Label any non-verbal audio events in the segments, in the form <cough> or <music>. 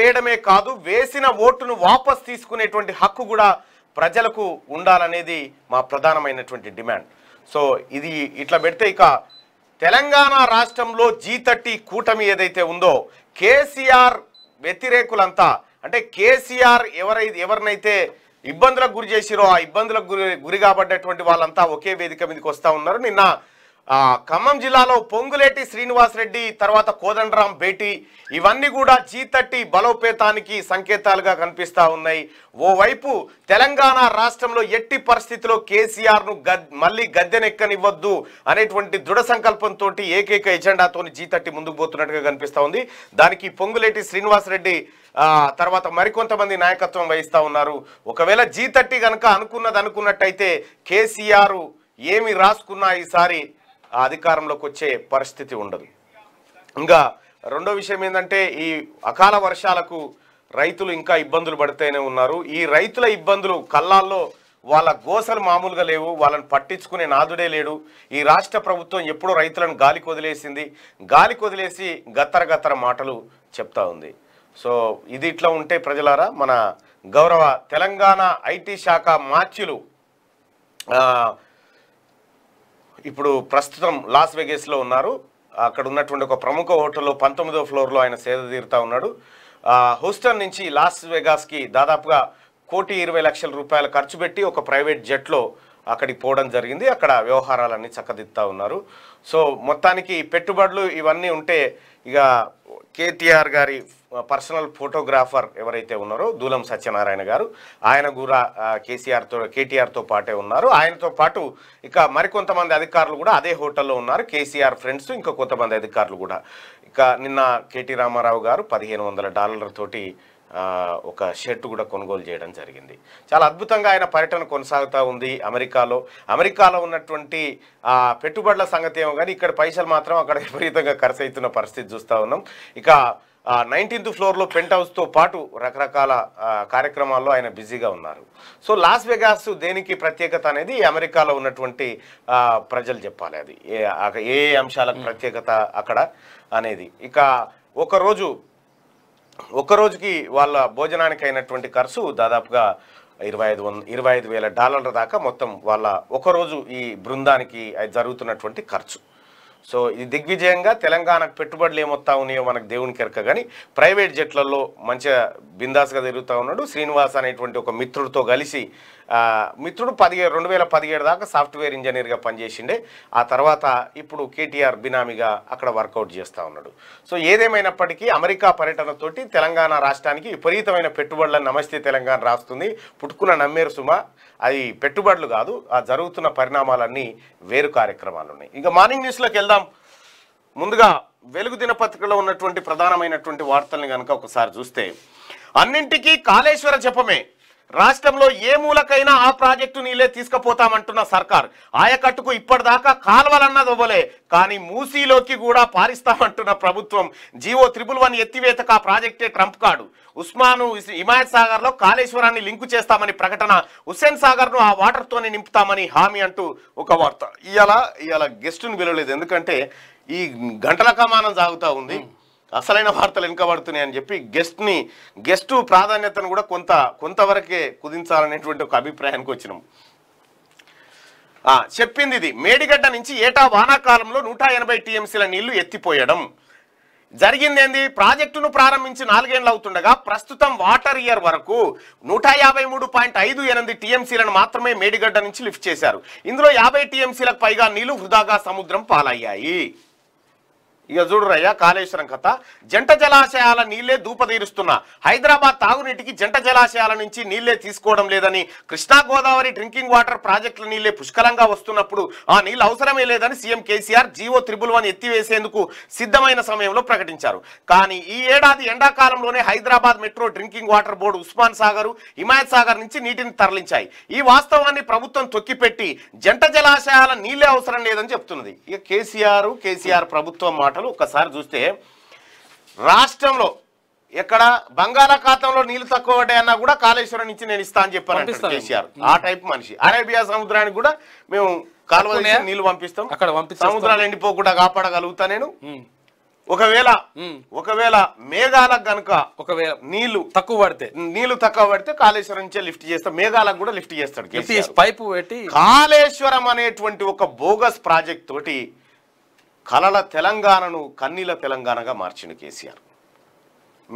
వేయడమే కాదు వేసిన ఓటును వాపస్ తీసుకునేటువంటి హక్కు కూడా ప్రజలకు ఉండాలనేది మా ప్రధానమైనటువంటి డిమాండ్ సో ఇది ఇట్లా పెడితే ఇక తెలంగాణ రాష్ట్రంలో జీ థర్టీ కూటమి ఏదైతే ఉందో కేసీఆర్ వ్యతిరేకులంతా అంటే కేసీఆర్ ఎవరై ఎవరినైతే ఇబ్బందులకు గురి చేసిరో ఆ ఇబ్బందులకు గురి గురి కాబడ్డటువంటి వాళ్ళంతా ఒకే వేదిక మీదకి వస్తూ ఉన్నారు నిన్న ఖమ్మం జిల్లాలో పొంగులేటి శ్రీనివాస్ రెడ్డి తర్వాత కోదండరాం భేటీ ఇవన్నీ కూడా జీ తట్టి బలోపేతానికి సంకేతాలుగా కనిపిస్తూ ఉన్నాయి ఓవైపు తెలంగాణ రాష్ట్రంలో ఎట్టి పరిస్థితిలో కేసీఆర్ను గద్ మళ్ళీ గద్దెనెక్కనివ్వద్దు అనేటువంటి దృఢ సంకల్పంతో ఏకైక ఎజెండాతో జీ తట్టి ముందుకు పోతున్నట్టుగా కనిపిస్తూ ఉంది దానికి పొంగులేటి శ్రీనివాస్ రెడ్డి తర్వాత మరికొంతమంది నాయకత్వం వహిస్తూ ఉన్నారు ఒకవేళ జీ తట్టి కనుక అనుకున్నది అనుకున్నట్టయితే కేసీఆర్ ఏమి రాసుకున్నా ఈసారి అధికారంలోకి వచ్చే పరిస్థితి ఉండదు ఇంకా రెండో విషయం ఏంటంటే ఈ అకాల వర్షాలకు రైతులు ఇంకా ఇబ్బందులు పడితేనే ఉన్నారు ఈ రైతుల ఇబ్బందులు కళ్ళాల్లో వాళ్ళ గోసలు మామూలుగా లేవు వాళ్ళని పట్టించుకునే నాదుడే లేడు ఈ రాష్ట్ర ప్రభుత్వం ఎప్పుడో రైతులను గాలి కొదిలేసింది గాలి కొదిలేసి గత్తర గత్తర మాటలు చెప్తా ఉంది సో ఇది ఇట్లా ఉంటే ప్రజలారా మన గౌరవ తెలంగాణ ఐటీ శాఖ మార్చిలు ఇప్పుడు ప్రస్తుతం లాస్ వెగేస్లో ఉన్నారు అక్కడ ఉన్నటువంటి ఒక ప్రముఖ హోటల్లో పంతొమ్మిదో ఫ్లోర్లో ఆయన సేద తీరుతా ఉన్నాడు హూస్టన్ నుంచి లాస్ వెగాస్కి దాదాపుగా కోటి ఇరవై లక్షల రూపాయలు ఖర్చు పెట్టి ఒక ప్రైవేట్ జెట్లో అక్కడికి పోవడం జరిగింది అక్కడ వ్యవహారాలన్నీ చక్కదిద్దుతా ఉన్నారు సో మొత్తానికి పెట్టుబడులు ఇవన్నీ ఉంటే ఇక కేటీఆర్ గారి పర్సనల్ ఫోటోగ్రాఫర్ ఎవరైతే ఉన్నారో దూలం సత్యనారాయణ గారు ఆయన కూడా కేసీఆర్తో కేటీఆర్తో పాటే ఉన్నారు ఆయనతో పాటు ఇక మరికొంతమంది అధికారులు కూడా అదే హోటల్లో ఉన్నారు కేసీఆర్ ఫ్రెండ్స్ ఇంకా కొంతమంది అధికారులు కూడా ఇక నిన్న కేటీ రామారావు గారు పదిహేను వందల డాలర్లతోటి ఒక షర్ట్ కూడా కొనుగోలు చేయడం జరిగింది చాలా అద్భుతంగా ఆయన పర్యటన కొనసాగుతూ ఉంది అమెరికాలో అమెరికాలో ఉన్నటువంటి పెట్టుబడుల సంగతి ఏమో కానీ ఇక్కడ పైసలు మాత్రం అక్కడ విపరీతంగా ఖర్చు అవుతున్న పరిస్థితి చూస్తూ ఉన్నాం ఇక నైన్టీన్త్ ఫ్లోర్లో పెంట్ హౌస్తో పాటు రకరకాల కార్యక్రమాల్లో ఆయన బిజీగా ఉన్నారు సో లాస్ వెగాస్ దేనికి ప్రత్యేకత అనేది అమెరికాలో ఉన్నటువంటి ప్రజలు చెప్పాలి అది ఏ ఏ అంశాలకు ప్రత్యేకత అక్కడ అనేది ఇక ఒకరోజు ఒకరోజుకి వాళ్ళ భోజనానికి అయినటువంటి ఖర్చు దాదాపుగా ఇరవై ఐదు వంద ఇరవై ఐదు వేల డాలర్ల దాకా మొత్తం వాళ్ళ ఒకరోజు ఈ బృందానికి జరుగుతున్నటువంటి ఖర్చు సో ఇది దిగ్విజయంగా తెలంగాణకు పెట్టుబడులు ఏమొస్తా ఉన్నాయో మనకు దేవునికి ఎరక కానీ ప్రైవేట్ జట్లలో మంచిగా బిందాస్గా తిరుగుతూ ఉన్నాడు శ్రీనివాస్ అనేటువంటి ఒక మిత్రుడితో కలిసి మిత్రుడు పదిహేడు రెండు వేల పదిహేడు దాకా సాఫ్ట్వేర్ ఇంజనీర్గా పనిచేసిండే ఆ తర్వాత ఇప్పుడు కేటీఆర్ బినామీగా అక్కడ వర్కౌట్ చేస్తూ ఉన్నాడు సో ఏదేమైనప్పటికీ అమెరికా పర్యటనతోటి తెలంగాణ రాష్ట్రానికి విపరీతమైన పెట్టుబడులను నమస్తే తెలంగాణ రాస్తుంది పుట్టుకున్న నమ్మేరు సుమ అది పెట్టుబడులు కాదు ఆ జరుగుతున్న పరిణామాలన్నీ వేరు కార్యక్రమాలు ఉన్నాయి ఇంకా మార్నింగ్ న్యూస్లోకి వెళ్దాం ముందుగా వెలుగు దినపత్రికలో ఉన్నటువంటి ప్రధానమైనటువంటి వార్తల్ని కనుక ఒకసారి చూస్తే అన్నింటికీ కాళేశ్వర జపమే రాష్ట్రంలో ఏ మూలకైనా ఆ ప్రాజెక్టు నీళ్ళే తీసుకుపోతామంటున్న సర్కార్ ఆయకట్టుకు ఇప్పటిదాకా కాల్వలన్నది ఇవ్వలే కానీ మూసీలోకి కూడా పారిస్తామంటున్న ప్రభుత్వం జీవో త్రిబుల్ వన్ ఎత్తివేతకు ఆ ప్రాజెక్టే ట్రంప్ కాడు ఉస్మాను హిమాయత్ సాగర్లో కాళేశ్వరాన్ని లింకు చేస్తామని ప్రకటన హుస్సేన్ సాగర్ను ఆ వాటర్తోనే నింపుతామని హామీ అంటూ ఒక వార్త ఇలా ఇవాళ గెస్టును పిలవలేదు ఎందుకంటే ఈ గంటల కమానం సాగుతూ ఉంది అసలైన వార్తలు అని చెప్పి గెస్ట్ని గెస్టు ప్రాధాన్యతను కూడా కొంత కొంతవరకే కుదించాలనేటువంటి ఒక అభిప్రాయానికి వచ్చినాం చెప్పింది ఇది మేడిగడ్డ నుంచి ఏటా వానాకాలంలో నూట ఎనభై టీఎంసీల నీళ్లు ఎత్తిపోయడం జరిగింది ఏంది ప్రాజెక్టును ప్రారంభించి నాలుగేండ్లు అవుతుండగా ప్రస్తుతం వాటర్ ఇయర్ వరకు నూట యాభై మూడు పాయింట్ ఐదు ఎనిమిది టీఎంసీలను మాత్రమే మేడిగడ్డ నుంచి లిఫ్ట్ చేశారు ఇందులో యాభై టీఎంసీలకు పైగా నీళ్లు వృధాగా సముద్రం పాలయ్యాయి ఇక చూడురయ్యా కాళేశ్వరం కథ జంట జలాశయాల నీళ్లే దూపదీరుస్తున్నా హైదరాబాద్ తాగునీటికి జంట జలాశయాల నుంచి నీళ్లే తీసుకోవడం లేదని కృష్ణా గోదావరి డ్రింకింగ్ వాటర్ ప్రాజెక్టుల నీళ్లే పుష్కలంగా వస్తున్నప్పుడు ఆ నీళ్ళు అవసరమే లేదని CM KCR GO triple one ఎత్తివేసేందుకు సిద్ధమైన సమయంలో ప్రకటించారు కానీ ఈ ఏడాది ఎండాకాలంలోనే Hyderabad metro drinking water board Osman Sagar Himayat Sagar నుంచి నీటిని తరలించాయి ఈ వాస్తవాన్ని ప్రభుత్వం తొక్కిపెట్టి జంట జలాశయాల నీళ్లే అవసరం లేదని చెప్తున్నది ఇక కేసీఆర్ కేసీఆర్ ప్రభుత్వం మాట వార్తలు ఒకసారి చూస్తే రాష్ట్రంలో ఎక్కడ బంగాళాఖాతంలో నీళ్లు తక్కువ పడ్డాయన్నా కూడా కాళేశ్వరం నుంచి నేను ఇస్తా అని చెప్పాను కేసీఆర్ ఆ టైప్ మనిషి అరేబియా సముద్రానికి కూడా మేము కాలువ నీళ్లు పంపిస్తాం అక్కడ సముద్రాలు ఎండిపోకుండా కాపాడగలుగుతా నేను ఒకవేళ ఒకవేళ మేఘాలకు గనుక ఒకవేళ నీళ్లు తక్కువ పడితే నీళ్లు తక్కువ పడితే కాళేశ్వరం నుంచే లిఫ్ట్ చేస్తాం మేఘాలకు కూడా లిఫ్ట్ చేస్తాడు పైపు పెట్టి కాళేశ్వరం అనేటువంటి ఒక బోగస్ ప్రాజెక్ట్ తోటి కలల తెలంగాణను కన్నీల తెలంగాణగా మార్చిన కేసీఆర్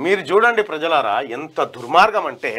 మీరు చూడండి ప్రజలారా ఎంత దుర్మార్గం అంటే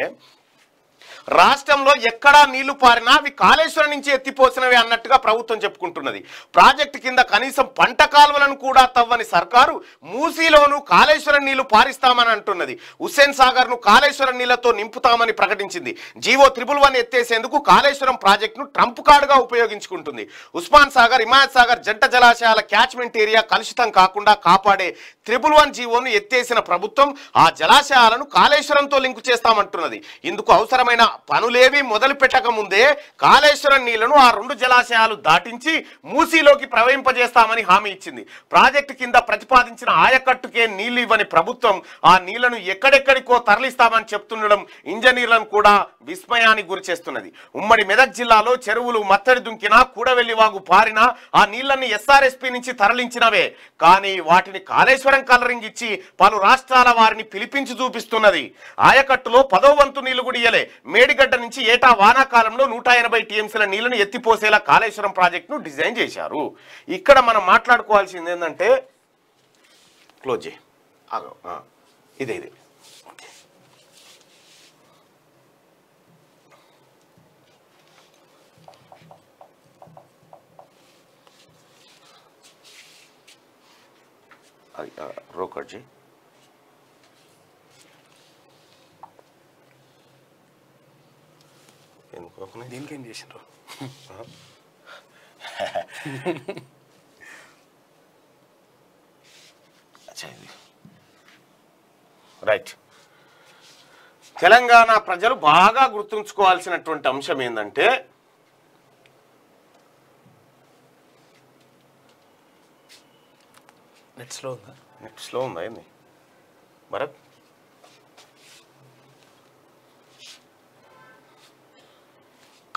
రాష్ట్రంలో ఎక్కడా నీళ్లు పారినా అవి కాళేశ్వరం నుంచి ఎత్తిపోసినవి అన్నట్టుగా ప్రభుత్వం చెప్పుకుంటున్నది ప్రాజెక్టు కింద కనీసం పంట కాలువలను కూడా తవ్వని సర్కారు మూసీలోను కాళేశ్వరం నీళ్లు పారిస్తామని అంటున్నది హుస్సేన్ సాగర్ ను కాళేశ్వరం నీళ్లతో నింపుతామని ప్రకటించింది జీవో త్రిబుల్ వన్ ఎత్తేసేందుకు కాళేశ్వరం ప్రాజెక్టును ట్రంప్ కార్డుగా ఉపయోగించుకుంటుంది ఉస్మాన్ సాగర్ హిమాయత్ సాగర్ జంట జలాశయాల క్యాచ్మెంట్ ఏరియా కలుషితం కాకుండా కాపాడే త్రిబుల్ వన్ జీవోను ఎత్తేసిన ప్రభుత్వం ఆ జలాశయాలను కాళేశ్వరంతో లింకు చేస్తామంటున్నది ఇందుకు అవసరమైన పనులేవి మొదలు ముందే కాళేశ్వరం నీళ్లను ఆ రెండు జలాశయాలు దాటించి మూసీలోకి ప్రవహింపజేస్తామని హామీ ఇచ్చింది ప్రాజెక్టు కింద ప్రతిపాదించిన ఆయకట్టుకే నీళ్లు ఇవ్వని ప్రభుత్వం ఆ నీళ్లను ఎక్కడెక్కడికో తరలిస్తామని చెప్తుండడం ఇంజనీర్లను కూడా విస్మయానికి గురి చేస్తున్నది ఉమ్మడి మెదక్ జిల్లాలో చెరువులు మత్తడి దుంకినా కూడవెల్లివాగు పారినా ఆ నీళ్లన్నీ ఎస్ఆర్ఎస్పీ నుంచి తరలించినవే కానీ వాటిని కాళేశ్వరం కలరింగ్ ఇచ్చి పలు రాష్ట్రాల వారిని పిలిపించి చూపిస్తున్నది ఆయకట్టులో పదో వంతు నీళ్లు గుడియలే మేడిగడ్డ నుంచి ఏటా వానాకాలంలో నూట ఎనభై టీఎంసీల నీళ్లను ఎత్తిపోసేలా కాళేశ్వరం ప్రాజెక్టును డిజైన్ చేశారు ఇక్కడ మనం మాట్లాడుకోవాల్సింది ఏంటంటే క్లోజ్ చేయి ఇదే ఇది రోకర్జీ ఎందుకు చేసినారు రైట్ తెలంగాణ ప్రజలు బాగా గుర్తుంచుకోవాల్సినటువంటి అంశం ఏంటంటే నెట్ స్లో ఉందా నెట్ స్లో ఉందా ఏంది భరత్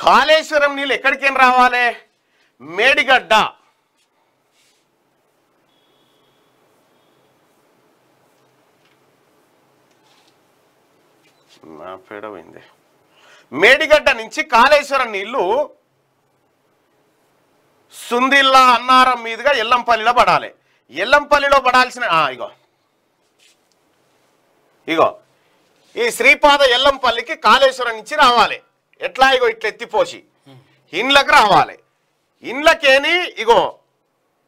కాళేశ్వరం నీళ్ళు ఎక్కడికేం రావాలి మేడిగడ్డ నా పేడ పోయింది మేడిగడ్డ నుంచి కాళేశ్వరం నీళ్లు సుందిల్లా అన్నారం మీదుగా ఎల్లంపల్లిలో పడాలి ఎల్లంపల్లిలో పడాల్సిన ఇగో ఇగో ఈ శ్రీపాద ఎల్లంపల్లికి కాళేశ్వరం నుంచి రావాలి ఎట్లా ఇగో ఇట్లా ఎత్తిపోసి ఇండ్లకు రావాలి ఇండ్లకేని ఇగో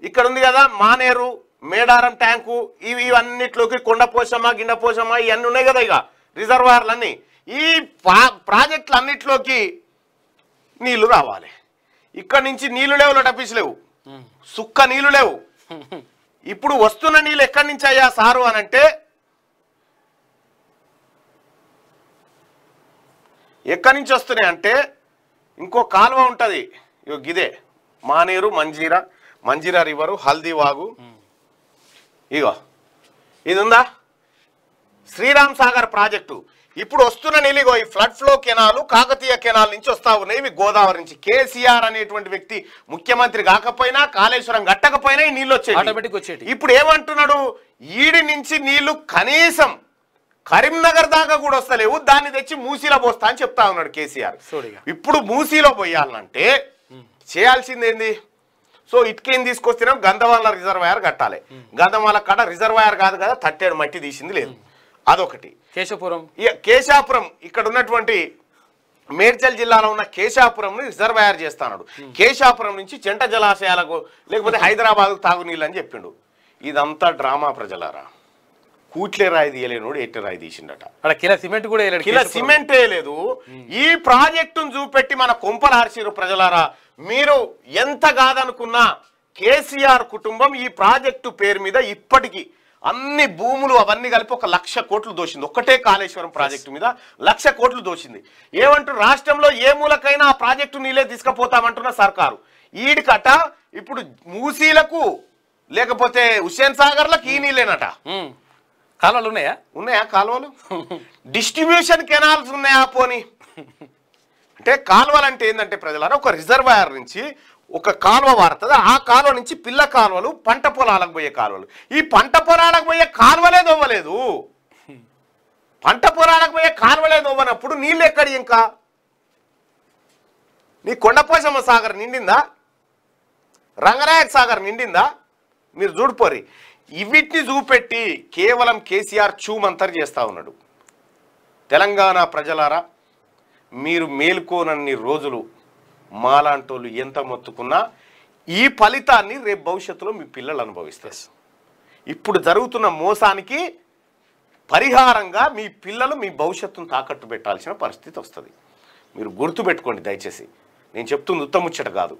ఇక్కడ ఉంది కదా మానేరు మేడారం ట్యాంకు ఇవి ఇవన్నిట్లోకి కొండ పోసమా గిండ పోసమా ఇవన్నీ ఉన్నాయి కదా ఇక రిజర్వాయర్లన్నీ ఈ ప్రాజెక్టులన్నిట్లోకి నీళ్లు రావాలి ఇక్కడ నుంచి నీళ్లు లేవు లటపీస్ లేవు సుక్క నీళ్లు లేవు <laughs> ఇప్పుడు వస్తున్న నీళ్ళు ఎక్కడి నుంచి అయ్యా సారు అనంటే ఎక్కడి నుంచి వస్తున్నాయి అంటే ఇంకో కాలువ ఉంటుంది ఇగో గిదే మానేరు మంజీరా మంజీరా రివరు హల్దీవాగు ఇగో ఇది ఉందా శ్రీరామ్ సాగర్ ప్రాజెక్టు ఇప్పుడు వస్తున్న నీళ్ళిగో ఈ flood flow canal Kakatiya canal నుంచి వస్తా ఉన్నాయి గోదావరి నుంచి కేసీఆర్ అనేటువంటి వ్యక్తి ముఖ్యమంత్రి కాకపోయినా కాళేశ్వరం కట్టకపోయినా ఈ నీళ్ళు వచ్చేవి ఇప్పుడు ఏమంటున్నాడు ఈడి నుంచి నీళ్లు కనీసం కరీంనగర్ దాకా కూడా వస్తలేవు దాన్ని తెచ్చి మూసీలో పోస్తా అని చెప్తా ఉన్నాడు కేసీఆర్ ఇప్పుడు మూసీలో పోయాలంటే చేయాల్సింది ఏంది సో ఇటుకేం తీసుకొస్తే గంధమాల రిజర్వాయర్ కట్టాలి గంధమాల కాడ రిజర్వాయర్ కాదు కదా తట్టేడు మట్టి తీసింది లేదు అదొకటి కేశాపురం కేశాపురం ఇక్కడ ఉన్నటువంటి మేడ్చల్ జిల్లాలో ఉన్న కేశాపురం రిజర్వాయర్ చేస్తాడు కేశాపురం నుంచి చెంట జలాశయాలకు లేకపోతే హైదరాబాద్ తాగునీళ్ళు అని చెప్పిండు ఇదంతా డ్రామా ప్రజలారా కూట్లే రాయి తీయలేనోడు ఎట్టి రాయి తీసిండట అక్కడ సిమెంట్ కూడా వేయలేదు కిలో సిమెంట్ వేయలేదు ఈ ప్రాజెక్టును చూపెట్టి మన కొంపలు ఆర్చిరు ప్రజలారా మీరు ఎంత కాదనుకున్నా కేసీఆర్ కుటుంబం ఈ ప్రాజెక్టు పేరు మీద ఇప్పటికీ అన్ని భూములు అవన్నీ కలిపి ఒక లక్ష కోట్లు దోషింది ఒక్కటే కాళేశ్వరం ప్రాజెక్టు మీద లక్ష కోట్లు దోషింది ఏమంటూ రాష్ట్రంలో ఏ మూలకైనా ఆ ప్రాజెక్టు నీళ్ళే తీసుకుపోతామంటున్న సర్కారు ఈడికట ఇప్పుడు మూసీలకు లేకపోతే హుస్సేన్ సాగర్లకు ఈ నీళ్ళేనట కాలువలు ఉన్నాయా ఉన్నాయా కాలువలు డిస్ట్రిబ్యూషన్ కెనాల్స్ ఉన్నాయా పోని అంటే కాలువలు అంటే ఏంటంటే ప్రజలారా ఒక రిజర్వాయర్ నుంచి ఒక కాలువ వారుతుంది ఆ కాలువ నుంచి పిల్ల కాలువలు పంట పొలాలకు పోయే కాలువలు ఈ పంట పొలాలకు పోయే కాలువలే దొవ్వలేదు పంట పొలాలకు పోయే కాలువలే దొవ్వనప్పుడు నీళ్ళు ఎక్కడ ఇంకా నీ కొండపోసమ్మ సాగర్ నిండిందా రంగనాయక సాగర్ నిండిందా మీరు చూడిపోరి ఇవిటిని చూపెట్టి కేవలం కేసీఆర్ చూమంతర్ చేస్తూ ఉన్నాడు తెలంగాణ ప్రజలారా మీరు మేల్కోనన్ని రోజులు మాలాంటోళ్ళు ఎంత మొత్తుకున్నా ఈ ఫలితాన్ని రేపు భవిష్యత్తులో మీ పిల్లలు అనుభవిస్తారు ఇప్పుడు జరుగుతున్న మోసానికి పరిహారంగా మీ పిల్లలు మీ భవిష్యత్తును తాకట్టు పెట్టాల్సిన పరిస్థితి వస్తుంది మీరు గుర్తుపెట్టుకోండి దయచేసి నేను చెప్తుంది ఉత్తముచ్చట కాదు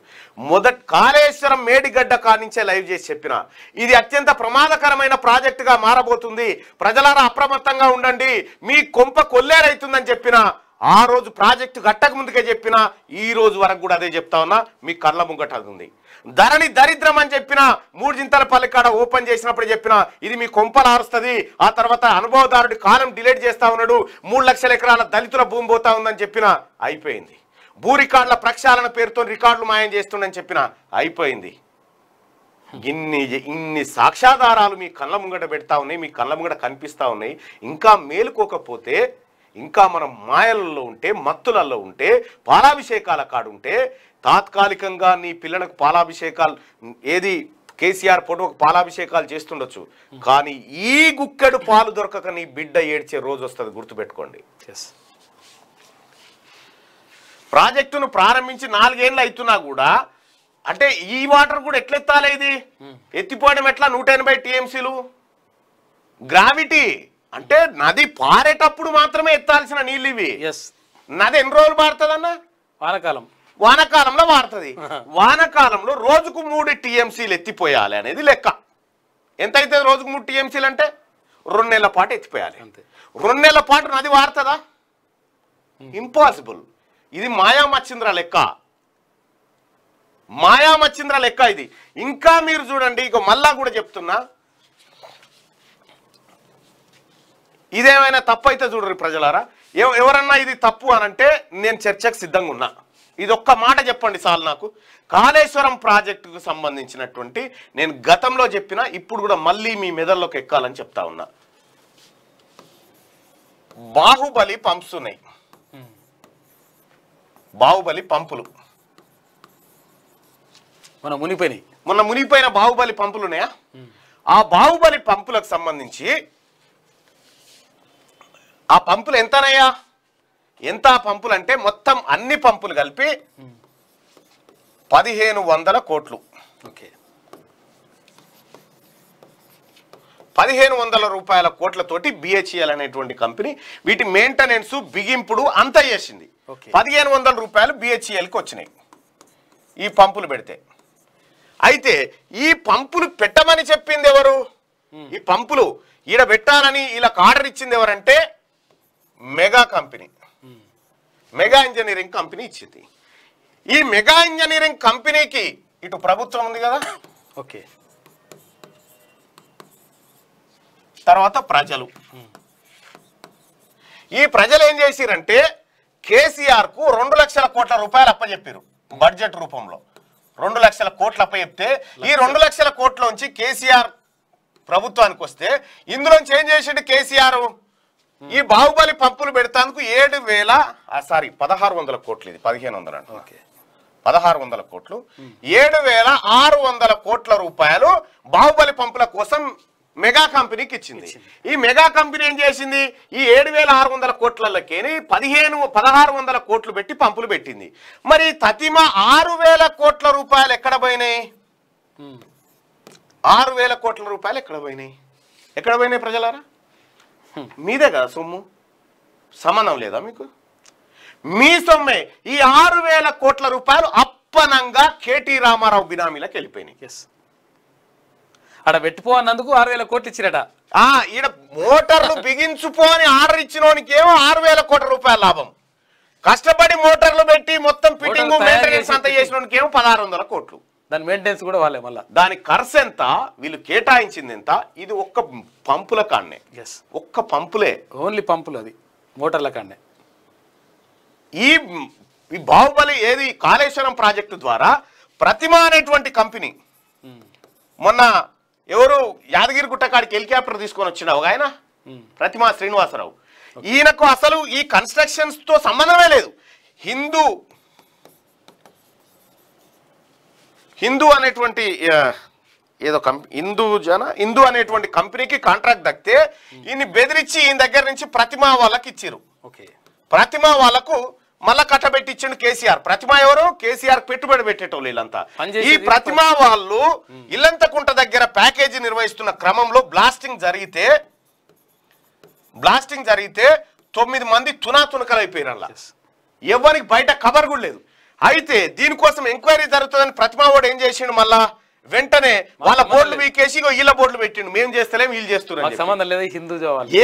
మొదటి కాళేశ్వరం మేడిగడ్డ కానించే లైవ్ చేసి చెప్పిన ఇది అత్యంత ప్రమాదకరమైన ప్రాజెక్టుగా మారబోతుంది ప్రజలారా అప్రమత్తంగా ఉండండి మీ కొంప కొల్లేరవుతుందని చెప్పిన ఆ రోజు ప్రాజెక్టు గట్టక ముందుకే చెప్పిన ఈ రోజు వరకు కూడా అదే చెప్తా ఉన్నా మీ కళ్ళ ముంగట ఉంది ధరణి దరిద్రం అని చెప్పిన మూడు జింతల పల్లెకాడ ఓపెన్ చేసినప్పుడు చెప్పిన ఇది మీ కొంపలు ఆరుస్తుంది ఆ తర్వాత అనుభవదారుడి కాలం డిలేట్ చేస్తా ఉన్నాడు మూడు లక్షల ఎకరాల దళితుల భూమి పోతా ఉందని చెప్పిన అయిపోయింది భూ రికార్డుల ప్రక్షాళన పేరుతో రికార్డులు మాయం చేస్తుండని చెప్పిన అయిపోయింది ఇన్ని ఇన్ని సాక్ష్యాధారాలు మీ కళ్ళ ముంగట పెడతా ఉన్నాయి మీ కళ్ళ ముంగట కనిపిస్తూ ఉన్నాయి ఇంకా మేలుకోకపోతే ఇంకా మనం మాయలలో ఉంటే మత్తులలో ఉంటే పాలాభిషేకాల కాడు ఉంటే తాత్కాలికంగా నీ పిల్లలకు పాలాభిషేకాలు ఏది కేసీఆర్ పొడవకు పాలాభిషేకాలు చేస్తుండొచ్చు కానీ ఈ గుక్కెడు పాలు దొరకక నీ బిడ్డ ఏడ్చే రోజు వస్తుంది గుర్తుపెట్టుకోండి ప్రాజెక్టును ప్రారంభించి నాలుగేళ్ళు అవుతున్నా కూడా అంటే ఈ వాటర్ కూడా ఎట్లెత్తాలి ఇది ఎత్తిపోవడం ఎట్లా నూట ఎనభై టీఎంసీలు గ్రావిటీ అంటే నది పారేటప్పుడు మాత్రమే ఎత్తాల్సిన నీళ్ళు ఇవి నది ఎన్ని రోజులు అన్న వానకాలం వానకాలంలో వాడుతుంది వానకాలంలో రోజుకు మూడు టీఎంసీలు ఎత్తిపోయాలి అనేది లెక్క ఎంత అవుతుంది రోజుకు మూడు టీఎంసీలు అంటే రెండు నెలల పాటు ఎత్తిపోయాలి రెండు నెలల పాటు నది వాడుతుందా ఇంపాసిబుల్ ఇది మాయా మచ్చింద్ర లెక్క మాయా మచ్చింద్ర లెక్క ఇది ఇంకా మీరు చూడండి ఇక మళ్ళా కూడా చెప్తున్నా ఇదేమైనా తప్పు అయితే చూడరు ప్రజలారా ఎవరన్నా ఇది తప్పు అని అంటే నేను చర్చకు సిద్ధంగా ఉన్నా ఇది ఒక్క మాట చెప్పండి సార్ నాకు కాళేశ్వరం ప్రాజెక్టుకు సంబంధించినటువంటి నేను గతంలో చెప్పిన ఇప్పుడు కూడా మళ్ళీ మీ మెదల్లోకి ఎక్కాలని చెప్తా ఉన్నా బాహుబలి పంప్స్ ఉన్నాయి బాహుబలి పంపులు మన మునిపోయి మొన్న మునిగిపోయిన బాహుబలి పంపులు ఉన్నాయా ఆ బాహుబలి పంపులకు సంబంధించి ఆ పంపులు ఎంతనయ్యా ఎంత పంపులు అంటే మొత్తం అన్ని పంపులు కలిపి పదిహేను వందల కోట్లు ఓకే పదిహేను వందల రూపాయల కోట్లతోటి బిహెచ్ఎల్ e అనేటువంటి కంపెనీ వీటి మెయింటెనెన్స్ బిగింపుడు అంతా చేసింది పదిహేను వందల రూపాయలు బిహెచ్ఎల్కి e వచ్చినాయి ఈ పంపులు పెడితే అయితే ఈ పంపులు పెట్టమని చెప్పింది ఎవరు hmm. ఈ పంపులు ఈడ పెట్టాలని ఇలా ఆర్డర్ ఇచ్చింది ఎవరంటే Megha company hmm. Megha engineering company ఇచ్చింది ఈ మెగా ఇంజనీరింగ్ కంపెనీకి ఇటు ప్రభుత్వం ఉంది కదా ఓకే తర్వాత ప్రజలు ఈ ప్రజలు ఏం చేసిరంటే కేసీఆర్కు రెండు లక్షల కోట్ల రూపాయలు అప్పచెప్పారు బడ్జెట్ రూపంలో రెండు లక్షల కోట్లు అప్పచెప్తే ఈ రెండు లక్షల కోట్లోంచి కేసీఆర్ ప్రభుత్వానికి వస్తే ఇందులోంచి ఏం చేసిండు కేసీఆర్ ఈ బాహుబలి పంపులు పెడతానికి ఏడు వేల సారీ పదహారు వందల కోట్లు ఇది పదిహేను వందలు అంటే పదహారు వందల కోట్లు ఏడు వేల ఆరు వందల కోట్ల రూపాయలు బాహుబలి పంపుల కోసం మెగా కంపెనీకి ఇచ్చింది ఈ మెగా కంపెనీ ఏం చేసింది ఈ ఏడు వేల ఆరు వందల కోట్లకేని పదిహేను పదహారు వందల కోట్లు పెట్టి పంపులు పెట్టింది మరి తతిమ ఆరు వేల కోట్ల రూపాయలు ఎక్కడ పోయినాయి ఆరు వేల కోట్ల రూపాయలు ఎక్కడ పోయినాయి ఎక్కడ పోయినాయి ప్రజలారా మీదే కదా సొమ్ము సమానం లేదా మీకు మీ సొమ్మే ఈ ఆరు వేల కోట్ల రూపాయలు అప్పనంగా కేటీ రామారావు బినామీలకు వెళ్ళిపోయినాయి ఆడ పెట్టుకో అన్నందుకు ఆరు వేల కోట్లు ఇచ్చిరట ఈడ మోటార్లు బిగించుపో అని ఆర్డర్ ఇచ్చిన ఏమో ఆరు వేల కోట్ల రూపాయల లాభం కష్టపడి మోటార్లు పెట్టి మొత్తం ఫిట్టింగ్ మెయింటెనెన్స్ అంతా చేసిన ఏమో పదహారు వందల కోట్లు దాని మెయింటెనెన్స్ కూడా వాళ్ళే మళ్ళీ దాని ఖర్చు ఎంత వీళ్ళు కేటాయించింది ఎంత ఇది ఒక్క పంపుల కాడనే ఎస్ ఒక్క పంపులే ఓన్లీ పంపులు అది మోటార్ల కాడనే ఈ బాహుబలి ఏది కాళేశ్వరం ప్రాజెక్టు ద్వారా ప్రతిమ అనేటువంటి కంపెనీ hmm. మొన్న ఎవరు యాదగిరిగుట్ట కాడికి హెలికాప్టర్ తీసుకొని వచ్చిన ఒక ఆయన ప్రతిమా శ్రీనివాసరావు ఈయనకు అసలు ఈ కన్స్ట్రక్షన్స్తో సంబంధమే లేదు హిందూ హిందూ అనేటువంటి ఏదో కంపెనీ హిందూ జన హిందూ అనేటువంటి కంపెనీకి కాంట్రాక్ట్ దక్కితే ఈయన్ని బెదిరించి ఈయన దగ్గర నుంచి ప్రతిమా వాళ్ళకి ఇచ్చారు ఓకే ప్రతిమా వాళ్ళకు మళ్ళా కట్టబెట్టించిండు కేసీఆర్ ప్రతిమ ఎవరు కేసీఆర్ పెట్టుబడి పెట్టేటోళ్ళు వీళ్ళంతా ఈ ప్రతిమ వాళ్ళు ఇల్లంతకుంట దగ్గర ప్యాకేజీ నిర్వహిస్తున్న క్రమంలో బ్లాస్టింగ్ జరిగితే బ్లాస్టింగ్ జరిగితే తొమ్మిది మంది తునాతునకలు అయిపోయినా ఎవరికి బయట కబర్ కూడా లేదు అయితే దీనికోసం ఎంక్వైరీ జరుగుతుందని ప్రతిమావాడు ఏం చేసిండు మళ్ళా వెంటనే వాళ్ళ బోర్డులు మీకేసి వీళ్ళ బోర్డులు పెట్టిండు మేము చేస్తలేము వీళ్ళు చేస్తున్నారు సంబంధం లేదు హిందూ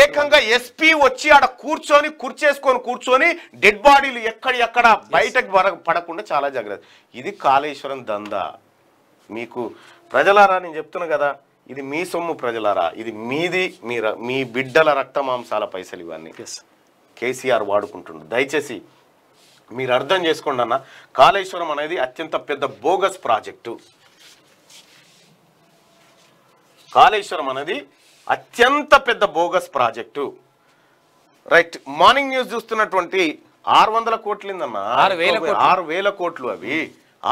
ఏకంగా ఎస్పీ వచ్చి ఆడ కూర్చొని కుర్చేసుకొని కూర్చొని డెడ్ బాడీలు ఎక్కడ ఎక్కడ బయటకు పడకుండా చాలా జాగ్రత్త ఇది కాళేశ్వరం దందా మీకు ప్రజలారా నేను చెప్తున్నా కదా ఇది మీ సొమ్ము ప్రజలారా ఇది మీది మీ మీ బిడ్డల రక్త మాంసాల పైసలు ఇవన్నీ కేసీఆర్ వాడుకుంటుండు దయచేసి మీరు అర్థం చేసుకోండి అన్న కాళేశ్వరం అనేది అత్యంత పెద్ద బోగస్ ప్రాజెక్టు కాళేశ్వరం అనేది అత్యంత పెద్ద bogus project right morning news చూస్తున్నటువంటి ఆరు వందల కోట్లిందన్న ఆరు వేల కోట్లు అవి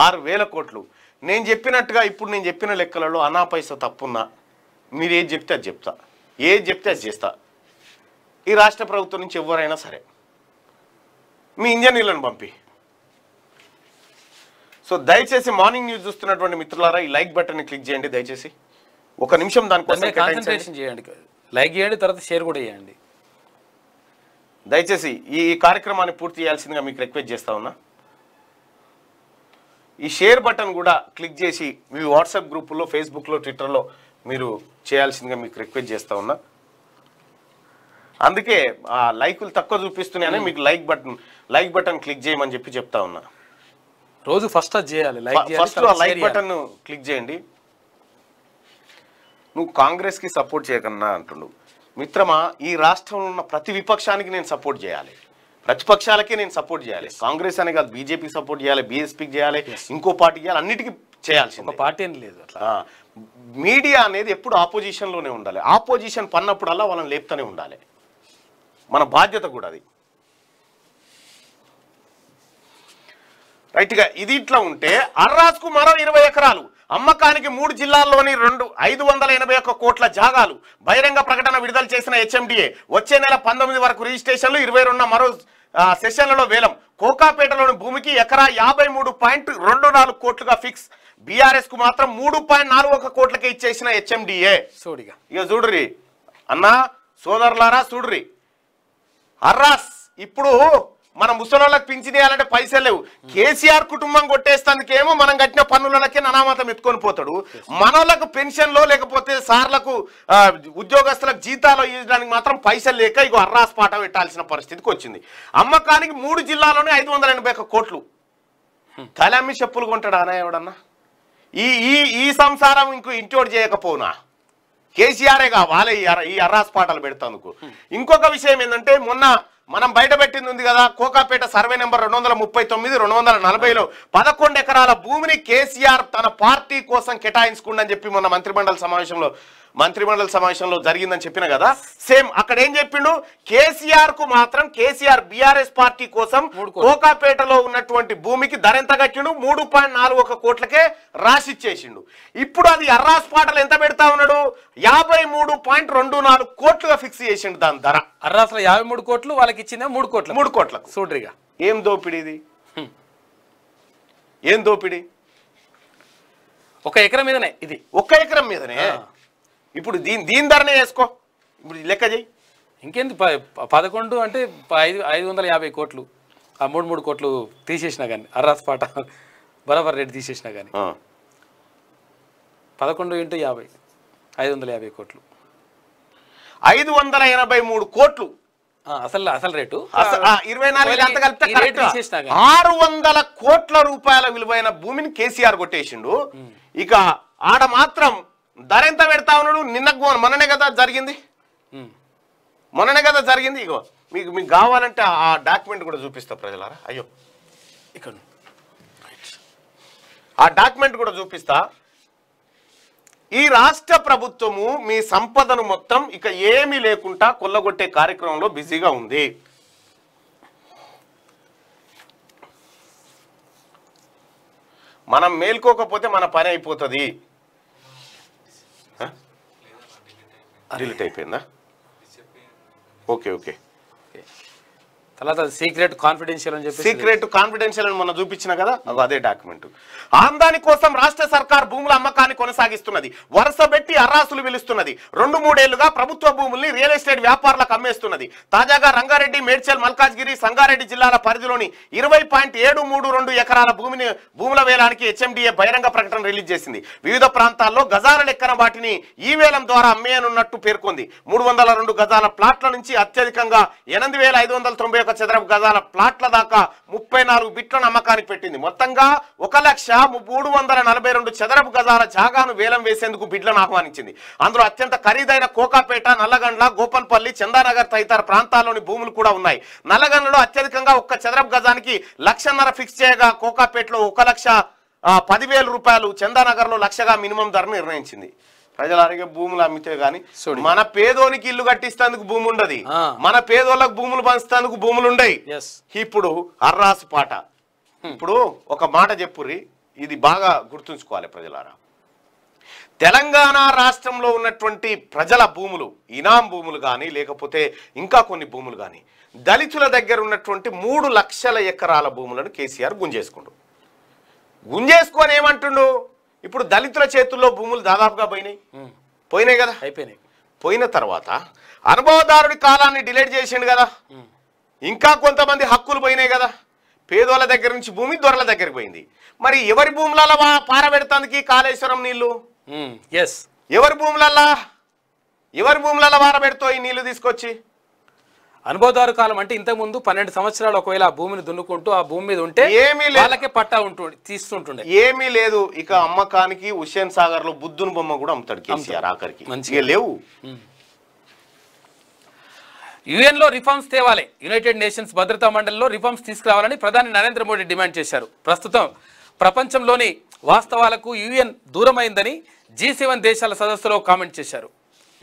ఆరు వేల కోట్లు నేను చెప్పినట్టుగా ఇప్పుడు నేను చెప్పిన లెక్కలలో అనా పైసా తప్పున్నా మీరు ఏది చెప్తే అది చెప్తా ఏది చెప్తే అది చేస్తా ఈ రాష్ట్ర ప్రభుత్వం నుంచి ఎవరైనా సరే మీ ఇంజనీర్లను పంపి సో దయచేసి మార్నింగ్ న్యూస్ చూస్తున్నటువంటి మిత్రులారా ఈ లైక్ బటన్ని క్లిక్ చేయండి దయచేసి ఒక నిమిషం దానికోసం కాన్సన్ట్రేషన్ చేయండి లైక్ చేయండి తర్వాత షేర్ కూడా చేయండి దయచేసి ఈ కార్యక్రమాన్ని పూర్తి చేయాల్సిందిగా మీకు రిక్వెస్ట్ చేస్తా ఉన్నా ఈ షేర్ బటన్ కూడా క్లిక్ చేసి మీ వాట్సాప్ గ్రూపుల్లో ఫేస్బుక్లో ట్విట్టర్లో మీరు చేయాల్సిందిగా మీకు రిక్వెస్ట్ చేస్తా ఉన్నా అందుకే ఆ లైకులు తక్కువ చూపిస్తున్నాయని hmm. మీకు like button like button click చేయమని చెప్పి చెప్తా ఉన్నా రోజు ఫస్ట్ చేయాలి like first like button click చేయండి నువ్వు కాంగ్రెస్కి సపోర్ట్ చేయకన్నా అంటుండు మిత్రమా ఈ రాష్ట్రంలో ఉన్న ప్రతి విపక్షానికి నేను సపోర్ట్ చేయాలి ప్రతిపక్షాలకే నేను సపోర్ట్ చేయాలి కాంగ్రెస్ అనే కాదు బీజేపీ సపోర్ట్ చేయాలి బీఎస్పీకి చేయాలి ఇంకో పార్టీ చేయాలి అన్నిటికీ చేయాల్సింది పార్టీ అని లేదు అట్లా మీడియా అనేది ఎప్పుడు ఆపోజిషన్లోనే ఉండాలి ఆపోజిషన్ పన్నప్పుడల్లా వాళ్ళని లేపుతూనే ఉండాలి మన బాధ్యత కూడా అది రైట్గా ఇది ఇట్లా ఉంటే అర్రాజ్కు మరో ఇరవై ఎకరాలు అమ్మకానికి మూడు జిల్లాల్లోని రెండు ఐదు వందల ఎనభై ఒక్క కోట్ల జాగాలు బహిరంగ ప్రకటన విడుదల చేసిన హెచ్ఎండిఏ వచ్చే నెల పంతొమ్మిది వరకు రిజిస్ట్రేషన్లు ఇరవై రెండు మరో సెషన్లలో వేలం కోకాపేటలోని భూమికి ఎకరా యాభై మూడు పాయింట్ రెండు నాలుగు కోట్లుగా ఫిక్స్ బీఆర్ఎస్ కు మాత్రం మూడు పాయింట్ నాలుగు ఒక కోట్లకి ఇచ్చేసిన హెచ్ఎండిఏ సోడిగా ఇక చూడుర్రి అన్నా సోదరులారా చూడుర్రి అర్రాస్ ఇప్పుడు మన ముసలోళ్ళకి పింఛనేయాలంటే పైసలు లేవు కేసీఆర్ కుటుంబం కొట్టేస్తానికేమో మనం కట్టిన పన్నులకే అనామతం ఎత్తుకొని పోతాడు మనోళ్ళకు పెన్షన్లో లేకపోతే సార్లకు ఉద్యోగస్తులకు జీతాలు ఇవ్వడానికి మాత్రం పైసలు లేక ఇగో పాట పెట్టాల్సిన పరిస్థితికి వచ్చింది అమ్మకానికి మూడు జిల్లాలోనే ఐదు వందల ఎనభై ఒక్క కోట్లు తలమ్మి చెప్పులు కొంటాడా అనా ఎవడన్నా ఈ ఈ సంసారం ఇంకో ఇంట్లో చేయకపోనా కేసీఆరే కావాలి ఈ అర్రాస్ పాటలు పెడతాను ఇంకొక విషయం ఏంటంటే మొన్న మనం బయటపెట్టింది ఉంది కదా కోకాపేట సర్వే నెంబర్ రెండు వందల ముప్పై తొమ్మిది రెండు వందల నలభైలో పదకొండు ఎకరాల భూమిని కేసీఆర్ తన పార్టీ కోసం కేటాయించుకుండని చెప్పి మొన్న మంత్రిమండలి సమావేశంలో మంత్రిమండలి సమావేశంలో జరిగిందని చెప్పిన కదా సేమ్ అక్కడ ఏం చెప్పిండు కేసీఆర్ కు మాత్రం కేసీఆర్ బీఆర్ఎస్ పార్టీ కోసం కోకాపేటలో ఉన్నటువంటి భూమికి ధర ఎంత కట్టిండు మూడు పాయింట్ నాలుగు ఒక కోట్లకే రాసిచ్చేసిండు ఇప్పుడు అది పాటలు ఎంత పెడతా ఉన్నాడు యాభై మూడు పాయింట్ రెండు నాలుగు కోట్లుగా ఫిక్స్ చేసిండు దాని ధర అర్రాస్లో యాభై మూడు కోట్లు వాళ్ళకి ఇచ్చిందా మూడు కోట్లు మూడు కోట్ల సూడ్రిగా ఏం దోపిడి ఇది ఏం దోపిడి ఒక ఎకరం మీదనే ఇది ఒక ఎకరం మీదనే ఇప్పుడు దీని దీని ధరనే వేసుకో ఇప్పుడు లెక్క చేయి ఇంకేంది పదకొండు అంటే ఐదు ఐదు వందల యాభై కోట్లు ఆ మూడు మూడు కోట్లు తీసేసినా కానీ పాట బరాబర్ రేటు తీసేసినా కానీ పదకొండు ఇంటూ యాభై ఐదు వందల యాభై కోట్లు ఐదు వందల ఎనభై మూడు కోట్లు అసలు అసలు రేటు ఇరవై నాలుగు ఆరు వందల కోట్ల రూపాయల విలువైన భూమిని కేసీఆర్ కొట్టేసిండు ఇక ఆడ మాత్రం ధర ఎంత పెడతా ఉన్నాడు నిన్న మొన్ననే కదా జరిగింది మొన్ననే కదా జరిగింది ఇగో మీకు మీకు కావాలంటే ఆ డాక్యుమెంట్ కూడా చూపిస్తా ప్రజలారా అయ్యో ఇక్కడ ఆ డాక్యుమెంట్ కూడా చూపిస్తా ఈ రాష్ట్ర ప్రభుత్వము మీ సంపదను మొత్తం ఇక ఏమీ లేకుండా కొల్లగొట్టే కార్యక్రమంలో బిజీగా ఉంది మనం మేల్కోకపోతే మన పని అయిపోతుంది రిలీట్ అయిపోయిందా ఓకే ఓకే తర్వాత సీక్రెట్ కాన్ఫిడెన్షియల్ అని చెప్పి సీక్రెట్ కాన్ఫిడెన్షియల్ అని చూపించిన కదా అదే డాక్యుమెంట్ ఆందాని కోసం రాష్ట్ర సర్కార్ భూముల అమ్మకాన్ని కొనసాగిస్తున్నది వరుస పెట్టి అర్రాసులు పిలుస్తున్నది రెండు మూడేళ్లుగా ప్రభుత్వ భూముల్ని రియల్ ఎస్టేట్ వ్యాపారులకు అమ్మేస్తున్నది తాజాగా రంగారెడ్డి మేడ్చల్ మల్కాజ్గిరి సంగారెడ్డి జిల్లాల పరిధిలోని ఇరవై ఎకరాల భూమిని భూముల వేలానికి హెచ్ఎండిఏ బహిరంగ ప్రకటన రిలీజ్ చేసింది వివిధ ప్రాంతాల్లో గజాల లెక్కన వాటిని ఈ వేలం ద్వారా అమ్మేయనున్నట్టు పేర్కొంది మూడు గజాల ప్లాట్ల నుంచి అత్యధికంగా ఎనిమిది ఒక చదరపు గజాల ప్లాట్ల దాకా ముప్పై నాలుగు బిట్లను అమ్మకానికి పెట్టింది మొత్తంగా ఒక లక్ష మూడు వందల నలభై రెండు చదరపు గజాల జాగాను వేలం వేసేందుకు బిడ్లను ఆహ్వానించింది అందులో అత్యంత ఖరీదైన కోకాపేట నల్లగండ్ల గోపన్పల్లి చందానగర్ తదితర ప్రాంతాల్లోని భూములు కూడా ఉన్నాయి నల్లగండ్లలో అత్యధికంగా ఒక్క చదరపు గజానికి లక్షన్నర ఫిక్స్ చేయగా కోకాపేటలో ఒక లక్ష పదివేల రూపాయలు చందానగర్లో లక్షగా మినిమం ధర నిర్ణయించింది ప్రజలానికి భూములు అమ్మితే గాని మన పేదోనికి ఇల్లు కట్టిస్తేందుకు భూమి ఉండదు మన పేదోళ్ళకు భూములు పంచేందుకు భూములు ఉండయి ఇప్పుడు అర్రాసు పాట hmm. ఇప్పుడు ఒక మాట చెప్పుర్రి ఇది బాగా గుర్తుంచుకోవాలి ప్రజలారా తెలంగాణ రాష్ట్రంలో ఉన్నటువంటి ప్రజల భూములు ఇనాం భూములు కానీ లేకపోతే ఇంకా కొన్ని భూములు కానీ దళితుల దగ్గర ఉన్నటువంటి మూడు లక్షల ఎకరాల భూములను కేసీఆర్ గుంజేసుకుండు గుంజేసుకొని ఏమంటుండు ఇప్పుడు దళితుల చేతుల్లో భూములు దాదాపుగా పోయినాయి పోయినాయి కదా అయిపోయినాయి పోయిన తర్వాత అనుభవదారుడి కాలాన్ని డిలేట్ చేసిండు కదా ఇంకా కొంతమంది హక్కులు పోయినాయి కదా పేదోళ్ళ దగ్గర నుంచి భూమి దొరల దగ్గరికి పోయింది మరి ఎవరి భూములలో పారబెడతానికి కాళేశ్వరం నీళ్లు ఎస్ ఎవరి భూములల్లా ఎవరి భూములలో వారబెడతావు ఈ నీళ్లు తీసుకొచ్చి అనుభవదారు కాలం అంటే ఇంతకుముందు పన్నెండు సంవత్సరాలు ఒకవేళ భూమిని దున్నుకుంటూ ఆ భూమి మీద ఉంటే ఏమీ వాళ్ళకే పట్టా ఉంటుంది తీస్తుంటుండే ఏమీ లేదు ఇక అమ్మకానికి హుషేన్ సాగర్ లో బుద్ధుని బొమ్మ కూడా అమ్ముతాడు కేసీఆర్ ఆఖరికి మంచిగా లేవు యుఎన్ లో రిఫార్మ్స్ తేవాలి యునైటెడ్ నేషన్స్ భద్రతా మండలిలో రిఫార్మ్స్ తీసుకురావాలని ప్రధాని నరేంద్ర మోడీ డిమాండ్ చేశారు ప్రస్తుతం ప్రపంచంలోని వాస్తవాలకు యుఎన్ దూరమైందని జీ సెవెన్ దేశాల సదస్సులో కామెంట్ చేశారు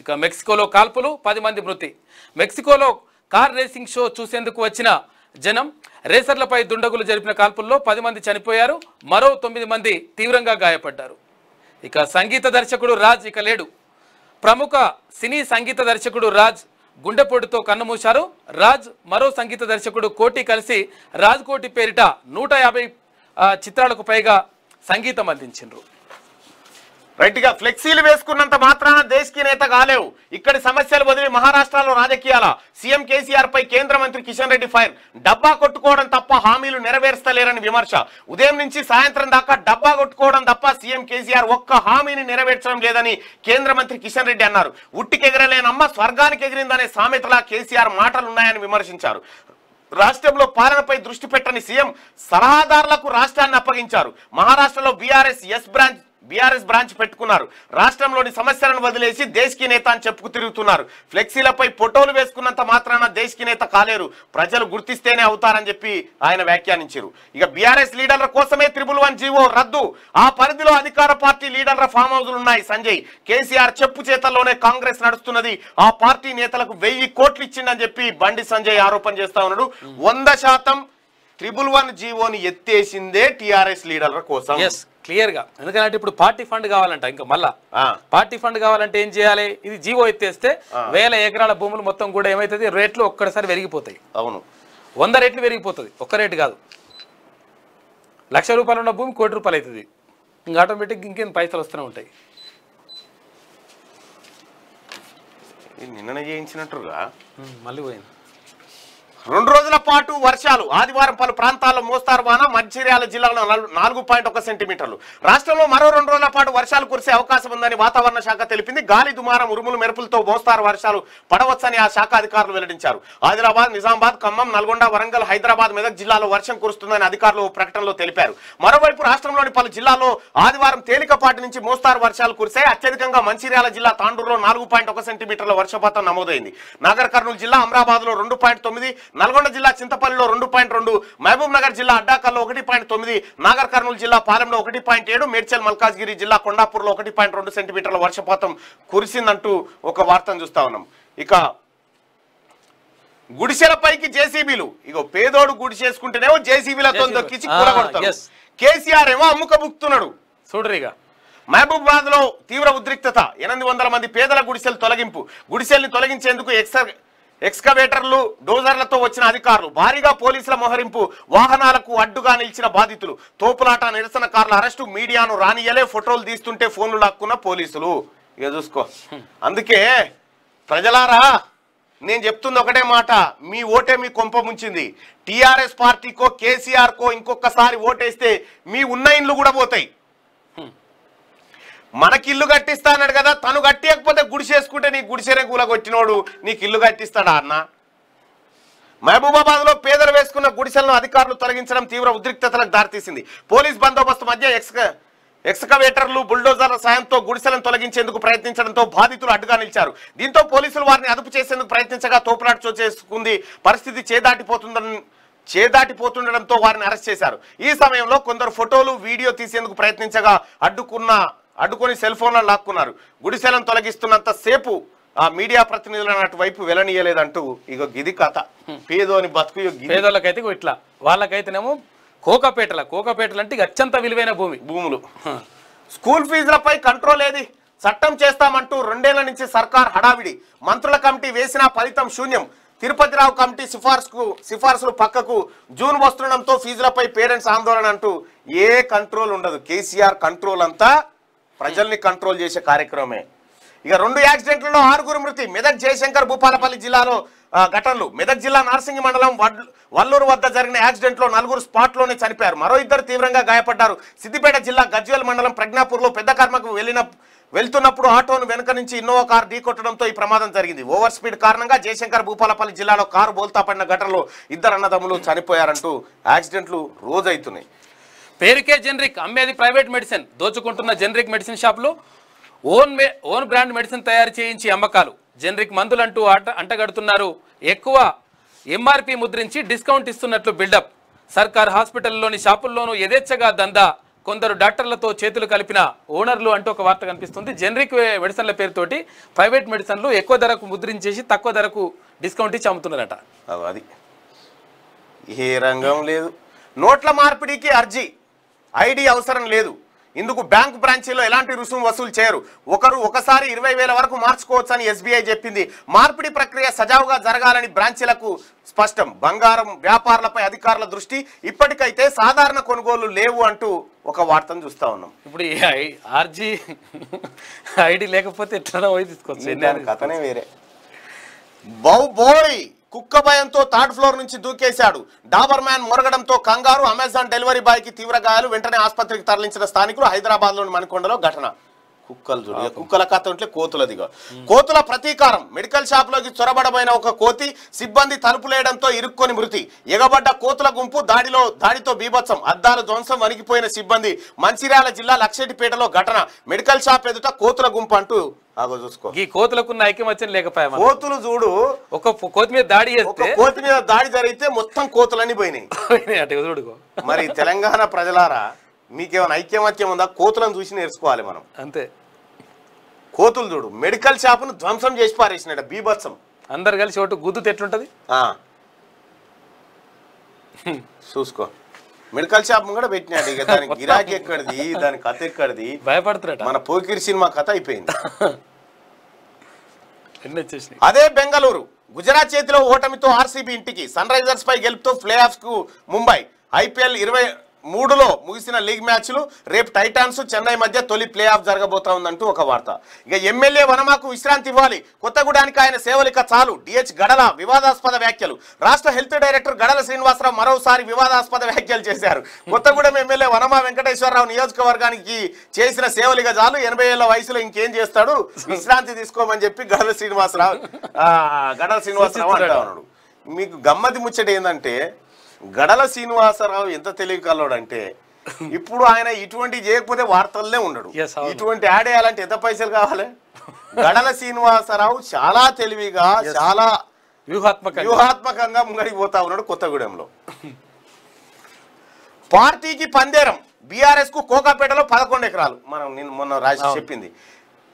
ఇక మెక్సికోలో కాల్పులు పది మంది మృతి మెక్సికోలో కార్ రేసింగ్ షో చూసేందుకు వచ్చిన జనం రేసర్లపై దుండగులు జరిపిన కాల్పుల్లో పది మంది చనిపోయారు మరో తొమ్మిది మంది తీవ్రంగా గాయపడ్డారు ఇక సంగీత దర్శకుడు రాజ్ ఇక లేడు ప్రముఖ సినీ సంగీత దర్శకుడు రాజ్ గుండెపోటుతో కన్నుమూశారు రాజ్ మరో సంగీత దర్శకుడు కోటి కలిసి రాజ్ కోటి పేరిట నూట చిత్రాలకు పైగా సంగీతం అందించారు రైట్గా ఫ్లెక్సీలు వేసుకున్నంత మాత్రాన దేశకి నేత కాలేవు ఇక్కడి సమస్యలు వదిలి మహారాష్ట్రలో రాజకీయాల సీఎం కేసీఆర్ పై కేంద్ర మంత్రి కిషన్ రెడ్డి ఫైర్ డబ్బా కొట్టుకోవడం తప్ప హామీలు నెరవేర్చలేరని విమర్శ ఉదయం నుంచి సాయంత్రం దాకా డబ్బా కొట్టుకోవడం తప్ప సీఎం కేసీఆర్ ఒక్క హామీని నెరవేర్చడం లేదని కేంద్ర మంత్రి కిషన్ రెడ్డి అన్నారు ఎగరలేనమ్మ స్వర్గానికి ఎగిరిందనే సామెతలా కేసీఆర్ మాటలున్నాయని విమర్శించారు రాష్ట్రంలో పాలనపై దృష్టి పెట్టని సీఎం సలహాదారులకు రాష్ట్రాన్ని అప్పగించారు మహారాష్ట్రలో బీఆర్ఎస్ ఎస్ బ్రాంచ్ బీఆర్ఎస్ బ్రాంచ్ పెట్టుకున్నారు రాష్ట్రంలోని సమస్యలను వదిలేసి దేశకి నేత అని చెప్పుకు తిరుగుతున్నారు ఫ్లెక్సీలపై ఫోటోలు వేసుకున్నంత మాత్రాన దేశకి నేత కాలేరు ప్రజలు గుర్తిస్తేనే అవుతారని చెప్పి ఆయన వ్యాఖ్యానించారు ఇక బీఆర్ఎస్ లీడర్ల కోసమే త్రిబుల్ వన్ జీవో రద్దు ఆ పరిధిలో అధికార పార్టీ లీడర్ల ఫామ్ హౌస్లు ఉన్నాయి సంజయ్ కేసీఆర్ చెప్పు చేతల్లోనే కాంగ్రెస్ నడుస్తున్నది ఆ పార్టీ నేతలకు వెయ్యి కోట్లు ఇచ్చిందని చెప్పి బండి సంజయ్ ఆరోపణ చేస్తా ఉన్నాడు వంద శాతం ట్రిబుల్ వన్ జీవోని ఎత్తేసిందే టిఆర్ఎస్ లీడర్ కోసం ఎస్ క్లియర్ గా ఎందుకంటే ఇప్పుడు పార్టీ ఫండ్ కావాలంట ఇంకా మళ్ళా పార్టీ ఫండ్ కావాలంటే ఏం చేయాలి ఇది జీవో ఎత్తేస్తే వేల ఎకరాల భూములు మొత్తం కూడా ఏమైతుంది రేట్లు ఒక్కసారి పెరిగిపోతాయి అవును వంద రేట్లు పెరిగిపోతుంది ఒక్క రేటు కాదు లక్ష రూపాయలు ఉన్న భూమి కోటి రూపాయలు అవుతుంది ఇంకా ఆటోమేటిక్ ఇంకేం పైసలు వస్తూనే ఉంటాయి నిన్న చేయించినట్టుగా మళ్ళీ పోయింది రెండు రోజుల పాటు వర్షాలు ఆదివారం పలు ప్రాంతాల్లో మోస్తారు వాన మంచిర్యాల జిల్లాలో నాలుగు పాయింట్ ఒక సెంటీమీటర్లు రాష్ట్రంలో మరో రెండు రోజుల పాటు వర్షాలు కురిసే అవకాశం ఉందని వాతావరణ శాఖ తెలిపింది గాలి దుమారం ఉరుములు మెరుపులతో మోస్తారు వర్షాలు పడవచ్చని ఆ శాఖ అధికారులు వెల్లడించారు ఆదిలాబాద్ నిజామాబాద్ ఖమ్మం నల్గొండ వరంగల్ హైదరాబాద్ మెదక్ జిల్లాలో వర్షం కురుస్తుందని అధికారులు ప్రకటనలో తెలిపారు మరోవైపు రాష్ట్రంలోని పలు జిల్లాల్లో ఆదివారం తేలికపాటి నుంచి మోస్తారు వర్షాలు కురిసే అత్యధికంగా మంచిర్యాల జిల్లా తాండూరులో నాలుగు పాయింట్ ఒక సెంటీమీటర్ల వర్షపాతం నమోదైంది నాగర్ కర్నూలు జిల్లా అమరాబాద్లో రెండు పాయింట్ తొమ్మిది నల్గొండ జిల్లా చింతపల్లిలో రెండు పాయింట్ రెండు మహబూబ్ నగర్ జిల్లా అడ్డాకల్లో ఒకటి పాయింట్ తొమ్మిది నాగర్ కర్నూలు జిల్లా పాలెంలో ఒకటి పాయింట్ ఏడు మేడ్చల్ మల్కాజ్గిరి జిల్లా కొండాపూర్లో ఒకటి పాయింట్ రెండు సెంటీమీటర్ల వర్షపాతం కురిసిందంటూ ఒక వార్తను చూస్తా ఉన్నాం ఇక గుడిసెల పైకి జేసీబీలు ఇక పేదోడు గుడిసేసుకుంటేనేమో జేసీబీలతో దొక్కించి కూడగొడతాడు కేసీఆర్ ఏమో అమ్ముకబుక్తున్నాడు చూడరిగా మహబూబాబాద్ లో తీవ్ర ఉద్రిక్తత ఎనిమిది వందల మంది పేదల గుడిసెలు తొలగింపు గుడిసెల్ని తొలగించేందుకు ఎక్సర్ ఎక్స్కవేటర్లు డోజర్లతో వచ్చిన అధికారులు భారీగా పోలీసుల మోహరింపు వాహనాలకు అడ్డుగా నిలిచిన బాధితులు తోపులాట నిరసనకారుల అరెస్టు మీడియాను రానియలే ఫోటోలు తీస్తుంటే ఫోన్లు లాక్కున్న పోలీసులు ఇక చూసుకో అందుకే ప్రజలారా నేను చెప్తుంది ఒకటే మాట మీ ఓటే మీ కొంప ముంచింది టీఆర్ఎస్ పార్టీకో కేసీఆర్కో ఇంకొకసారి ఓటేస్తే మీ ఉన్న ఇండ్లు కూడా పోతాయి మనకి ఇల్లు అన్నాడు కదా తను కట్టియకపోతే గుడిసేసుకుంటే నీకు గుడిసేనే వచ్చినోడు నీకు ఇల్లు కట్టిస్తాడా అన్న లో పేదలు వేసుకున్న గుడిసెలను అధికారులు తొలగించడం తీవ్ర ఉద్రిక్తతలకు దారితీసింది పోలీస్ బందోబస్తు మధ్య ఎక్స్ ఎక్స్కవేటర్లు బుల్డోజర్ల సాయంతో గుడిసెలను తొలగించేందుకు ప్రయత్నించడంతో బాధితులు అడ్డుగా నిలిచారు దీంతో పోలీసులు వారిని అదుపు చేసేందుకు ప్రయత్నించగా తోపులాట చేసుకుంది పరిస్థితి చేదాటిపోతుందని చేదాటిపోతుండడంతో వారిని అరెస్ట్ చేశారు ఈ సమయంలో కొందరు ఫోటోలు వీడియో తీసేందుకు ప్రయత్నించగా అడ్డుకున్న అడ్డుకొని సెల్ ఫోన్లను లాక్కున్నారు గుడిసెలను తొలగిస్తున్నంత సేపు ఆ మీడియా ప్రతినిధులను అటువైపు వెళ్ళనీయలేదంటూ ఇక గిది కథ పేదోని బతుకు పేదోళ్ళకైతే ఇట్లా వాళ్ళకైతేనేమో కోకపేటల కోకపేటలు అంటే అత్యంత విలువైన భూమి భూములు స్కూల్ ఫీజులపై కంట్రోల్ ఏది చట్టం చేస్తామంటూ రెండేళ్ల నుంచి సర్కార్ హడావిడి మంత్రుల కమిటీ వేసిన ఫలితం శూన్యం తిరుపతిరావు కమిటీ సిఫార్సుకు సిఫార్సులు పక్కకు జూన్ వస్తుండడంతో ఫీజులపై పేరెంట్స్ ఆందోళన అంటూ ఏ కంట్రోల్ ఉండదు కేసీఆర్ కంట్రోల్ అంతా ప్రజల్ని కంట్రోల్ చేసే కార్యక్రమమే ఇక రెండు యాక్సిడెంట్లలో ఆరుగురు మృతి మెదక్ జయశంకర్ భూపాలపల్లి జిల్లాలో ఘటనలు మెదక్ జిల్లా నార్సింగ్ మండలం వల్లూరు వద్ద జరిగిన యాక్సిడెంట్లో నలుగురు స్పాట్లోనే చనిపోయారు మరో ఇద్దరు తీవ్రంగా గాయపడ్డారు సిద్దిపేట జిల్లా గజ్వేల్ మండలం ప్రజ్ఞాపూర్లో పెద్ద కర్మకు వెళ్ళిన వెళ్తున్నప్పుడు ఆటోను వెనుక నుంచి ఇన్నోవా కారు ఢీకొట్టడంతో ఈ ప్రమాదం జరిగింది ఓవర్ స్పీడ్ కారణంగా జయశంకర్ భూపాలపల్లి జిల్లాలో కారు బోల్తా పడిన ఘటనలో ఇద్దరు అన్నదమ్ములు చనిపోయారంటూ యాక్సిడెంట్లు రోజైతున్నాయి పేరుకే జనరిక్ అమ్మేది ప్రైవేట్ మెడిసిన్ దోచుకుంటున్న జనరిక్ మెడిసిన్ షాపులు ఓన్ ఓన్ బ్రాండ్ మెడిసిన్ తయారు చేయించి అమ్మకాలు జనరిక్ మందులు అంటూ అంటగడుతున్నారు ఎక్కువ ఎంఆర్పి ముద్రించి డిస్కౌంట్ ఇస్తున్నట్లు బిల్డప్ సర్కార్ హాస్పిటల్లోని షాపుల్లోనూ యథేచ్ఛగా దందా కొందరు డాక్టర్లతో చేతులు కలిపిన ఓనర్లు అంటూ ఒక వార్త కనిపిస్తుంది జనరిక్ మెడిసిన్ల పేరుతోటి ప్రైవేట్ మెడిసిన్లు ఎక్కువ ధరకు ముద్రించేసి తక్కువ ధరకు డిస్కౌంట్ ఇచ్చి అమ్ముతున్నారట అది ఏ రంగం లేదు నోట్ల మార్పిడికి అర్జీ ఐడి అవసరం లేదు ఇందుకు బ్యాంకు బ్రాంచీలో ఎలాంటి రుసుము వసూలు చేయరు ఒకరు ఒకసారి ఇరవై వేల వరకు మార్చుకోవచ్చని ఎస్బీఐ చెప్పింది మార్పిడి ప్రక్రియ సజావుగా జరగాలని బ్రాంచీలకు స్పష్టం బంగారం వ్యాపారులపై అధికారుల దృష్టి ఇప్పటికైతే సాధారణ కొనుగోలు లేవు అంటూ ఒక వార్తను చూస్తా ఉన్నాం ఇప్పుడు ఆర్జీ ఐడి లేకపోతే ఎట్లా తీసుకోవచ్చు కథనే వేరే బౌ బోయ్ కుక్క భయంతో థర్డ్ ఫ్లోర్ నుంచి దూకేశాడు డాబర్ మ్యాన్ మొరగడంతో కంగారు అమెజాన్ డెలివరీ బాయ్కి తీవ్ర గాయాలు వెంటనే ఆసుపత్రికి తరలించిన స్థానికులు హైదరాబాద్లోని మణికొండలో ఘటన కుక్కలు చూడు కుక్కల కథ ఉంటే కోతులది కోతుల ప్రతీకారం మెడికల్ షాప్ లోకి చొరబడబోయిన ఒక కోతి సిబ్బంది తలుపులేయడంతో ఇరుక్కొని మృతి ఎగబడ్డ కోతుల గుంపు దాడిలో దాడితో బీభత్సం అద్దాల ధ్వంసం వణికిపోయిన సిబ్బంది మంచిర్యాల జిల్లా లక్షటిపేటలో ఘటన మెడికల్ షాప్ ఎదుట కోతుల గుంపు అంటూ చూసుకో ఈ కోతులకున్న ఐక్యమత్యం లేకపోయా కోతులు చూడు ఒక కోతి మీద దాడి చేస్తే కోతి మీద దాడి జరిగితే మొత్తం కోతులన్నీ పోయినాయి చూడు మరి తెలంగాణ ప్రజలారా మీకేమైనా ఐక్యమత్యం ఉందా కోతులను చూసి నేర్చుకోవాలి మనం అంతే కోతులు చూడు మెడికల్ షాప్ను ధ్వంసం చేసి పారేసినాడు బీభత్సం అందరు కలిసి ఒకటి గుద్దు ఎట్లుంటుంది చూసుకో మెడికల్ షాప్ కూడా పెట్టినాడు ఇక దాని గిరాకీ ఎక్కడిది దాని కథ ఎక్కడిది భయపడుతున్నాడు మన పోకిరి సినిమా కథ అయిపోయింది అదే బెంగళూరు గుజరాత్ చేతిలో ఓటమితో ఆర్సీబీ ఇంటికి సన్ రైజర్స్ పై గెలుపుతో ప్లే ఆఫ్ కు ముంబై ఐపీఎల్ ఇరవై మూడులో ముగిసిన లీగ్ మ్యాచ్లు రేపు టైటాన్స్ చెన్నై మధ్య తొలి ప్లే ఆఫ్ జరగబోతా ఉందంటూ ఒక వార్త ఇక ఎమ్మెల్యే వనమాకు విశ్రాంతి ఇవ్వాలి కొత్తగూడానికి ఆయన సేవలిక చాలు డిహెచ్ గడల వివాదాస్పద వ్యాఖ్యలు రాష్ట్ర హెల్త్ డైరెక్టర్ గడల శ్రీనివాసరావు మరోసారి వివాదాస్పద వ్యాఖ్యలు చేశారు కొత్తగూడెం ఎమ్మెల్యే వనమా వెంకటేశ్వరరావు నియోజకవర్గానికి చేసిన సేవలిక చాలు ఎనభై ఏళ్ల వయసులో ఇంకేం చేస్తాడు విశ్రాంతి తీసుకోమని చెప్పి గడల శ్రీనివాసరావు గడల శ్రీనివాసరావు అంటా మీకు గమ్మతి ముచ్చట ఏంటంటే గడల శ్రీనివాసరావు ఎంత తెలివి అంటే ఇప్పుడు ఆయన ఇటువంటి చేయకపోతే వార్తల్లే ఉండడు ఇటువంటి యాడ్ వేయాలంటే ఎంత పైసలు కావాలి గడల శ్రీనివాసరావు చాలా తెలివిగా చాలా వ్యూహాత్మక వ్యూహాత్మకంగా ముంగడికి పోతా ఉన్నాడు కొత్తగూడెంలో పార్టీకి పందేరం బీఆర్ఎస్ కు కోకాపేటలో పదకొండు ఎకరాలు మనం మొన్న రాసి చెప్పింది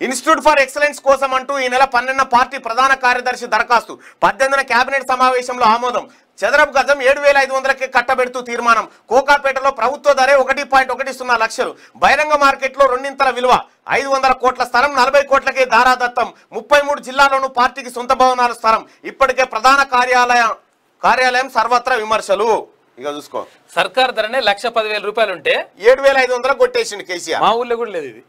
ఇన్స్టిట్యూట్ ఫర్ ఎక్సలెన్స్ కోసం అంటూ ఈ నెల పన్నెండు పార్టీ ప్రధాన కార్యదర్శి దరఖాస్తు పద్దెనిమిదిన కేబినెట్ సమావేశంలో ఆమోదం చదరపు గజం ఏడు వేల ఐదు వందలకి కట్టబెడుతూ తీర్మానం కోకాపేటలో ప్రభుత్వ ధరే ఒకటి పాయింట్ ఒకటి సున్నా లక్షలు బహిరంగ మార్కెట్లో రెండింతల విలువ ఐదు వందల కోట్ల స్థలం నలభై కోట్లకే దత్తం ముప్పై మూడు జిల్లాలోనూ పార్టీకి సొంత భవనాల స్థలం ఇప్పటికే ప్రధాన కార్యాలయం కార్యాలయం సర్వత్రా విమర్శలు ఇక చూసుకో సర్కార్ ధరనే లక్ష పదివేల రూపాయలు ఉంటే ఏడు వేల ఐదు వందలు కొట్టేసింది కేసీఆర్ మా ఊళ్ళో కూడా లేదు ఇది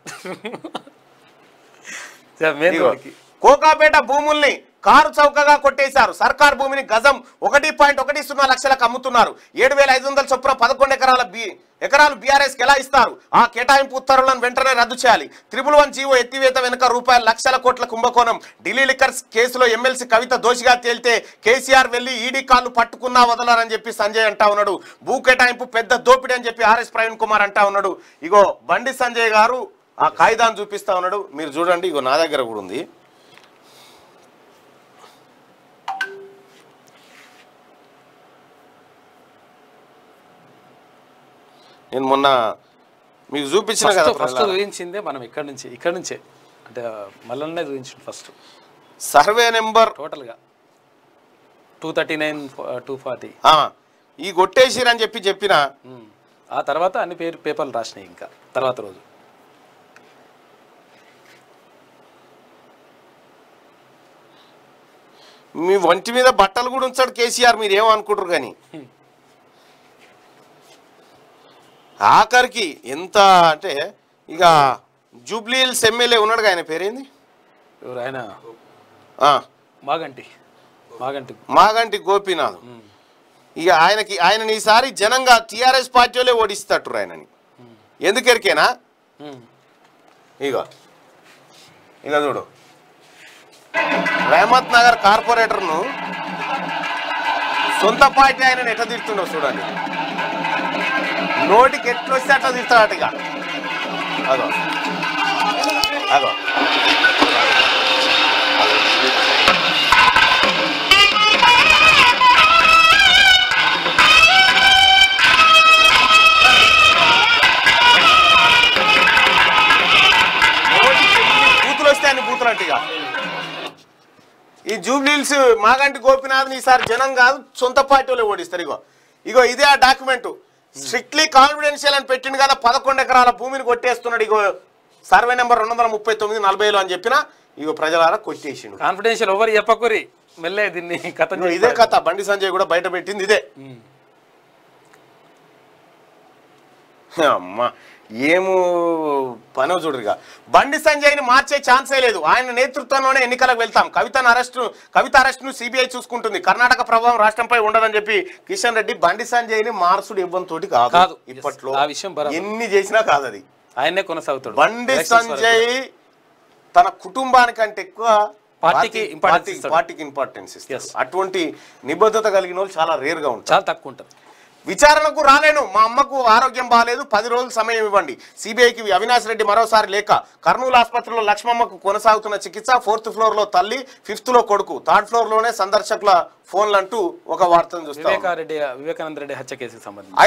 కోకాపేట భూముల్ని కారు చౌకగా కొట్టేశారు సర్కార్ భూమిని గజం ఒకటి పాయింట్ ఒకటి సున్నా లక్షలకు అమ్ముతున్నారు ఏడు వేల ఐదు వందల చొప్పున పదకొండు ఎకరాల బి ఎకరాలు బీఆర్ఎస్ ఎలా ఇస్తారు ఆ కేటాయింపు ఉత్తర్వులను వెంటనే రద్దు చేయాలి త్రిపుల్ వన్ జీవో ఎత్తివేత వెనుక రూపాయలు లక్షల కోట్ల కుంభకోణం ఢిల్లీ లిక్కర్స్ కేసులో ఎమ్మెల్సీ కవిత దోషిగా తేలితే కేసీఆర్ వెళ్లి ఈడీ కాళ్ళు పట్టుకున్నా వదలరని చెప్పి సంజయ్ అంటా ఉన్నాడు భూ కేటాయింపు పెద్ద దోపిడీ అని చెప్పి ఆర్ఎస్ ప్రవీణ్ కుమార్ అంటా ఉన్నాడు ఇగో బండి సంజయ్ గారు ఆ కాగితాన్ని చూపిస్తా ఉన్నాడు మీరు చూడండి ఇగో నా దగ్గర కూడా ఉంది నేను మొన్న మీకు చూపించిన కదా ఫస్ట్ చూపించిందే మనం ఇక్కడ నుంచి ఇక్కడ నుంచే అంటే మల్లన్నే చూపించి ఫస్ట్ సర్వే నెంబర్ టోటల్గా two thirty nine two forty ఈ కొట్టేసిరని చెప్పి చెప్పిన ఆ తర్వాత అన్ని పేరు పేపర్లు రాసినాయి ఇంకా తర్వాత రోజు మీ ఒంటి మీద బట్టలు కూడా ఉంచాడు కేసీఆర్ మీరు ఏమనుకుంటారు కానీ ఆఖరికి ఎంత అంటే ఇక జూబ్లీల్స్ ఎమ్మెల్యే ఉన్నాడు ఆయన పేరేంది ఆయన మాగంటి మాగంటి మాగంటి గోపీనాథ్ ఇక ఆయనకి ఆయనని ఈసారి జనంగా టీఆర్ఎస్ పార్టీలే ఓడిస్తాడు ఆయనని ఎందుకెరికేనా ఇక ఇక చూడు రహమత్ నగర్ కార్పొరేటర్ ను సొంత పార్టీ ఆయన ఎట్లా తీరుతుండవు చూడండి నోటికి ఎట్లు వస్తే అట్లా తీస్తాడట ఇక అదో అదో కూతులు వస్తే ఆయన ఇక ఈ జూబ్లీల్స్ మాగంటి గోపినాథ్ని ఈసారి జనం కాదు సొంత పార్టీలో ఓడిస్తారు ఇగో ఇగో ఇదే ఆ డాక్యుమెంట్ స్ట్రిక్ట్లీ కాన్ఫిడెన్షియల్ అని పెట్టింది కదా పదకొండు ఎకరాల భూమిని కొట్టేస్తున్నాడు ఇగో సర్వే నెంబర్ రెండు వందల ముప్పై తొమ్మిది నలభైలో అని చెప్పిన ఇగో ప్రజలారా కొట్టేసిండు కాన్ఫిడెన్షియల్ ఎవరు చెప్పకూరి మెల్లే దీన్ని కథ ఇదే కథ బండి సంజయ్ కూడా బయట పెట్టింది ఇదే అమ్మా ఏమో పని చూడరుగా బండి సంజయ్ని మార్చే ఛాన్సే లేదు ఆయన నేతృత్వంలోనే ఎన్నికలకు వెళ్తాం కవితను అరెస్టు కవిత అరెస్టును సిబిఐ చూసుకుంటుంది కర్ణాటక ప్రభావం రాష్ట్రంపై ఉండదని చెప్పి కిషన్ రెడ్డి బండి సంజయ్ని మార్చుడు తోటి కాదు ఇప్పట్లో ఎన్ని చేసినా కాదు అది ఆయనే కొనసాగుతాడు బండి సంజయ్ తన కుటుంబానికంటే ఎక్కువ పార్టీకి పార్టీకి ఇంపార్టెన్స్ ఇస్తారు అటువంటి నిబద్ధత కలిగిన వాళ్ళు చాలా రేర్గా ఉంటారు చాలా తక్కువ ఉంటారు విచారణకు రాలేను మా అమ్మకు ఆరోగ్యం బాగాలేదు పది రోజులు సమయం ఇవ్వండి సిబిఐకి అవినాష్ రెడ్డి మరోసారి లేక కర్నూలు ఆసుపత్రిలో లక్ష్మమ్మకు కొనసాగుతున్న చికిత్స ఫోర్త్ ఫ్లోర్లో తల్లి ఫిఫ్త్లో కొడుకు థర్డ్ ఫ్లోర్లోనే సందర్శకుల ఫోన్లు అంటూ ఒక వార్తను వివేకానంద రెడ్డి హత్య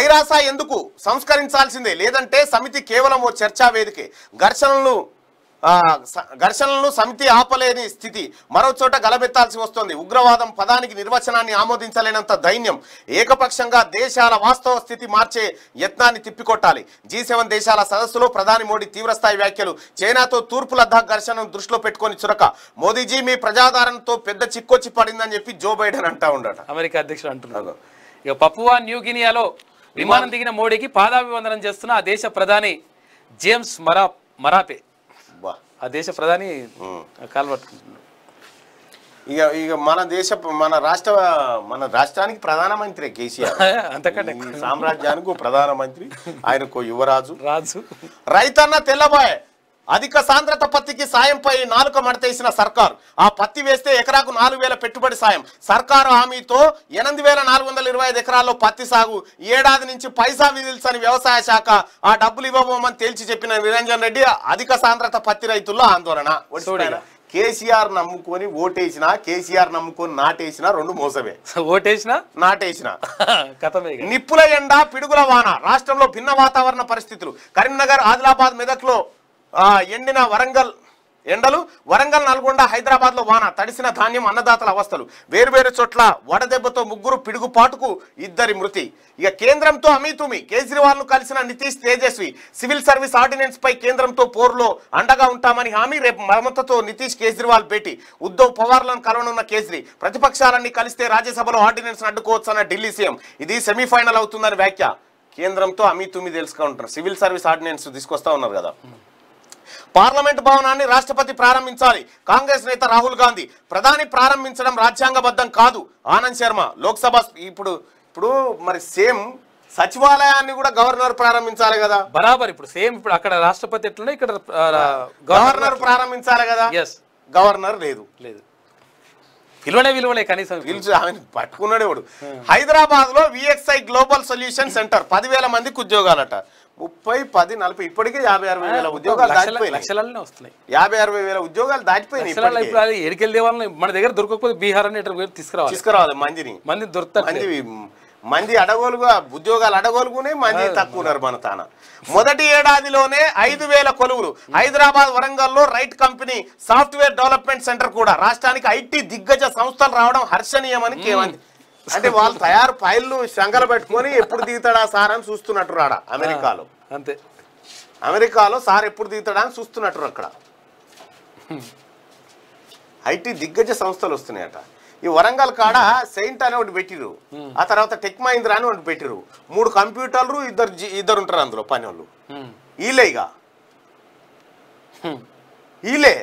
ఐరాస ఎందుకు సంస్కరించాల్సిందే లేదంటే సమితి కేవలం ఓ చర్చా వేదికే ఘర్షణలు ఘర్షణలను సమితి ఆపలేని స్థితి మరో చోట గలబెత్తాల్సి వస్తోంది ఉగ్రవాదం పదానికి నిర్వచనాన్ని ఆమోదించలేనంత దైన్యం ఏకపక్షంగా దేశాల వాస్తవ స్థితి మార్చే యత్నాన్ని తిప్పికొట్టాలి జీ దేశాల సదస్సులో ప్రధాని మోడీ తీవ్రస్థాయి వ్యాఖ్యలు చైనాతో తూర్పు లద్దాఖ్ ఘర్షణను దృష్టిలో పెట్టుకుని చురక మోదీజీ మీ ప్రజాదారణతో పెద్ద చిక్కొచ్చి పడిందని చెప్పి జో బైడెన్ అంటా ఉండట అమెరికా అధ్యక్షుడు అంటున్నారు ఇక పప్పువా న్యూగినియాలో విమానం దిగిన మోడీకి పాదాభివందనం చేస్తున్న ఆ దేశ ప్రధాని జేమ్స్ మరా మరాపే ఆ దేశ ప్రధాని కాల్పట్టుకుంటున్నాడు ఇక ఇక మన దేశ మన రాష్ట్ర మన రాష్ట్రానికి ప్రధానమంత్రి కేసీఆర్ <laughs> అంతకంటే సామ్రాజ్యానికి ప్రధానమంత్రి ఆయనకు యువరాజు రాజు రైతన్న తెల్లబాయ్ అధిక సాంద్రత పత్తికి సాయంపై నాలుక మడతేసిన సర్కార్ ఆ పత్తి వేస్తే ఎకరాకు నాలుగు వేల పెట్టుబడి సాయం సర్కారు హామీతో ఎనిమిది వేల నాలుగు వందల ఇరవై ఐదు ఎకరాల్లో పత్తి సాగు ఏడాది నుంచి పైసా విధిల్సని వ్యవసాయ శాఖ ఆ డబ్బులు ఇవ్వబోమని తేల్చి చెప్పిన నిరంజన్ రెడ్డి అధిక సాంద్రత పత్తి రైతుల్లో ఆందోళన కేసీఆర్ నమ్ముకొని ఓటేసిన కేసీఆర్ నమ్ముకొని నాటేసిన రెండు మోసమే ఓటేసిన నాటేసిన <laughs> నిప్పుల ఎండ పిడుగుల వాన రాష్ట్రంలో భిన్న వాతావరణ పరిస్థితులు కరీంనగర్ ఆదిలాబాద్ మెదక్లో ఎండిన వరంగల్ ఎండలు వరంగల్ నల్గొండ హైదరాబాద్లో వాన తడిసిన ధాన్యం అన్నదాతల అవస్థలు వేర్వేరు చోట్ల వడదెబ్బతో ముగ్గురు పిడుగుపాటుకు ఇద్దరి మృతి ఇక కేంద్రంతో అమీతుమి కేజ్రీవాల్ను కలిసిన Nitish Tejashwi civil service ordinance పై కేంద్రంతో పోరులో అండగా ఉంటామని హామీ రేపు మమతతో నితీష్ కేజ్రీవాల్ భేటీ ఉద్దవ్ పవార్లను కలవనున్న కేజ్రీ ప్రతిపక్షాలన్నీ కలిస్తే రాజ్యసభలో ఆర్డినెన్స్ అడ్డుకోవచ్చన్న ఢిల్లీ సీఎం ఇది సెమీఫైనల్ అవుతుందని వ్యాఖ్య కేంద్రంతో అమీతుమి తెలుసుకుంటున్నారు సివిల్ సర్వీస్ ఆర్డినెన్స్ తీసుకొస్తా ఉన్నారు కదా పార్లమెంట్ భవనాన్ని రాష్ట్రపతి ప్రారంభించాలి కాంగ్రెస్ నేత రాహుల్ గాంధీ ప్రధాని ప్రారంభించడం రాజ్యాంగబద్ధం కాదు ఆనంద్ శర్మ లోక్సభ ఇప్పుడు ఇప్పుడు మరి సేమ్ సచివాలయాన్ని కూడా గవర్నర్ ప్రారంభించాలి కదా బరాబర్ ఇప్పుడు సేమ్ ఇప్పుడు అక్కడ రాష్ట్రపతి ఎట్లున్నా ఇక్కడ గవర్నర్ ప్రారంభించాలి కదా ఎస్ గవర్నర్ లేదు లేదు విలువనే విలువలే కనీసం పిలిచి ఆమె పట్టుకున్నాడే వాడు హైదరాబాద్ లో విఎక్స్ఐ గ్లోబల్ సొల్యూషన్ సెంటర్ పదివేల మందికి ఉద్యోగాలట ముప్పై పది నలభై ఇప్పటికే యాభై అరవై వేల ఉద్యోగాలు దాటిపోయి లక్షలనే వస్తున్నాయి యాభై అరవై వేల ఉద్యోగాలు దాటిపోయినాయి ఇప్పుడు ఎడికెళ్ళే వాళ్ళని మన దగ్గర దొరకకపోతే బీహార్ అనే తీసుకురావాలి తీసుకురావాలి మందిని మంది దొరుకుతాయి మంది మంది అడగోలుగా ఉద్యోగాలు అడగోలుగునే మంది తక్కువ ఉన్నారు మన తాన మొదటి ఏడాదిలోనే ఐదు వేల కొలువులు హైదరాబాద్ వరంగల్ లో right company software development centre కూడా రాష్ట్రానికి ఐటీ దిగ్గజ సంస్థలు రావడం హర్షణీయమని కేవంది అంటే వాళ్ళు తయారు ఫైళ్ళు శంకర పెట్టుకొని ఎప్పుడు దిగుతాడా సార్ అని చూస్తున్నట్టు రాడా అమెరికాలో అంతే అమెరికాలో సార్ ఎప్పుడు దిగుతాడా అని చూస్తున్నట్టు అక్కడ ఐటీ దిగ్గజ సంస్థలు వస్తున్నాయట ఈ వరంగల్ కాడ సెయింట్ అని ఒకటి పెట్టిరు ఆ తర్వాత టెక్ మహీంద్ర అని ఒకటి పెట్టిరు మూడు కంప్యూటర్లు ఇద్దరు ఇద్దరు ఉంటారు అందులో పని వాళ్ళు ఈలే ఇక ఈలే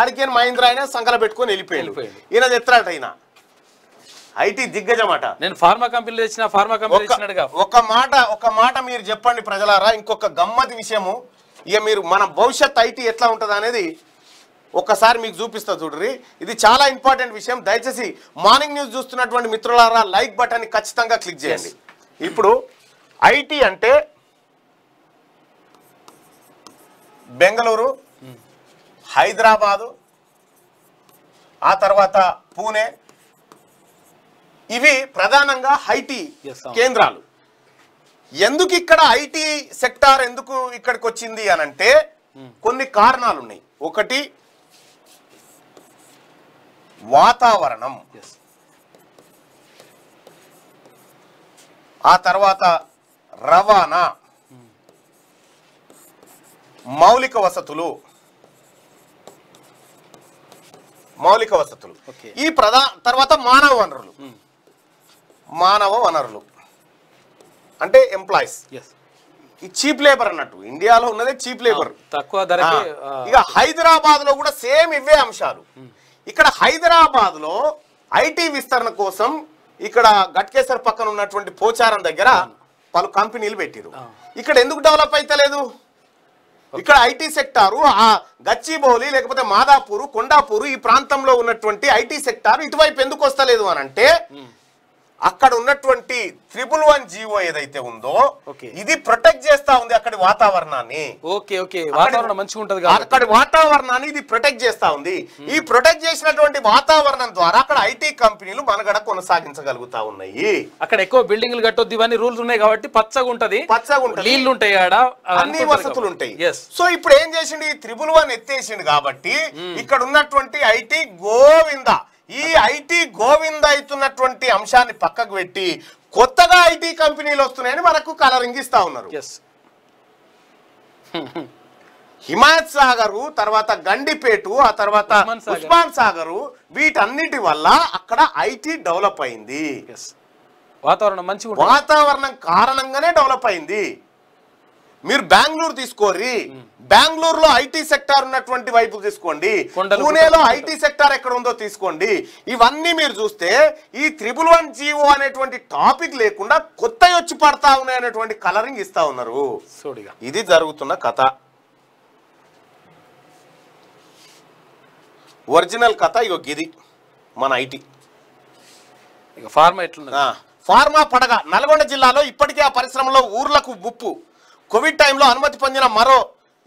ఆడికేం మహీంద్రా అయినా సంకల పెట్టుకొని వెళ్ళిపోయాడు ఈయన ఎత్తాడట అయినా ఐటీ దిగ్గజ మాట నేను ఫార్మా కంపెనీలు తెచ్చిన ఫార్మా కంపెనీ ఒక మాట ఒక మాట మీరు చెప్పండి ప్రజలారా ఇంకొక గమ్మతి విషయము ఇక మీరు మన భవిష్యత్ ఐటీ ఎట్లా ఉంటుంది అనేది ఒక్కసారి మీకు చూపిస్తా చూడరి ఇది చాలా ఇంపార్టెంట్ విషయం దయచేసి మార్నింగ్ న్యూస్ చూస్తున్నటువంటి మిత్రులారా లైక్ బటన్ ఖచ్చితంగా క్లిక్ చేయండి ఇప్పుడు ఐటీ అంటే బెంగళూరు హైదరాబాదు ఆ తర్వాత పూణే ఇవి ప్రధానంగా ఐటీ కేంద్రాలు ఎందుకు ఇక్కడ ఐటీ సెక్టార్ ఎందుకు ఇక్కడికి వచ్చింది అనంటే hmm. కొన్ని కారణాలు ఉన్నాయి ఒకటి వాతావరణం ఆ తర్వాత రవాణా hmm. మౌలిక వసతులు మౌలిక వసతులు ఈ ప్రధాన తర్వాత మానవ వనరులు hmm. మానవ వనరులు అంటే ఎంప్లాయీస్ ఈ చీప్ లేబర్ అన్నట్టు ఇండియాలో ఉన్నదే చీప్ లేబర్ తక్కువ ధర ఇక హైదరాబాద్ లో కూడా సేమ్ ఇవే అంశాలు ఇక్కడ హైదరాబాద్ లో ఐటీ విస్తరణ కోసం ఇక్కడ గట్కేశ్వర్ పక్కన ఉన్నటువంటి పోచారం దగ్గర పలు కంపెనీలు పెట్టిరు ఇక్కడ ఎందుకు డెవలప్ అయితలేదు ఇక్కడ ఐటీ సెక్టారు ఆ గచ్చిబౌలి లేకపోతే మాదాపూర్ కొండాపూర్ ఈ ప్రాంతంలో ఉన్నటువంటి ఐటీ సెక్టార్ ఇటువైపు ఎందుకు వస్తలేదు అని అంటే అక్కడ ఉన్నటువంటి త్రిపుల్ వన్ జీవో ఏదైతే ఉందో ఇది ప్రొటెక్ట్ చేస్తా ఉంది అక్కడ వాతావరణాన్ని ఓకే ఓకే వాతావరణం మంచిగా వాతావరణాన్ని ఇది ప్రొటెక్ట్ చేస్తా ఉంది ఈ ప్రొటెక్ట్ చేసినటువంటి వాతావరణం ద్వారా అక్కడ ఐటీ కంపెనీలు మనగడ కొనసాగించగలుగుతా ఉన్నాయి అక్కడ ఎక్కువ బిల్డింగ్లు కట్టొద్దు ఇవన్నీ రూల్స్ ఉన్నాయి కాబట్టి పచ్చగా ఉంటది పచ్చగా ఉంటది నీళ్లు ఉంటాయి ఆడ అన్ని వసతులు ఉంటాయి సో ఇప్పుడు ఏం చేసిండు ఈ త్రిపుల్ వన్ ఎత్తేసిండు కాబట్టి ఇక్కడ ఉన్నటువంటి ఐటీ గోవిందా ఈ ఐటీ గోవింద అవుతున్నటువంటి అంశాన్ని పక్కకు పెట్టి కొత్తగా ఐటీ కంపెనీలు వస్తున్నాయని మనకు కలరింగ్ ఇస్తా ఉన్నారు హిమాయత్ సాగరు తర్వాత గండిపేటు ఆ తర్వాత ఉస్మాన్ సాగరు వీటన్నిటి వల్ల అక్కడ ఐటీ డెవలప్ అయింది వాతావరణం మంచి వాతావరణం కారణంగానే డెవలప్ అయింది మీరు బెంగళూరు తీసుకోర్రి బెంగళూరులో ఐటీ సెక్టార్ ఉన్నటువంటి వైపు తీసుకోండి పూణేలో ఐటీ సెక్టార్ ఎక్కడ ఉందో తీసుకోండి ఇవన్నీ మీరు చూస్తే ఈ త్రిబుల్ వన్ జీవో అనేటువంటి టాపిక్ లేకుండా కొత్త వచ్చి పడతా ఉన్నాయి అనేటువంటి కలరింగ్ ఇస్తా ఉన్నారు ఇది జరుగుతున్న కథ ఒరిజినల్ కథ ఇగో గిది మన ఐటీ ఫార్మా ఎట్లున్నా ఫార్మా పడగా నల్గొండ జిల్లాలో ఇప్పటికే ఆ పరిశ్రమలో ఊర్లకు ముప్పు కోవిడ్ టైంలో అనుమతి పొందిన మరో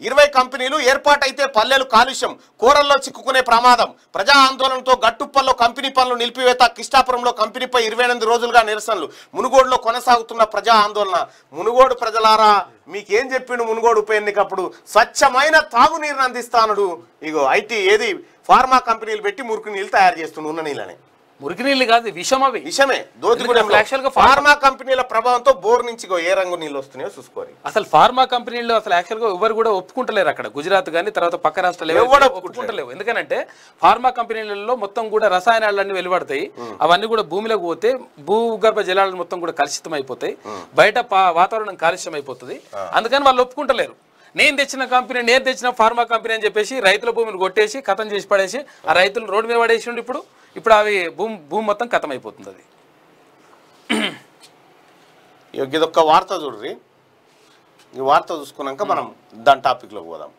ఇరవై కంపెనీలు ఏర్పాటైతే పల్లెలు కాలుష్యం కూరల్లో చిక్కుకునే ప్రమాదం ప్రజా ఆందోళనతో గట్టుప్పల్లో కంపెనీ పనులు నిలిపివేత కిష్టాపురంలో కంపెనీపై ఇరవై ఎనిమిది రోజులుగా నిరసనలు మునుగోడులో కొనసాగుతున్న ప్రజా ఆందోళన మునుగోడు ప్రజలారా మీకేం చెప్పిండు మునుగోడు ఉప ఎన్నికప్పుడు స్వచ్ఛమైన తాగునీరును అందిస్తానుడు ఇగో ఐటీ ఏది ఫార్మా కంపెనీలు పెట్టి మురుకు నీళ్ళు తయారు చేస్తుండు ఉన్న నీళ్ళని మురికి నీళ్ళు కాదు విషం అవి విషమే దోచుకునే ఫార్మా కంపెనీల ప్రభావంతో బోర్ నుంచి ఏ రంగు నీళ్ళు వస్తున్నాయో చూసుకోవాలి అసలు ఫార్మా కంపెనీలు అసలు యాక్చువల్ గా ఎవరు కూడా ఒప్పుకుంటలేరు అక్కడ గుజరాత్ గానీ తర్వాత పక్క రాష్ట్రాలు ఒప్పుకుంటలేవు ఎందుకంటే ఫార్మా కంపెనీలలో మొత్తం కూడా రసాయనాలన్నీ వెలువడతాయి అవన్నీ కూడా భూమిలోకి పోతే భూగర్భ జలాలు మొత్తం కూడా కలుషితం అయిపోతాయి బయట వాతావరణం కాలుష్యం అయిపోతుంది అందుకని వాళ్ళు ఒప్పుకుంటలేరు నేను తెచ్చిన కంపెనీ నేను తెచ్చిన ఫార్మా కంపెనీ అని చెప్పేసి రైతుల భూమిని కొట్టేసి కథం చేసి పడేసి ఆ రైతులు రోడ్డు మీద పడేసి ఇప్పుడు ఇప్పుడు అవి భూమి భూమి మొత్తం కథమైపోతుంది అది ఒక వార్త చూడ్రి ఈ వార్త చూసుకున్నాక మనం దాని టాపిక్లో పోదాం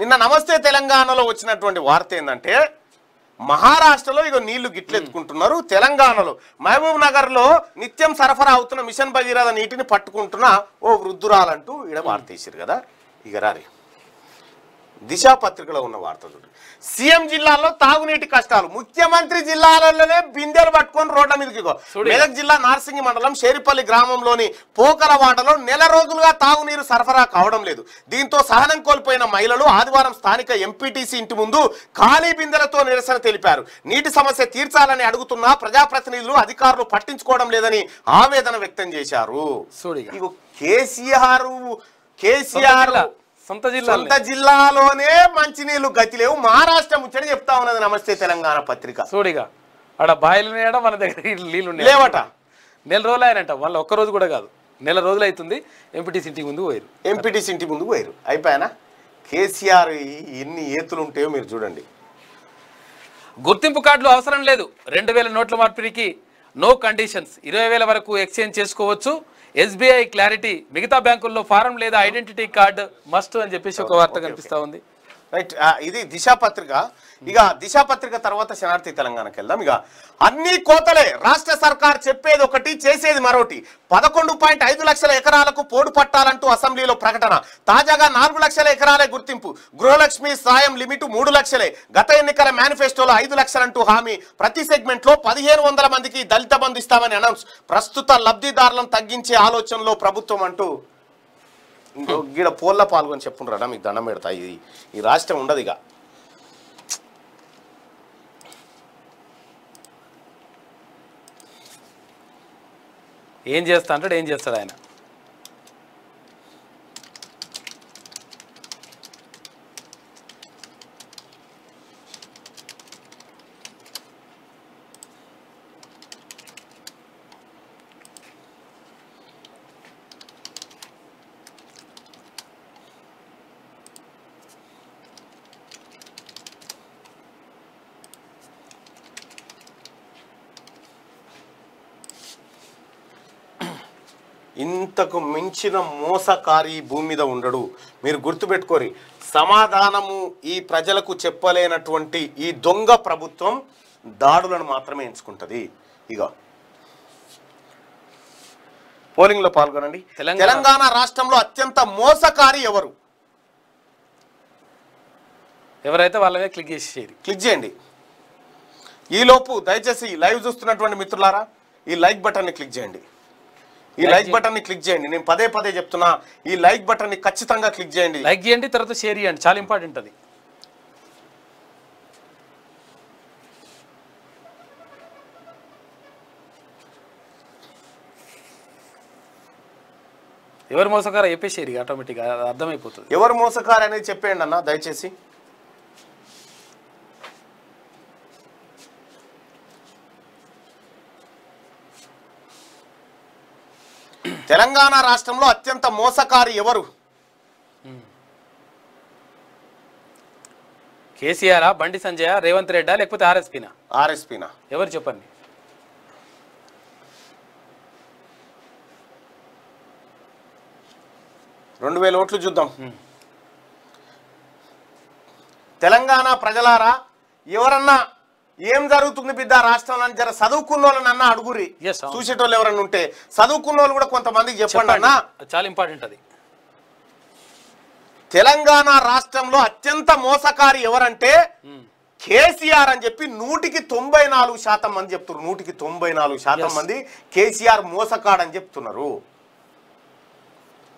నిన్న నమస్తే తెలంగాణలో వచ్చినటువంటి వార్త ఏంటంటే మహారాష్ట్రలో ఇక నీళ్లు గిట్లెత్తుకుంటున్నారు తెలంగాణలో మహబూబ్ నగర్లో నిత్యం సరఫరా అవుతున్న మిషన్ భగీరథ నీటిని పట్టుకుంటున్న ఓ వృద్ధురాలంటూ ఈడ ఇచ్చారు కదా ఇక రారే దిశాపత్రికలో ఉన్న వార్త చూడండి సీఎం జిల్లాలో తాగునీటి కష్టాలు ముఖ్యమంత్రి జిల్లాలలోనే బిందెలు పట్టుకొని రోడ్ల మీదకి మెదక్ జిల్లా నార్సింగి మండలం షేరిపల్లి గ్రామంలోని వాటలో నెల రోజులుగా తాగునీరు సరఫరా కావడం లేదు దీంతో సహనం కోల్పోయిన మహిళలు ఆదివారం స్థానిక ఎంపీటీసీ ఇంటి ముందు ఖాళీ బిందెలతో నిరసన తెలిపారు నీటి సమస్య తీర్చాలని అడుగుతున్నా ప్రజాప్రతినిధులు అధికారులు పట్టించుకోవడం లేదని ఆవేదన వ్యక్తం చేశారు కేసీఆర్ కేసీఆర్ సొంత జిల్లా సొంత జిల్లాలోనే మంచినీళ్ళు గతి లేవు మహారాష్ట్ర ముచ్చట చెప్తా ఉన్నది నమస్తే తెలంగాణ పత్రిక చూడిగా ఆడ బాయిలు ఉన్నాయడా మన దగ్గర నీళ్ళు లేవట నెల రోజులు ఆయనంట వాళ్ళు ఒక్క రోజు కూడా కాదు నెల రోజులు అవుతుంది ఎంపీటీసీ ఇంటికి ముందు పోయారు ఎంపీటీసీ ఇంటి ముందు పోయారు అయిపోయానా కేసీఆర్ ఎన్ని ఏతులు ఉంటాయో మీరు చూడండి గుర్తింపు కార్డులు అవసరం లేదు రెండు వేల నోట్ల మార్పిడికి నో కండిషన్స్ ఇరవై వేల వరకు ఎక్స్చేంజ్ చేసుకోవచ్చు ఎస్బీఐ క్లారిటీ మిగతా బ్యాంకుల్లో ఫారం లేదా ఐడెంటిటీ కార్డు మస్ట్ అని చెప్పేసి ఒక వార్త కనిపిస్తూ ఉంది రైట్ ఇది దిశాపత్రిక ఇక దిశాపత్రిక తర్వాత శనార్థి తెలంగాణకి వెళ్దాం ఇక అన్ని కోతలే రాష్ట్ర సర్కార్ చెప్పేది ఒకటి చేసేది మరొకటి పదకొండు పాయింట్ ఐదు లక్షల ఎకరాలకు పోడు పట్టాలంటూ అసెంబ్లీలో ప్రకటన తాజాగా నాలుగు లక్షల ఎకరాలే గుర్తింపు గృహలక్ష్మి సాయం లిమిట్ మూడు లక్షలే గత ఎన్నికల మేనిఫెస్టోలో ఐదు లక్షలంటూ హామీ ప్రతి సెగ్మెంట్లో పదిహేను వందల మందికి దళిత బంధు ఇస్తామని అనౌన్స్ ప్రస్తుత లబ్ధిదారులను తగ్గించే ఆలోచనలో ప్రభుత్వం అంటూ ఇంకో గీడ పోల్ల పాల్గొని చెప్పుండ్రాడా మీకు దండం పెడతా ఇది ఈ రాష్ట్రం ఉండదు ఇక ఏం చేస్తా అంటాడు ఏం చేస్తాడు ఆయన మించిన మోసకారి భూమి మీద ఉండడు మీరు గుర్తుపెట్టుకోరి సమాధానము ఈ ప్రజలకు చెప్పలేనటువంటి ఈ దొంగ ప్రభుత్వం దాడులను మాత్రమే ఎంచుకుంటుంది ఇక పోలింగ్లో పాల్గొనండి తెలంగాణ రాష్ట్రంలో అత్యంత మోసకారి ఎవరు ఎవరైతే వాళ్ళవే క్లిక్ చేసి క్లిక్ చేయండి ఈలోపు దయచేసి లైవ్ చూస్తున్నటువంటి మిత్రులారా ఈ లైక్ బటన్ని క్లిక్ చేయండి ఈ లైక్ బటన్ ని క్లిక్ చేయండి నేను పదే పదే చెప్తున్నా ఈ లైక్ బటన్ ని ఖచ్చితంగా క్లిక్ చేయండి లైక్ చేయండి తర్వాత షేర్ చేయండి చాలా ఇంపార్టెంట్ అది ఎవరు మోసకారా చెప్పేసేది ఆటోమేటిక్గా అర్థమైపోతుంది ఎవరు మోసకారు అనేది చెప్పేయండి అన్న దయచేసి తెలంగాణ రాష్ట్రంలో అత్యంత మోసకారి ఎవరు కేసీఆర్ బండి సంజయ రేవంత్ రెడ్డా లేకపోతే ఆర్ఎస్పీనా ఆర్ఎస్పీనా ఎవరు చెప్పండి రెండు వేల ఓట్లు చూద్దాం తెలంగాణ ప్రజలారా ఎవరన్నా ఏం జరుగుతుంది బిడ్డ రాష్ట్రంలో జర చదువుకున్న వాళ్ళని అన్న అడుగురి చూసేటోళ్ళు ఎవరన్నా ఉంటే చదువుకున్న వాళ్ళు కూడా కొంతమందికి చెప్పండి అన్న చాలా ఇంపార్టెంట్ అది తెలంగాణ రాష్ట్రంలో అత్యంత మోసకారి ఎవరంటే కేసీఆర్ అని చెప్పి నూటికి తొంభై నాలుగు శాతం మంది చెప్తున్నారు నూటికి తొంభై నాలుగు శాతం మంది కేసీఆర్ మోసకాడని చెప్తున్నారు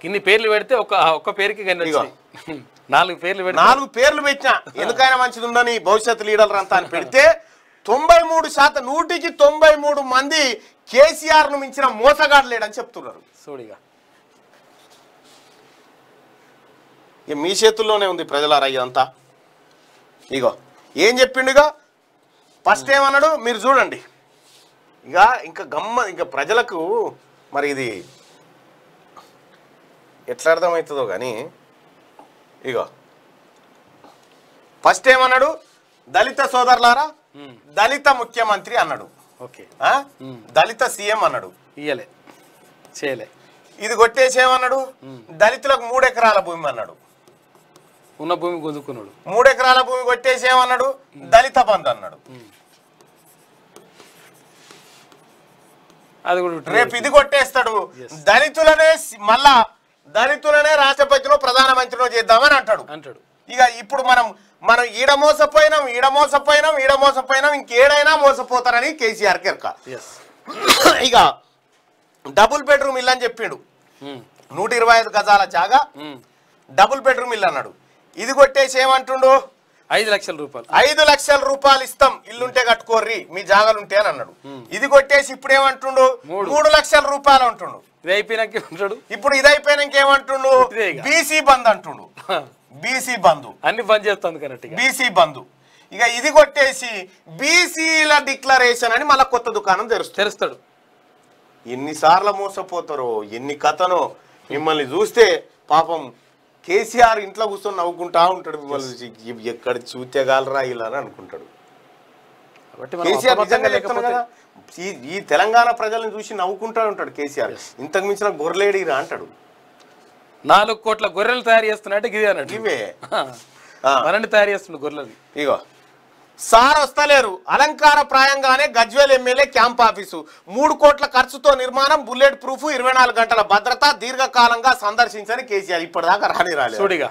ఇన్ని పేర్లు పెడితే ఒక ఒక పేరుకి <laughs> నాలుగు పేర్లు నాలుగు పేర్లు పెట్టినా ఎందుకైనా మంచిది ఉందని భవిష్యత్ లీడర్ అంతా అని పెడితే తొంభై మూడు శాతం నూటికి తొంభై మూడు మంది కేసీఆర్ను మించిన మోసగాడు లేడని చెప్తున్నారు సోడిగా ఇక మీ చేతుల్లోనే ఉంది ప్రజల ఇదంతా ఇగో ఏం చెప్పిండుగా ఫస్ట్ ఏమన్నాడు మీరు చూడండి ఇక ఇంకా గమ్మ ఇంకా ప్రజలకు మరి ఇది ఎట్లా అర్థమవుతుందో కానీ ఇగో ఫస్ట్ ఏమన్నాడు దళిత సోదరులారా దళిత ముఖ్యమంత్రి అన్నాడు దళిత సీఎం అన్నాడు ఇయ్యలే చేయలే ఇది కొట్టేసేమన్నాడు దళితులకు మూడు ఎకరాల భూమి అన్నాడు ఉన్న భూమి గుంజుకున్నాడు మూడు ఎకరాల భూమి కొట్టేసేమన్నాడు దళిత బంధు అన్నాడు అది కూడా రేపు ఇది కొట్టేస్తాడు దళితులనే మళ్ళా దళితులనే రాష్ట్రపతిలో ప్రధానమంత్రిలో చేద్దామని అంటాడు అంటాడు ఇక ఇప్పుడు మనం మనం ఈడ మోసపోయినాం ఈడ మోసపోయినాం ఈడ మోసపోయినాం ఇంకేడైనా మోసపోతారని కేసీఆర్ కెరక <clears throat> ఇక డబుల్ బెడ్రూమ్ ఇల్లు అని చెప్పిండు hmm. నూట ఇరవై ఐదు గజాల జాగా hmm. డబుల్ బెడ్రూమ్ ఇల్లు అన్నాడు ఇది కొట్టేసి ఏమంటుండు ఐదు లక్షల రూపాయలు ఐదు లక్షల రూపాయలు ఇస్తాం ఇల్లుంటే కట్టుకోర్రి మీ జాగాలు ఉంటే అని అన్నాడు hmm. ఇది కొట్టేసి ఇప్పుడు ఏమంటుండు మూడు లక్షల రూపాయలు అంటుండు ఇది అయిపోయినాక ఇప్పుడు ఇది అయిపోయినాక ఏమంటుండు బీసీ బంద్ అంటుండు <laughs> బీసీ బంధు అన్ని బంద్ చేస్తుంది కరెక్ట్ బీసీ బంధు ఇక ఇది కొట్టేసి బీసీల డిక్లరేషన్ అని మళ్ళీ కొత్త దుకాణం తెరుస్తాడు తెరుస్తాడు ఎన్నిసార్లు మోసపోతారో ఎన్ని కథనో మిమ్మల్ని చూస్తే పాపం కేసీఆర్ ఇంట్లో కూర్చొని నవ్వుకుంటా ఉంటాడు మిమ్మల్ని ఎక్కడ చూతేగలరా ఇలా అని అనుకుంటాడు ఈ తెలంగాణ ప్రజలను చూసి నవ్వుకుంటా ఉంటాడు కేసీఆర్ ఇంతకు మించిన గొర్రెలేడిరా అంటాడు నాలుగు కోట్ల గొర్రెలు తయారు చేస్తున్నట్టు గిది అన్నట్టు ఇవే మనని తయారు చేస్తుంది గొర్రెలు ఇగో సార్ వస్తలేరు ప్రాయంగానే గజ్వేల్ ఎమ్మెల్యే క్యాంప్ ఆఫీసు మూడు కోట్ల ఖర్చుతో నిర్మాణం బుల్లెట్ ప్రూఫ్ ఇరవై నాలుగు గంటల భద్రత దీర్ఘకాలంగా సందర్శించని కేసీఆర్ ఇప్పటిదాకా రాని రాలేదు చూడిగా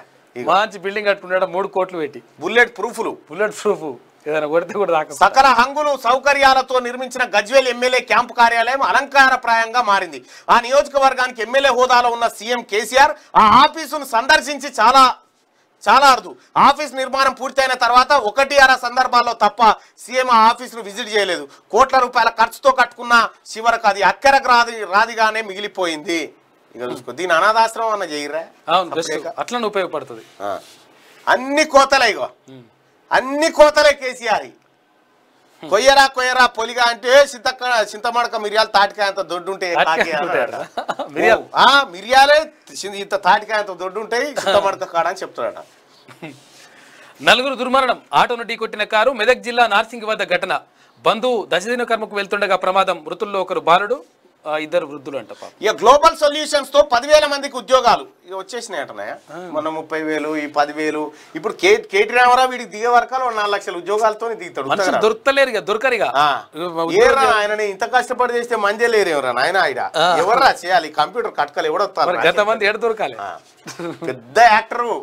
మంచి బిల్డింగ్ కట్టుకున్నాడు మూడు కోట్లు పెట్టి బుల్లెట్ ప్రూఫ్లు బుల్లెట్ ప్రూఫ్ ఏదైనా కొడితే కూడా దాకా సకల హంగులు సౌకర్యాలతో నిర్మించిన గజ్వేల్ ఎమ్మెల్యే క్యాంపు కార్యాలయం అలంకారప్రాయంగా మారింది ఆ నియోజకవర్గానికి ఎమ్మెల్యే హోదాలో ఉన్న సీఎం కేసీఆర్ ఆ ఆఫీసును సందర్శించి చాలా చాలా అరుదు ఆఫీస్ నిర్మాణం పూర్తయిన తర్వాత ఒకటి అర సందర్భాల్లో తప్ప సీఎం ఆఫీసును విజిట్ చేయలేదు కోట్ల రూపాయల ఖర్చుతో కట్టుకున్న చివరకు అది అక్కరకు రాది రాదిగానే మిగిలిపోయింది దీని అనాథాశ్రమం అన్న చేయరా అట్లనే ఉపయోగపడుతుంది అన్ని కోతలే అన్ని కోతలే కేసీఆర్ కొయ్యరా కొయ్యరా పొలిగా అంటే చింతక చింతమడక మిరియాలు తాటికాయ అంత దొడ్డు మిరియాలే ఇంత తాటికాయ అంత ఉంటాయి చింతమడక కాడ అని చెప్తున్నాడు నలుగురు దుర్మరణం ఆటోను ఢీకొట్టిన కారు మెదక్ జిల్లా నార్సింగ్ వద్ద ఘటన బంధువు దశదిన కర్మకు వెళ్తుండగా ప్రమాదం మృతుల్లో ఒకరు బాలుడు ఇద్దరు వృద్ధులు అంట ఇక గ్లోబల్ సొల్యూషన్స్ తో పదివేల మందికి ఉద్యోగాలు ఇక వచ్చేసినాయి అటనే మన ముప్పై వేలు ఈ పదివేలు ఇప్పుడు కేటీ రామారావు వీడికి దిగే వర్గాలు నాలుగు లక్షల ఉద్యోగాలతో దిగుతాడు దొరకలేరు ఇక దొరకరిగా ఆయన ఇంత కష్టపడి చేస్తే లేరు ఎవరా ఆయన ఆయన ఎవర్రా చేయాలి కంప్యూటర్ కట్కలు ఎవడొస్తారు గత మంది ఎడ దొరకాలి పెద్ద యాక్టరు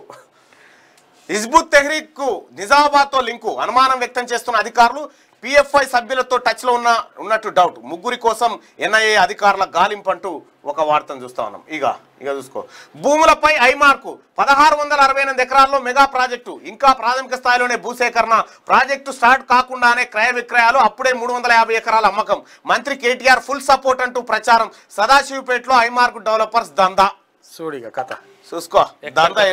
హిజ్బుత్ తెహ్రీక్ కు నిజామాబాద్ తో లింకు అనుమానం వ్యక్తం చేస్తున్న అధికారులు పిఎఫ్ఐ సభ్యులతో టచ్లో ఉన్న ఉన్నట్టు డౌట్ ముగ్గురి కోసం ఎన్ఐఏ అధికారుల గాలింపంటూ ఒక వార్తను చూస్తా ఉన్నాం ఇక ఇక చూసుకో భూములపై ఐమార్కు పదహారు వందల అరవై ఎనిమిది ఎకరాల్లో మెగా ప్రాజెక్టు ఇంకా ప్రాథమిక స్థాయిలోనే భూసేకరణ ప్రాజెక్టు స్టార్ట్ కాకుండానే క్రయ విక్రయాలు అప్పుడే మూడు వందల యాభై ఎకరాల అమ్మకం మంత్రి కేటీఆర్ ఫుల్ సపోర్ట్ అంటూ ప్రచారం సదాశివపేటలో ఐమార్కు డెవలపర్స్ దందా చూడు కథ చూసుకో దందా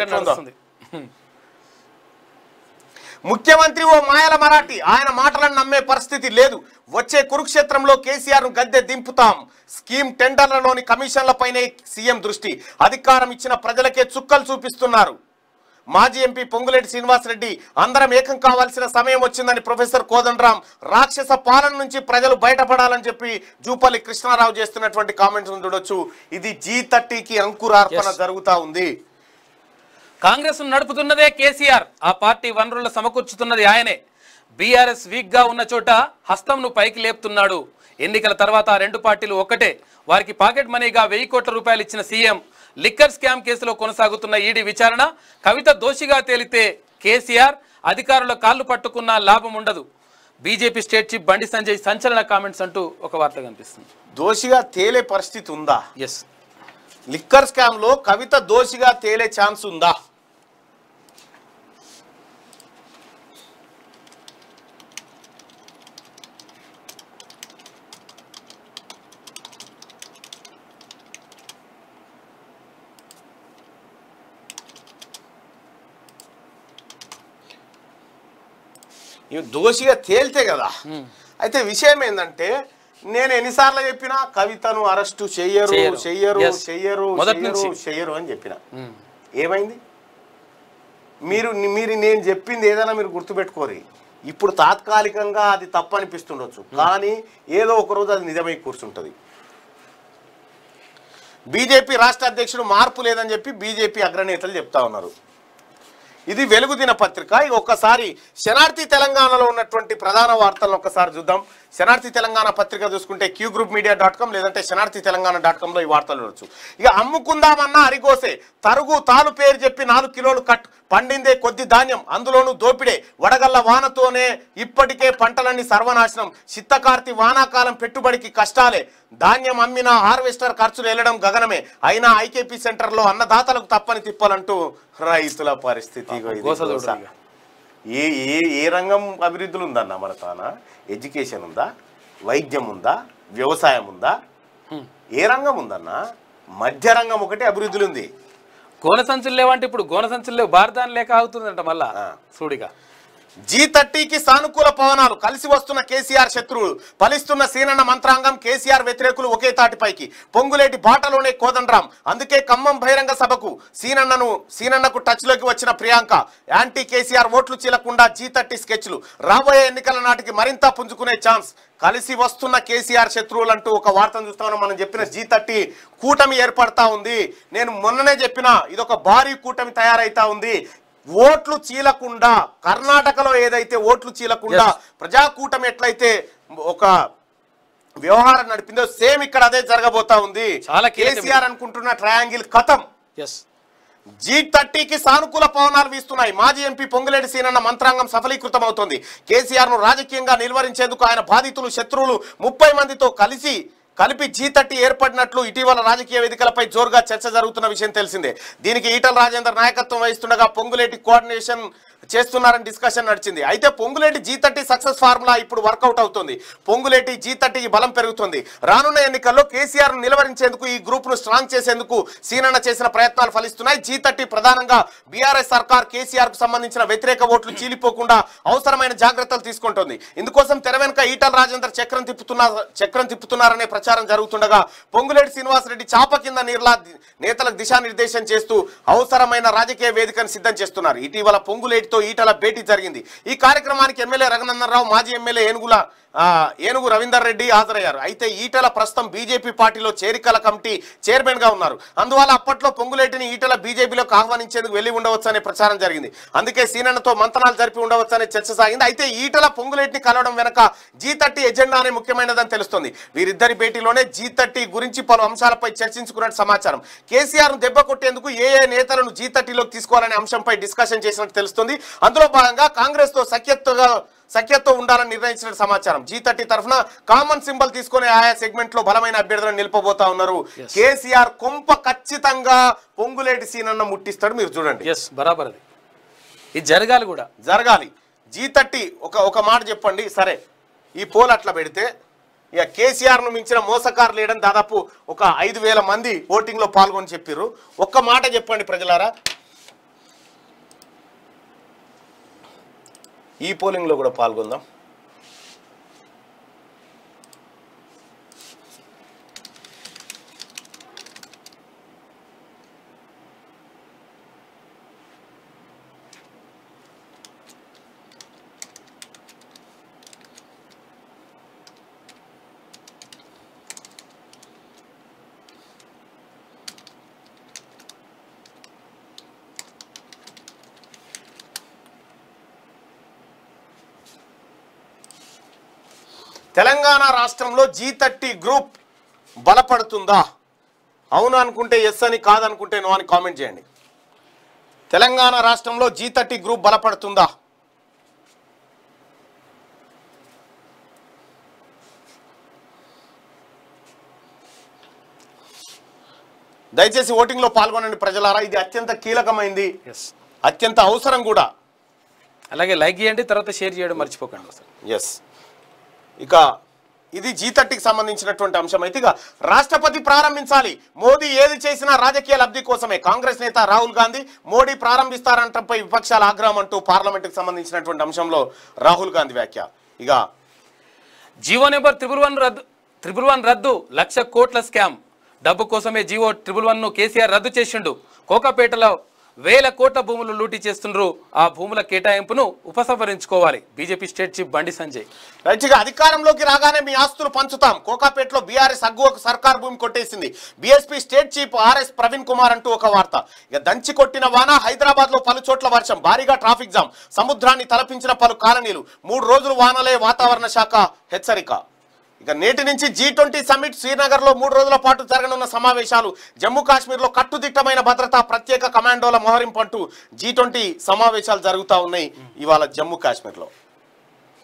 ముఖ్యమంత్రి ఓ మాయల మరాఠి ఆయన మాటలను నమ్మే పరిస్థితి లేదు వచ్చే కురుక్షేత్రంలో కేసీఆర్ ను గద్దె దింపుతాం స్కీమ్ టెండర్లలోని కమిషన్లపైనే సీఎం దృష్టి అధికారం ఇచ్చిన ప్రజలకే చుక్కలు చూపిస్తున్నారు మాజీ ఎంపీ పొంగులేటి శ్రీనివాసరెడ్డి అందరం ఏకం కావాల్సిన సమయం వచ్చిందని ప్రొఫెసర్ కోదండరామ్ రాక్షస పాలన నుంచి ప్రజలు బయటపడాలని చెప్పి జూపల్లి కృష్ణారావు చేస్తున్నటువంటి కామెంట్స్ చూడొచ్చు ఇది జీ థర్టీకి అంకురార్పణ జరుగుతూ ఉంది కాంగ్రెస్ నడుపుతున్నదే కేసీఆర్ ఆ పార్టీ వనరులు సమకూర్చుతున్నది ఆయనే బీఆర్ఎస్ వీక్గా ఉన్న చోట హస్తంను పైకి లేపుతున్నాడు ఎన్నికల తర్వాత రెండు పార్టీలు ఒక్కటే వారికి పాకెట్ మనీగా వెయ్యి కోట్ల రూపాయలు ఇచ్చిన సీఎం లిక్కర్ స్కామ్ కేసులో కొనసాగుతున్న ఈడీ విచారణ కవిత దోషిగా తేలితే కేసీఆర్ అధికారుల కాళ్ళు పట్టుకున్న లాభం ఉండదు బీజేపీ స్టేట్ చీఫ్ బండి సంజయ్ సంచలన కామెంట్స్ అంటూ ఒక వార్త కనిపిస్తుంది దోషిగా తేలే పరిస్థితి ఉందా ఎస్ లిక్కర్ స్కామ్లో కవిత దోషిగా తేలే ఛాన్స్ ఉందా ఇవి దోషిగా తేలితే కదా అయితే విషయం ఏంటంటే నేను ఎన్నిసార్లు చెప్పినా కవితను అరెస్టు చెయ్యరు చెయ్యరు చెయ్యరు చెయ్యరు అని చెప్పిన ఏమైంది మీరు మీరు నేను చెప్పింది ఏదైనా మీరు గుర్తుపెట్టుకోరు ఇప్పుడు తాత్కాలికంగా అది తప్పనిపిస్తుండొచ్చు కానీ ఏదో ఒకరోజు అది నిజమై కూర్చుంటుంది బీజేపీ రాష్ట్ర అధ్యక్షుడు మార్పు లేదని చెప్పి బీజేపీ అగ్రనేతలు చెప్తా ఉన్నారు ఇది వెలుగు పత్రిక ఒక్కసారి శరార్థి తెలంగాణలో ఉన్నటువంటి ప్రధాన వార్తలను ఒకసారి చూద్దాం శనార్థి తెలంగాణ పత్రిక చూసుకుంటే Q group media dot com లేదంటే శనార్థి తెలంగాణ డాట్ కామ్లో ఈ వార్తలు ఉండొచ్చు ఇక అమ్ముకుందామన్నా అరిగోసే తరుగు తాను పేరు చెప్పి నాలుగు కిలోలు కట్ పండిందే కొద్ది ధాన్యం అందులోనూ దోపిడే వడగల్ల వానతోనే ఇప్పటికే పంటలన్నీ సర్వనాశనం చిత్తకార్తి వానాకాలం పెట్టుబడికి కష్టాలే ధాన్యం అమ్మిన హార్వెస్టర్ ఖర్చులు వెళ్ళడం గగనమే అయినా ఐకేపీ సెంటర్లో అన్నదాతలకు తప్పని తిప్పాలంటూ రైతుల పరిస్థితి ఏ ఏ ఏ రంగం అభివృద్ధులు ఉందన్న మన తాన ఎడ్యుకేషన్ ఉందా వైద్యం ఉందా వ్యవసాయం ఉందా ఏ రంగం ఉందన్న మధ్య రంగం ఒకటి అభివృద్ధులు ఉంది సంచులు లేవంటే ఇప్పుడు సంచులు లేవు భారతాన్ని లేక అవుతుందంట మళ్ళా చూడిగా జీ థర్టీకి సానుకూల పవనాలు కలిసి వస్తున్న కేసీఆర్ శత్రువులు ఫలిస్తున్న సీనన్న మంత్రాంగం కేసీఆర్ వ్యతిరేకులు ఒకే తాటిపైకి పొంగులేటి బాటలోనే కోదండరాం అందుకే ఖమ్మం బహిరంగ సభకు సీనన్నను సీనన్నకు టచ్లోకి వచ్చిన ప్రియాంక యాంటీ కేసీఆర్ ఓట్లు చీలకుండా జీ థర్టీ స్కెచ్లు రాబోయే ఎన్నికల నాటికి మరింత పుంజుకునే ఛాన్స్ కలిసి వస్తున్న కేసీఆర్ శత్రువులు అంటూ ఒక వార్తను చూస్తామని మనం చెప్పిన జీ థర్టీ కూటమి ఏర్పడతా ఉంది నేను మొన్ననే చెప్పిన ఇదొక భారీ కూటమి తయారైతా ఉంది ఓట్లు చీలకుండా కర్ణాటకలో ఏదైతే ఓట్లు చీలకుండా ప్రజాకూటమి ఎట్లయితే ఒక వ్యవహారం నడిపిందో సేమ్ ఇక్కడ అదే జరగబోతా ఉంది కేసీఆర్ అనుకుంటున్న ట్రయాంగిల్ కథం జీ థర్టీకి సానుకూల పవనాలు వీస్తున్నాయి మాజీ ఎంపీ పొంగులేడి సీనన్న మంత్రాంగం సఫలీకృతం అవుతోంది కేసీఆర్ ను రాజకీయంగా నిలువరించేందుకు ఆయన బాధితులు శత్రువులు ముప్పై మందితో కలిసి కలిపి జీ థర్టీ ఏర్పడినట్లు ఇటీవల రాజకీయ వేదికలపై జోరుగా చర్చ జరుగుతున్న విషయం తెలిసిందే దీనికి ఈటల రాజేందర్ నాయకత్వం వహిస్తుండగా పొంగులేటి కోఆర్డినేషన్ చేస్తున్నారని డిస్కషన్ నడిచింది అయితే Ponguleti G thirty success formula ఇప్పుడు వర్కౌట్ అవుతుంది పొంగులేటి జీ థర్టీ బలం పెరుగుతుంది రానున్న ఎన్నికల్లో కేసీఆర్ నిలవరించేందుకు ఈ గ్రూప్ ను స్ట్రాంగ్ చేసేందుకు సీనన్న చేసిన ప్రయత్నాలు ఫలిస్తున్నాయి జీ థర్టీ ప్రధానంగా బీఆర్ఎస్ సర్కార్ కేసీఆర్ కు సంబంధించిన వ్యతిరేక ఓట్లు చీలిపోకుండా అవసరమైన జాగ్రత్తలు తీసుకుంటోంది ఇందుకోసం తెర వెనుక ఈటల రాజేందర్ చక్రం తిప్పుతున్న చక్రం తిప్పుతున్నారనే ప్రచారం జరుగుతుండగా పొంగులేటి శ్రీనివాసరెడ్డి చాప కింద నిర్లా నేతలకు దిశానిర్దేశం చేస్తూ అవసరమైన రాజకీయ వేదికను సిద్ధం చేస్తున్నారు ఇటీవల పొంగులేటితో ఈటల భేటీ జరిగింది ఈ కార్యక్రమానికి ఎమ్మెల్యే రఘునందనరావు మాజీ ఎమ్మెల్యే ఏనుగుల ఏనుగు రవీందర్ రెడ్డి హాజరయ్యారు అయితే ఈటల ప్రస్తుతం బీజేపీ పార్టీలో చేరికల కమిటీ చైర్మన్ గా ఉన్నారు అందువల్ల అప్పట్లో పొంగులేటిని ఈటల బీజేపీలోకి ఆహ్వానించేందుకు వెళ్లి ఉండవచ్చు అనే ప్రచారం జరిగింది అందుకే సీనన్నతో మంతనాలు జరిపి ఉండవచ్చు అనే చర్చ సాగింది అయితే ఈటల పొంగులేటిని కలవడం వెనక జీ థర్టీ ఎజెండా అనే ముఖ్యమైనదని తెలుస్తుంది వీరిద్దరి భేటీలోనే జీ థర్టీ గురించి పలు అంశాలపై చర్చించుకున్నట్టు సమాచారం కేసీఆర్ ను దెబ్బ కొట్టేందుకు ఏ ఏ నేతలను జీ థర్టీలోకి తీసుకోవాలనే అంశంపై డిస్కషన్ చేసినట్టు తెలుస్తుంది అందులో భాగంగా కాంగ్రెస్ తో సఖ్యత్వంగా సఖ్యత్వం ఉండాలని నిర్ణయించిన సమాచారం జీ థర్టీ తరఫున కామన్ సింబల్ తీసుకుని ఆయా సెగ్మెంట్ లో బలమైన అభ్యర్థులను నిలిపబోతా ఉన్నారు కేసీఆర్ కుంప ఖచ్చితంగా పొంగులేటి సీనన్న ముట్టిస్తాడు మీరు చూడండి ఇది జరగాలి కూడా జరగాలి జీ థర్టీ ఒక ఒక మాట చెప్పండి సరే ఈ పోల్ అట్లా పెడితే ఇక ను మించిన మోసకారులు వేయడం దాదాపు ఒక ఐదు మంది ఓటింగ్ లో పాల్గొని చెప్పారు ఒక్క మాట చెప్పండి ప్రజలారా ఈ పోలింగ్లో కూడా పాల్గొందాం తెలంగాణ రాష్ట్రంలో జీ థర్టీ గ్రూప్ బలపడుతుందా అవును అనుకుంటే ఎస్ అని కాదనుకుంటే నో అని కామెంట్ చేయండి తెలంగాణ రాష్ట్రంలో జీ థర్టీ గ్రూప్ బలపడుతుందా దయచేసి ఓటింగ్లో పాల్గొనండి ప్రజలారా ఇది అత్యంత కీలకమైంది అత్యంత అవసరం కూడా అలాగే లైక్ చేయండి తర్వాత షేర్ చేయడం మర్చిపోకండి ఎస్ ఇక ఇది జీతట్టికి సంబంధించినటువంటి అంశం అయితే ఇక రాష్ట్రపతి ప్రారంభించాలి మోదీ ఏది చేసినా రాజకీయ లబ్ధి కోసమే కాంగ్రెస్ నేత రాహుల్ గాంధీ మోడీ ప్రారంభిస్తారంటే విపక్షాల ఆగ్రహం అంటూ పార్లమెంటుకు సంబంధించినటువంటి అంశంలో రాహుల్ గాంధీ వ్యాఖ్య ఇక జీవో నెంబర్ త్రిపుల్ వన్ రద్దు త్రిపుల్ వన్ రద్దు లక్ష కోట్ల స్కామ్ డబ్బు కోసమే జీవో ట్రిపుల్ ను కేసీఆర్ రద్దు చేసిండు కోకాపేటలో వేల కోట్ల భూములు లూటీ చేస్తుండ్రు ఆ భూముల కేటాయింపును ఉపసంహరించుకోవాలి బీజేపీ స్టేట్ చీఫ్ బండి సంజయ్ రైతుగా అధికారంలోకి రాగానే మీ ఆస్తులు పంచుతాం కోకాపేటలో బీఆర్ఎస్ అగ్గు సర్కార్ భూమి కొట్టేసింది BSP state chief RS Praveen Kumar అంటూ ఒక వార్త ఇక దంచి కొట్టిన వాన హైదరాబాద్ లో పలు చోట్ల వర్షం భారీగా ట్రాఫిక్ జామ్ సముద్రాన్ని తలపించిన పలు కాలనీలు మూడు రోజులు వానలే వాతావరణ శాఖ హెచ్చరిక ఇక నేటి నుంచి జీ ట్వంటీ సమ్మిట్ శ్రీనగర్లో మూడు రోజుల పాటు జరగనున్న సమావేశాలు జమ్మూ కాశ్మీర్లో కట్టుదిట్టమైన భద్రత ప్రత్యేక కమాండోల మోహరింపు అంటూ జీ ట్వంటీ సమావేశాలు జరుగుతూ ఉన్నాయి ఇవాళ జమ్మూ కాశ్మీర్లో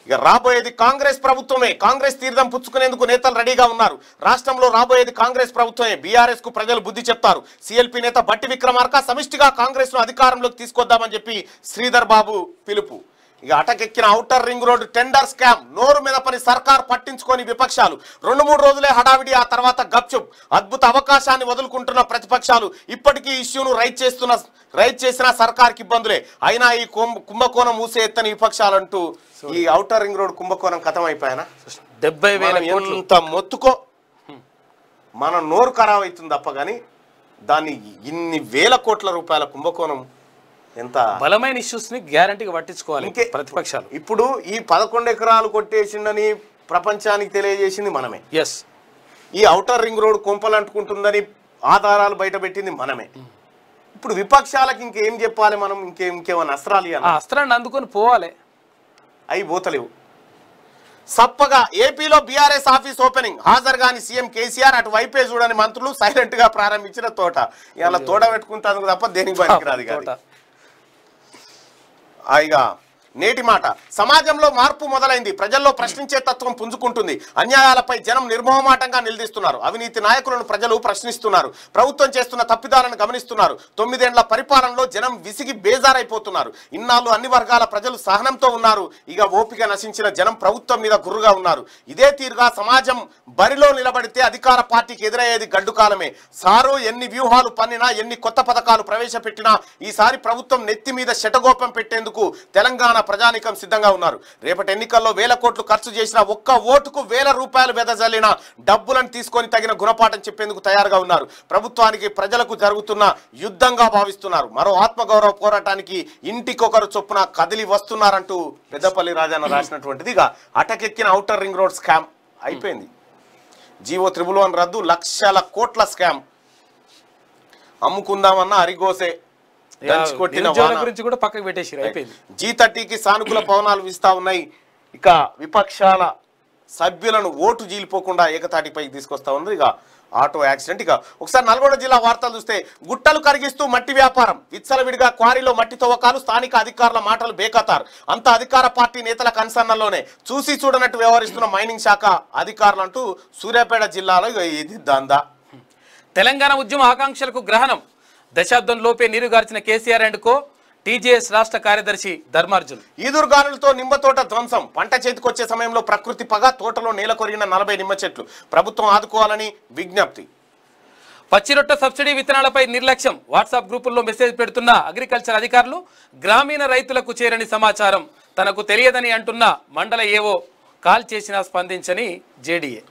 ఇక రాబోయేది కాంగ్రెస్ ప్రభుత్వమే కాంగ్రెస్ తీర్థం పుచ్చుకునేందుకు నేతలు రెడీగా ఉన్నారు రాష్ట్రంలో రాబోయేది కాంగ్రెస్ ప్రభుత్వమే బీఆర్ఎస్ కు ప్రజలు బుద్ధి చెప్తారు సిఎల్పీ నేత బట్టి విక్రమార్క సమిష్టిగా కాంగ్రెస్ ను అధికారంలోకి తీసుకొద్దామని చెప్పి శ్రీధర్ బాబు పిలుపు ఇక అటకెక్కిన outer ring road tender scam నోరు మీద పని సర్కార్ పట్టించుకొని విపక్షాలు రెండు మూడు రోజులే హడావిడి ఆ తర్వాత గప్చుప్ అద్భుత అవకాశాన్ని వదులుకుంటున్న ప్రతిపక్షాలు ఇప్పటికీ ఇష్యూను రైట్ చేస్తున్న రైట్ చేసిన సర్కార్కి ఇబ్బందులే అయినా ఈ కుంభకోణం మూసే ఎత్తని విపక్షాలంటూ ఈ ఔటర్ రింగ్ రోడ్ కుంభకోణం కథం అయిపోయానా డెబ్బై వేల మొత్తుకో మన నోరు ఖరాబ్ అవుతుంది తప్ప కానీ దాన్ని ఇన్ని వేల కోట్ల రూపాయల కుంభకోణం ఎంత బలమైన ఇష్యూస్ ని గ్యారంటీ పట్టించుకోవాలి ప్రతిపక్షాలు ఇప్పుడు ఈ పదకొండు ఎకరాలు కొట్టేసిండని ప్రపంచానికి తెలియజేసింది మనమే ఎస్ ఈ అవుటర్ రింగ్ రోడ్ కొంపలు అంటుకుంటుందని ఆధారాలు బయట పెట్టింది మనమే hmm. ఇప్పుడు విపక్షాలకు ఇంకేం చెప్పాలి మనం ఇంకేం ఇంకేమైనా అస్త్రాలు ఇవ్వాలి అస్త్రాన్ని అందుకొని పోవాలి అవి పోతలేవు సప్పగా ఏపీలో బీఆర్ఎస్ ఆఫీస్ ఓపెనింగ్ హాజరు కాని సీఎం కేసీఆర్ అటు వైపే చూడని మంత్రులు సైలెంట్ గా ప్రారంభించిన తోట ఇలా తోట పెట్టుకుంటాను తప్ప దేనికి రాదు కదా 아이가 నేటి మాట సమాజంలో మార్పు మొదలైంది ప్రజల్లో ప్రశ్నించే తత్వం పుంజుకుంటుంది అన్యాయాలపై జనం నిర్మోహమాటంగా నిలదీస్తున్నారు అవినీతి నాయకులను ప్రజలు ప్రశ్నిస్తున్నారు ప్రభుత్వం చేస్తున్న తప్పిదాలను గమనిస్తున్నారు తొమ్మిదేండ్ల పరిపాలనలో జనం విసిగి బేజారైపోతున్నారు ఇన్నాళ్ళు అన్ని వర్గాల ప్రజలు సహనంతో ఉన్నారు ఇక ఓపిక నశించిన జనం ప్రభుత్వం మీద గుర్రుగా ఉన్నారు ఇదే తీరుగా సమాజం బరిలో నిలబడితే అధికార పార్టీకి ఎదురయ్యేది గడ్డు కాలమే సారు ఎన్ని వ్యూహాలు పన్నినా ఎన్ని కొత్త పథకాలు ప్రవేశపెట్టినా ఈసారి ప్రభుత్వం నెత్తి మీద శటగోపం పెట్టేందుకు తెలంగాణ ప్రజానీకం సిద్ధంగా ఉన్నారు రేపటి ఎన్నికల్లో వేల కోట్లు ఖర్చు చేసిన ఒక్క ఓటుకు వేల రూపాయలు వెదజల్లిన డబ్బులను తీసుకొని తగిన గుణపాఠం చెప్పేందుకు తయారుగా ఉన్నారు ప్రభుత్వానికి ప్రజలకు జరుగుతున్న యుద్ధంగా భావిస్తున్నారు మరో ఆత్మగౌరవ పోరాటానికి ఇంటికొకరు చొప్పున కదిలి వస్తున్నారంటూ పెద్దపల్లి రాజన్న రాసినటువంటిది ఇక అటకెక్కిన ఔటర్ రింగ్ రోడ్ స్కామ్ అయిపోయింది జీవో త్రిబుల్ వన్ రద్దు లక్షల కోట్ల స్కామ్ అమ్ముకుందామన్న అరిగోసే గురించి కూడా పక్కకు పెట్టేసి అయిపోయింది జీ థర్టీకి సానుకూల పవనాలు వీస్తా ఉన్నాయి ఇక విపక్షాల సభ్యులను ఓటు జీలిపోకుండా ఏకతాటిపై తీసుకొస్తా ఉంది ఇక ఆటో యాక్సిడెంట్ ఇక ఒకసారి నల్గొండ జిల్లా వార్తలు చూస్తే గుట్టలు కరిగిస్తూ మట్టి వ్యాపారం విచ్చలవిడిగా క్వారీలో మట్టి తవ్వకాలు స్థానిక అధికారుల మాటలు బేకతారు అంత అధికార పార్టీ నేతల కన్సర్నల్లోనే చూసి చూడనట్టు వ్యవహరిస్తున్న మైనింగ్ శాఖ అధికారులు అంటూ సూర్యాపేట జిల్లాలో ఇది దందా తెలంగాణ ఉద్యమ ఆకాంక్షలకు గ్రహణం దశాబ్దంలోపే నీరుగార్చిన కేసీఆర్ అండ్ కో టీజేఎస్ రాష్ట్ర కార్యదర్శి ధర్మార్జున్ ఈదురుగానులతో నిమ్మ తోట ధ్వంసం పంట చేతికొచ్చే సమయంలో ప్రకృతి పగ తోటలో నేల కొరిగిన నలభై నిమ్మ చెట్లు ప్రభుత్వం ఆదుకోవాలని విజ్ఞప్తి పచ్చిరొట్ట సబ్సిడీ విత్తనాలపై నిర్లక్ష్యం వాట్సాప్ గ్రూపుల్లో మెసేజ్ పెడుతున్న అగ్రికల్చర్ అధికారులు గ్రామీణ రైతులకు చేరని సమాచారం తనకు తెలియదని అంటున్న మండల ఏవో కాల్ చేసినా స్పందించని జేడీఏ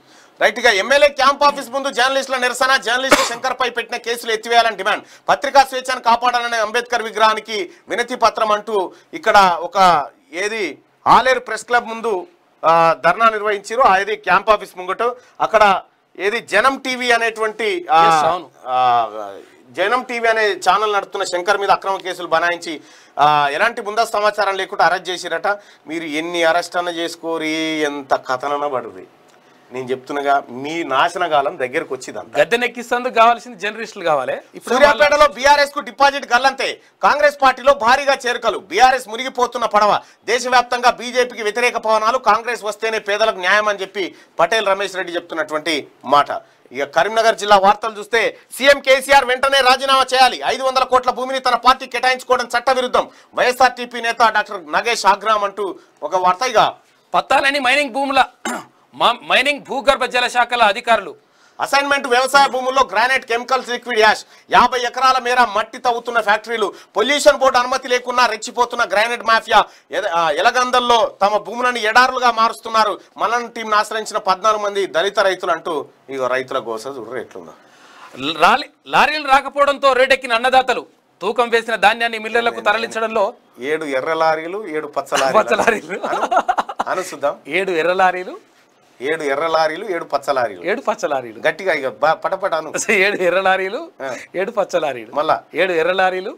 రైట్ గా ఎమ్మెల్యే క్యాంప్ ఆఫీస్ ముందు జర్నలిస్టుల నిరసన జర్నలిస్టు పై పెట్టిన కేసులు ఎత్తివేయాలని డిమాండ్ పత్రికా స్వేచ్ఛను కాపాడాలనే అంబేద్కర్ విగ్రహానికి వినతి పత్రం అంటూ ఇక్కడ ఒక ఏది ఆలేరు ప్రెస్ క్లబ్ ముందు ధర్నా నిర్వహించారు ఏది క్యాంప్ ఆఫీస్ ముంగట అక్కడ ఏది జనం టీవీ అనేటువంటి జనం టీవీ అనే ఛానల్ నడుపుతున్న శంకర్ మీద అక్రమ కేసులు బనాయించి ఎలాంటి ముందస్తు సమాచారం లేకుండా అరెస్ట్ చేసిరట మీరు ఎన్ని అరెస్ట్ అన్న చేసుకోరి ఎంత కథనన పడుతుంది నేను చెప్తున్నాగా మీ నాశనకాలం దగ్గరకు వచ్చింది గద్దెనెక్కిస్తందుకు కావాల్సింది జర్నలిస్టులు కావాలి సూర్యాపేటలో బీఆర్ఎస్ కు డిపాజిట్ గల్లంతే కాంగ్రెస్ పార్టీలో భారీగా చేరుకలు బీఆర్ఎస్ మునిగిపోతున్న పడవ దేశవ్యాప్తంగా బీజేపీకి వ్యతిరేక పవనాలు కాంగ్రెస్ వస్తేనే పేదలకు న్యాయం అని చెప్పి పటేల్ రమేష్ రెడ్డి చెప్తున్నటువంటి మాట ఇక కరీంనగర్ జిల్లా వార్తలు చూస్తే సీఎం కేసీఆర్ వెంటనే రాజీనామా చేయాలి ఐదు వందల కోట్ల భూమిని తన పార్టీ కేటాయించుకోవడం చట్టవిరుద్ధం వైఎస్ఆర్టీపీ నేత డాక్టర్ నగేష్ ఆగ్రామ్ అంటూ ఒక వార్త ఇక పత్తాలని మైనింగ్ భూముల మైనింగ్ భూగర్భ జల శాఖల అధికారులు అసైన్మెంట్ వ్యవసాయ భూముల్లో గ్రానైట్ కెమికల్స్ లిక్విడ్ యాష్ యాభై ఎకరాల మేర మట్టి తవ్వుతున్న ఫ్యాక్టరీలు పొల్యూషన్ బోర్డు అనుమతి లేకున్నా రెచ్చిపోతున్న గ్రానైట్ మాఫియా ఎలగందల్లో తమ భూములను ఎడారులుగా మారుస్తున్నారు మలన్ టీంను ఆశ్రయించిన పద్నాలుగు మంది దళిత రైతులు అంటూ ఇక రైతుల కోసం చూడరు ఎట్లుందో లారీలు రాకపోవడంతో రేటెక్కిన అన్నదాతలు తూకం వేసిన ధాన్యాన్ని మిల్లర్లకు తరలించడంలో ఏడు ఎర్ర లారీలు ఏడు పచ్చ లారీలు అనుసుద్దాం ఏడు ఎర్ర లారీలు ఏడు ఎర్ర లారీలు ఏడు పచ్చ లారీలు ఏడు పచ్చ లారీలు గట్టిగా ఇక పటపటాను <laughs> ఏడు ఎర్ర లారీలు ఏడు పచ్చ లారీలు మళ్ళా ఏడు ఎర్ర లారీలు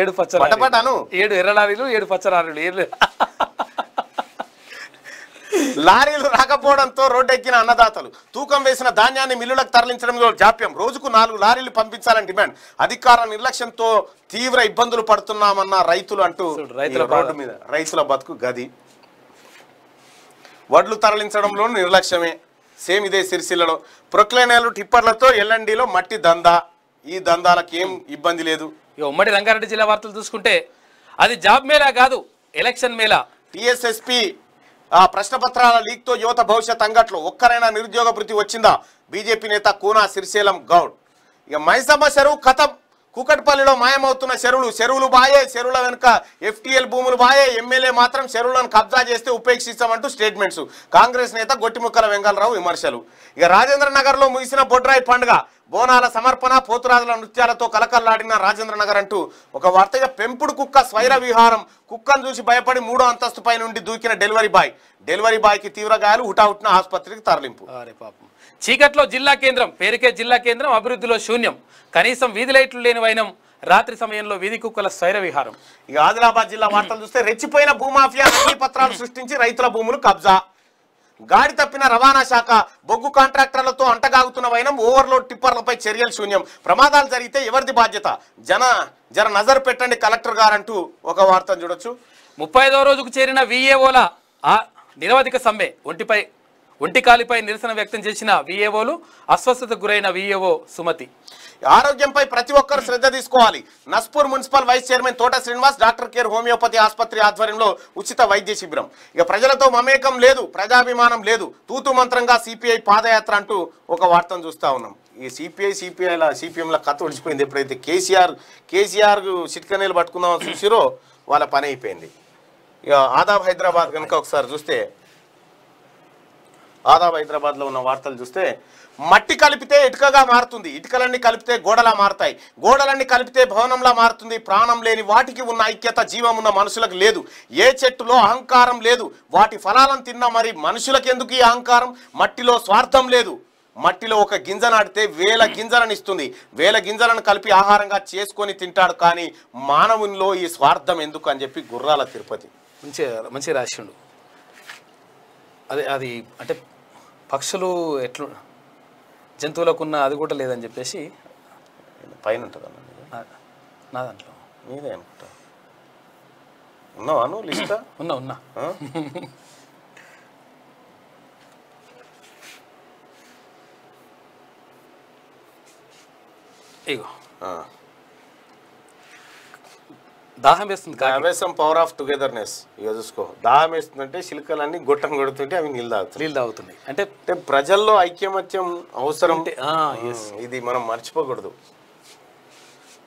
ఏడు పచ్చ పటపటాను ఏడు ఎర్ర లారీలు ఏడు పచ్చ లారీలు ఏడు <laughs> లారీలు రాకపోవడంతో రోడ్డు ఎక్కిన అన్నదాతలు తూకం వేసిన ధాన్యాన్ని మిల్లులకు తరలించడంలో జాప్యం రోజుకు నాలుగు లారీలు పంపించాలని డిమాండ్ అధికార నిర్లక్ష్యంతో తీవ్ర ఇబ్బందులు పడుతున్నామన్న రైతులు అంటూ రైతుల రోడ్డు మీద రైతుల బతుకు గది వడ్లు తరలించడంలో నిర్లక్ష్యమే సేమ్ ఇదే సిరిసిల్లలో ప్రొక్లైనాలు టిప్పర్లతో ఎల్ఎన్డీలో మట్టి దందా ఈ దందాలకు ఏం ఇబ్బంది లేదు ఇక ఉమ్మడి రంగారెడ్డి జిల్లా వార్తలు చూసుకుంటే అది జాబ్ మేళా కాదు ఎలక్షన్ మేళా టిఎస్ఎస్పి ఆ ప్రశ్నపత్రాల లీక్తో యువత భవిష్యత్ అంగట్లు ఒక్కరైనా నిరుద్యోగ వచ్చిందా బీజేపీ నేత కూనా సిరిశీలం గౌడ్ ఇక మైసమ్మ చెరువు కథం కూకట్పల్లిలో మాయమవుతున్న చెరువులు చెరువులు బాయే చెరువుల వెనుక ఎఫ్టీఎల్ భూములు బాయే ఎమ్మెల్యే మాత్రం చెరువులను కబ్జా చేస్తే ఉపేక్షిస్తామంటూ స్టేట్మెంట్స్ కాంగ్రెస్ నేత గొట్టిముక్కల వెంగళరావు విమర్శలు ఇక రాజేంద్ర నగర్లో ముగిసిన బొడ్రాయి పండుగ బోనాల సమర్పణ పోతురాజుల నృత్యాలతో కలకల్లాడిన రాజేంద్ర నగర్ అంటూ ఒక వార్తగా పెంపుడు కుక్క స్వైర విహారం కుక్కను చూసి భయపడి మూడో అంతస్తు పై నుండి దూకిన డెలివరీ బాయ్ డెలివరీ బాయ్కి తీవ్ర గాయాలు హుటాహుట్న ఆసుపత్రికి తరలింపు చీకట్లో జిల్లా కేంద్రం పేరుకే జిల్లా కేంద్రం అభివృద్ధిలో శూన్యం కనీసం వీధి లైట్లు లేని వైనం రాత్రి సమయంలో వీధి కుక్కల స్వైర విహారం ఇక ఆదిలాబాద్ జిల్లా వార్తలు చూస్తే రెచ్చిపోయిన భూమాఫియా పత్రాలు సృష్టించి రైతుల భూములు కబ్జా గాడి తప్పిన రవాణా శాఖ బొగ్గు కాంట్రాక్టర్లతో అంటగాగుతున్న వైనం ఓవర్లోడ్ టిప్పర్లపై చర్యలు శూన్యం ప్రమాదాలు జరిగితే ఎవరిది బాధ్యత జన జర నజర్ పెట్టండి కలెక్టర్ గారంటూ ఒక వార్తను చూడొచ్చు ముప్పై రోజుకు చేరిన విఏఓల నిరవధిక సమ్మె ఒంటిపై ఒంటికాలిపై నిరసన వ్యక్తం చేసిన విఏఓలు అస్వస్థతకు గురైన విఏఓ సుమతి ఆరోగ్యంపై ప్రతి ఒక్కరు శ్రద్ధ తీసుకోవాలి నస్పూర్ మున్సిపల్ వైస్ చైర్మన్ తోట శ్రీనివాస్ డాక్టర్ కేర్ హోమియోపతి ఆసుపత్రి ఆధ్వర్యంలో ఉచిత వైద్య శిబిరం ఇక ప్రజలతో మమేకం లేదు ప్రజాభిమానం లేదు తూతు మంత్రంగా సిపిఐ పాదయాత్ర అంటూ ఒక వార్తను చూస్తా ఉన్నాం ఈ సిపిఐ సిపిఐల సిపిఎంల కథ ఒడిచిపోయింది ఎప్పుడైతే కేసీఆర్ కేసీఆర్ చిట్కనీళ్ళు పట్టుకుందామని చూసిరో వాళ్ళ పని అయిపోయింది ఇక ఆదాబ్ హైదరాబాద్ కనుక ఒకసారి చూస్తే ఆదాబ్ హైదరాబాద్లో ఉన్న వార్తలు చూస్తే మట్టి కలిపితే ఇటుకగా మారుతుంది ఇటుకలన్నీ కలిపితే గోడలా మారుతాయి గోడలన్నీ కలిపితే భవనంలా మారుతుంది ప్రాణం లేని వాటికి ఉన్న ఐక్యత జీవం ఉన్న మనుషులకు లేదు ఏ చెట్టులో అహంకారం లేదు వాటి ఫలాలను తిన్నా మరి ఎందుకు ఈ అహంకారం మట్టిలో స్వార్థం లేదు మట్టిలో ఒక గింజ నాటితే వేల గింజలను ఇస్తుంది వేల గింజలను కలిపి ఆహారంగా చేసుకొని తింటాడు కానీ మానవునిలో ఈ స్వార్థం ఎందుకు అని చెప్పి గుర్రాల తిరుపతి మంచి మంచి రాసిండు అదే అది అంటే పక్షులు ఎట్లు జంతువులకు ఉన్న అది కూడా లేదని చెప్పేసి పైన ఉంటుందన్న నా దాంట్లో మీదే అనుకుంటా ఉన్నావా నువ్వు లిస్టా <clears throat> ఉన్నా ఉన్నా ఇగో దాహం వేస్తుంది వేస్తాం పవర్ ఆఫ్ టుగెదర్నెస్ ఇక చూసుకో దాహం వేస్తుందంటే శిల్కలన్నీ గుట్టం కొడుతుంటే అవి నీళ్ళు తాగుతాయి నీళ్ళు తాగుతున్నాయి అంటే అంటే ప్రజల్లో ఐక్యమత్యం అవసరం ఇది మనం మర్చిపోకూడదు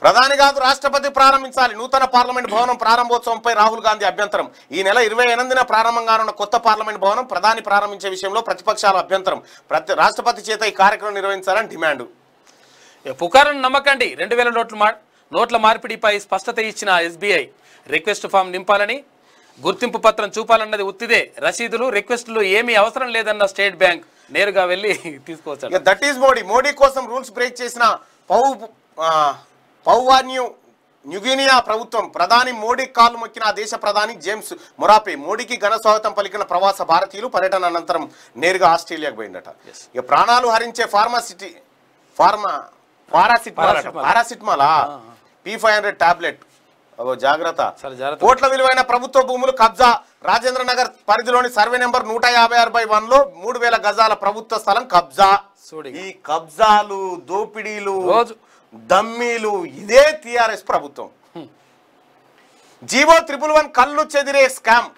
ప్రధాని కాదు రాష్ట్రపతి ప్రారంభించాలి నూతన పార్లమెంట్ భవనం ప్రారంభోత్సవంపై రాహుల్ గాంధీ అభ్యంతరం ఈ నెల ఇరవై ఎనిమిదిన ప్రారంభంగా ఉన్న కొత్త పార్లమెంట్ భవనం ప్రధాని ప్రారంభించే విషయంలో ప్రతిపక్షాల అభ్యంతరం ప్రతి రాష్ట్రపతి చేత ఈ కార్యక్రమం నిర్వహించాలని డిమాండ్ పుకారం నమ్మకండి రెండు వేల నోట్లు నోట్ల మార్పిడిపై స్పష్టత ఇచ్చిన ఎస్బీఐ రిక్వెస్ట్ ఫామ్ నింపాలని గుర్తింపు పత్రం చూపాలన్నది ఉత్తిదే రసీదులు రిక్వెస్టులు ఏమీ అవసరం లేదన్న స్టేట్ బ్యాంక్ నేరుగా వెళ్ళి <laughs> తీసుకోవచ్చు దట్ ఈస్ మోడీ మోడీ కోసం రూల్స్ బ్రేక్ చేసిన పౌ న్యూగినియా ప్రభుత్వం ప్రధాని మోడీ కాలు మొక్కిన ఆ దేశ ప్రధాని జేమ్స్ మొరాపే మోడీకి ఘన స్వాగతం పలికిన ప్రవాస భారతీయులు పర్యటన అనంతరం నేరుగా ఆస్ట్రేలియాకు పోయిందట ఇక ప్రాణాలు హరించే ఫార్మాసిటీ ఫార్మా పారాసిట్ పారాసిట్మాలా పీ ఫైవ్ హండ్రెడ్ టాబ్లెట్ జాగ్రత్త కోట్ల విలువైన ప్రభుత్వ భూములు కబ్జా రాజేంద్ర నగర్ పరిధిలోని సర్వే నెంబర్ నూట యాభై ఆరు బై వన్ లో మూడు వేల గజాల ప్రభుత్వ స్థలం కబ్జా ఈ కబ్జాలు దోపిడీలు దమ్మీలు ఇదే టిఆర్ఎస్ ప్రభుత్వం జీవో త్రిపుల్ వన్ కళ్ళు చెదిరే స్కామ్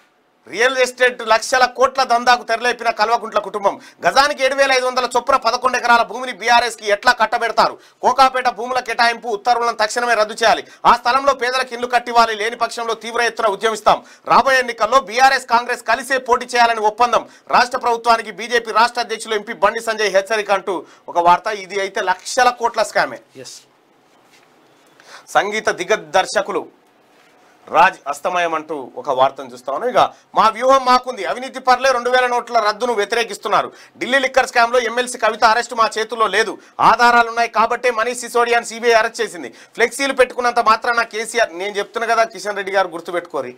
రియల్ ఎస్టేట్ లక్షల కోట్ల దందాకు తెరలేపిన కల్వకుంట్ల కుటుంబం గజానికి ఏడు వేల ఐదు వందల చొప్పున పదకొండు ఎకరాల భూమిని బీఆర్ఎస్కి ఎట్లా కట్టబెడతారు కోకాపేట భూముల కేటాయింపు ఉత్తర్వులను తక్షణమే రద్దు చేయాలి ఆ స్థలంలో పేదలకు ఇల్లు కట్టివ్వాలి లేని పక్షంలో తీవ్ర ఎత్తున ఉద్యమిస్తాం రాబోయే ఎన్నికల్లో బీఆర్ఎస్ కాంగ్రెస్ కలిసే పోటీ చేయాలని ఒప్పందం రాష్ట్ర ప్రభుత్వానికి బీజేపీ రాష్ట్ర అధ్యక్షులు ఎంపీ బండి సంజయ్ హెచ్చరిక అంటూ ఒక వార్త ఇది అయితే లక్షల కోట్ల స్కామే సంగీత దర్శకులు రాజ్ అస్తమయం అంటూ ఒక వార్తను చూస్తాను ఇక మా వ్యూహం మాకుంది అవినీతి పర్లే రెండు వేల నోట్ల రద్దును వ్యతిరేకిస్తున్నారు ఢిల్లీ లిక్కర్ స్కామ్లో ఎమ్మెల్సీ కవిత అరెస్ట్ మా చేతుల్లో లేదు ఆధారాలు ఉన్నాయి కాబట్టే మనీష్ సిసోడియాని సిబిఐ అరెస్ట్ చేసింది ఫ్లెక్సీలు పెట్టుకున్నంత మాత్రాన కేసీఆర్ నేను చెప్తున్నా కదా కిషన్ రెడ్డి గారు గుర్తుపెట్టుకోరి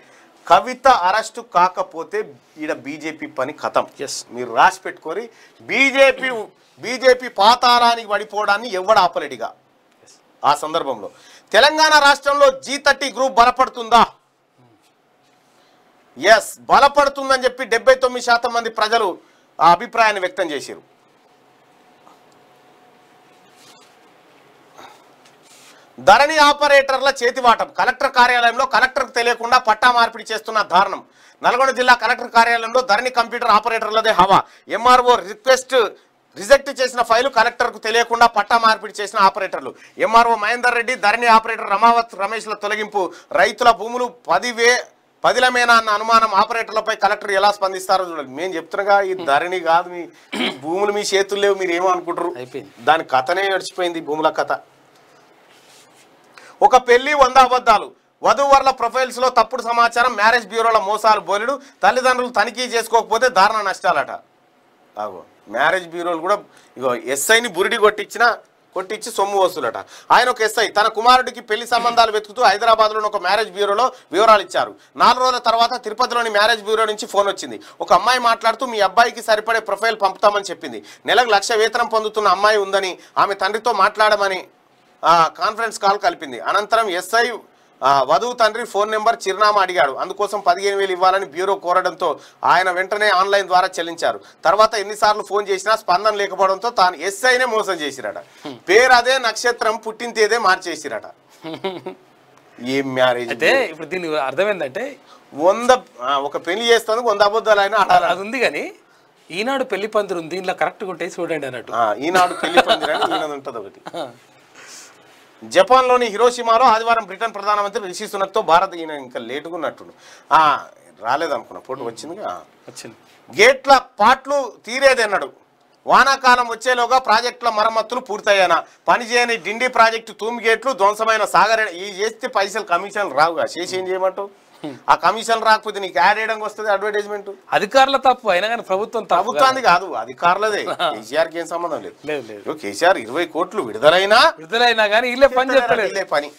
కవిత అరెస్టు కాకపోతే ఈడ బీజేపీ పని కథం ఎస్ మీరు రాసి పెట్టుకోరి బీజేపీ బీజేపీ పాతారానికి పడిపోవడాన్ని ఎవడ ఆపలేడిగా ఆ సందర్భంలో తెలంగాణ రాష్ట్రంలో జీ థర్టీ గ్రూప్ బలపడుతుందా ఎస్ బలపడుతుందని చెప్పి డెబ్బై తొమ్మిది శాతం మంది ప్రజలు ఆ అభిప్రాయాన్ని వ్యక్తం చేశారు ధరణి ఆపరేటర్ల చేతివాటం కలెక్టర్ కార్యాలయంలో కలెక్టర్కు తెలియకుండా పట్టా మార్పిడి చేస్తున్న దారుణం నల్గొండ జిల్లా కలెక్టర్ కార్యాలయంలో ధరణి కంప్యూటర్ ఆపరేటర్లదే హవా ఎంఆర్ఓ రిక్వెస్ట్ రిజెక్ట్ చేసిన ఫైలు కలెక్టర్కు తెలియకుండా పట్టా మార్పిడి చేసిన ఆపరేటర్లు ఎంఆర్ఓ మహేందర్ రెడ్డి ధరణి ఆపరేటర్ రమావత్ రమేష్ల తొలగింపు రైతుల భూములు పదివే పదిలమేనా అన్న అనుమానం ఆపరేటర్లపై కలెక్టర్ ఎలా స్పందిస్తారో చూడండి మేము చెప్తున్నాగా ఈ ధరణి కాదు మీ భూములు మీ చేతులు లేవు మీరు ఏమో అనుకుంటారు దాని కథనే నడిచిపోయింది భూముల కథ ఒక పెళ్లి వంద అబద్ధాలు వధువర్ల ప్రొఫైల్స్ లో తప్పుడు సమాచారం మ్యారేజ్ బ్యూరోల మోసాలు బోలెడు తల్లిదండ్రులు తనిఖీ చేసుకోకపోతే దారుణ నష్టాలట మ్యారేజ్ బ్యూరోలు కూడా ఇగో ఎస్ఐని బురిడి కొట్టించిన కొట్టించి సొమ్ము వస్తులట ఆయన ఒక ఎస్ఐ తన కుమారుడికి పెళ్లి సంబంధాలు వెతుకుతూ హైదరాబాద్లోని ఒక మ్యారేజ్ బ్యూరోలో వివరాలు ఇచ్చారు నాలుగు రోజుల తర్వాత తిరుపతిలోని మ్యారేజ్ బ్యూరో నుంచి ఫోన్ వచ్చింది ఒక అమ్మాయి మాట్లాడుతూ మీ అబ్బాయికి సరిపడే ప్రొఫైల్ పంపుతామని చెప్పింది నెలకు లక్ష వేతనం పొందుతున్న అమ్మాయి ఉందని ఆమె తండ్రితో మాట్లాడమని కాన్ఫరెన్స్ కాల్ కలిపింది అనంతరం ఎస్ఐ వధువు తండ్రి ఫోన్ నెంబర్ చిరునామా అడిగాడు అందుకోసం పదిహేను వేలు ఇవ్వాలని బ్యూరో కోరడంతో ఆయన వెంటనే ఆన్లైన్ ద్వారా చెల్లించారు తర్వాత ఎన్నిసార్లు ఫోన్ చేసినా స్పందన లేకపోవడంతో తాను ఎస్ఐనే మోసం చేసిరాట పేరు అదే నక్షత్రం పుట్టిన తేదే మార్చేసిరాట ఏం మ్యారేజ్ అంటే ఇప్పుడు దీని అర్థమైందంటే వంద ఒక పెళ్లి చేస్తాను వంద అబద్ధాలు అయినా అది ఉంది కానీ ఈనాడు పెళ్లి పందిరు ఉంది దీనిలో కరెక్ట్గా ఉంటే చూడండి అన్నట్టు ఈనాడు పెళ్లి పందిరు ఉంటుంది ఒకటి జపాన్లోని హిరోషిమాలో ఆదివారం బ్రిటన్ ప్రధానమంత్రి రిషి సునక్తో భారత్ ఈయన ఇంకా లేటుకున్నట్టు ఆ రాలేదనుకున్న పోటీ వచ్చిందిగా వచ్చింది గేట్ల పాట్లు తీరేదన్నాడు వానాకాలం వచ్చేలోగా ప్రాజెక్టుల మరమ్మతులు పూర్తయ్యాన పనిచేయని డిండి ప్రాజెక్టు తూమి గేట్లు ధ్వంసమైన సాగర ఈ చేస్తే పైసలు కమిషన్ రావుగా చేసి ఏం చేయమంటావు ఆ కమిషన్ రాకపోతే నీకు యాడ్ చేయడానికి వస్తుంది అడ్వర్టైజ్మెంట్ అధికారుల తప్పు అయినా కానీ ప్రభుత్వం ప్రభుత్వాన్ని కాదు అధికారులదే <laughs> కేసీఆర్ కి ఏం సంబంధం లేదు లేదు కేసీఆర్ ఇరవై కోట్లు విడుదలైనా విడుదలైనా కానీ ఇల్లే పని చెప్పలేదు పని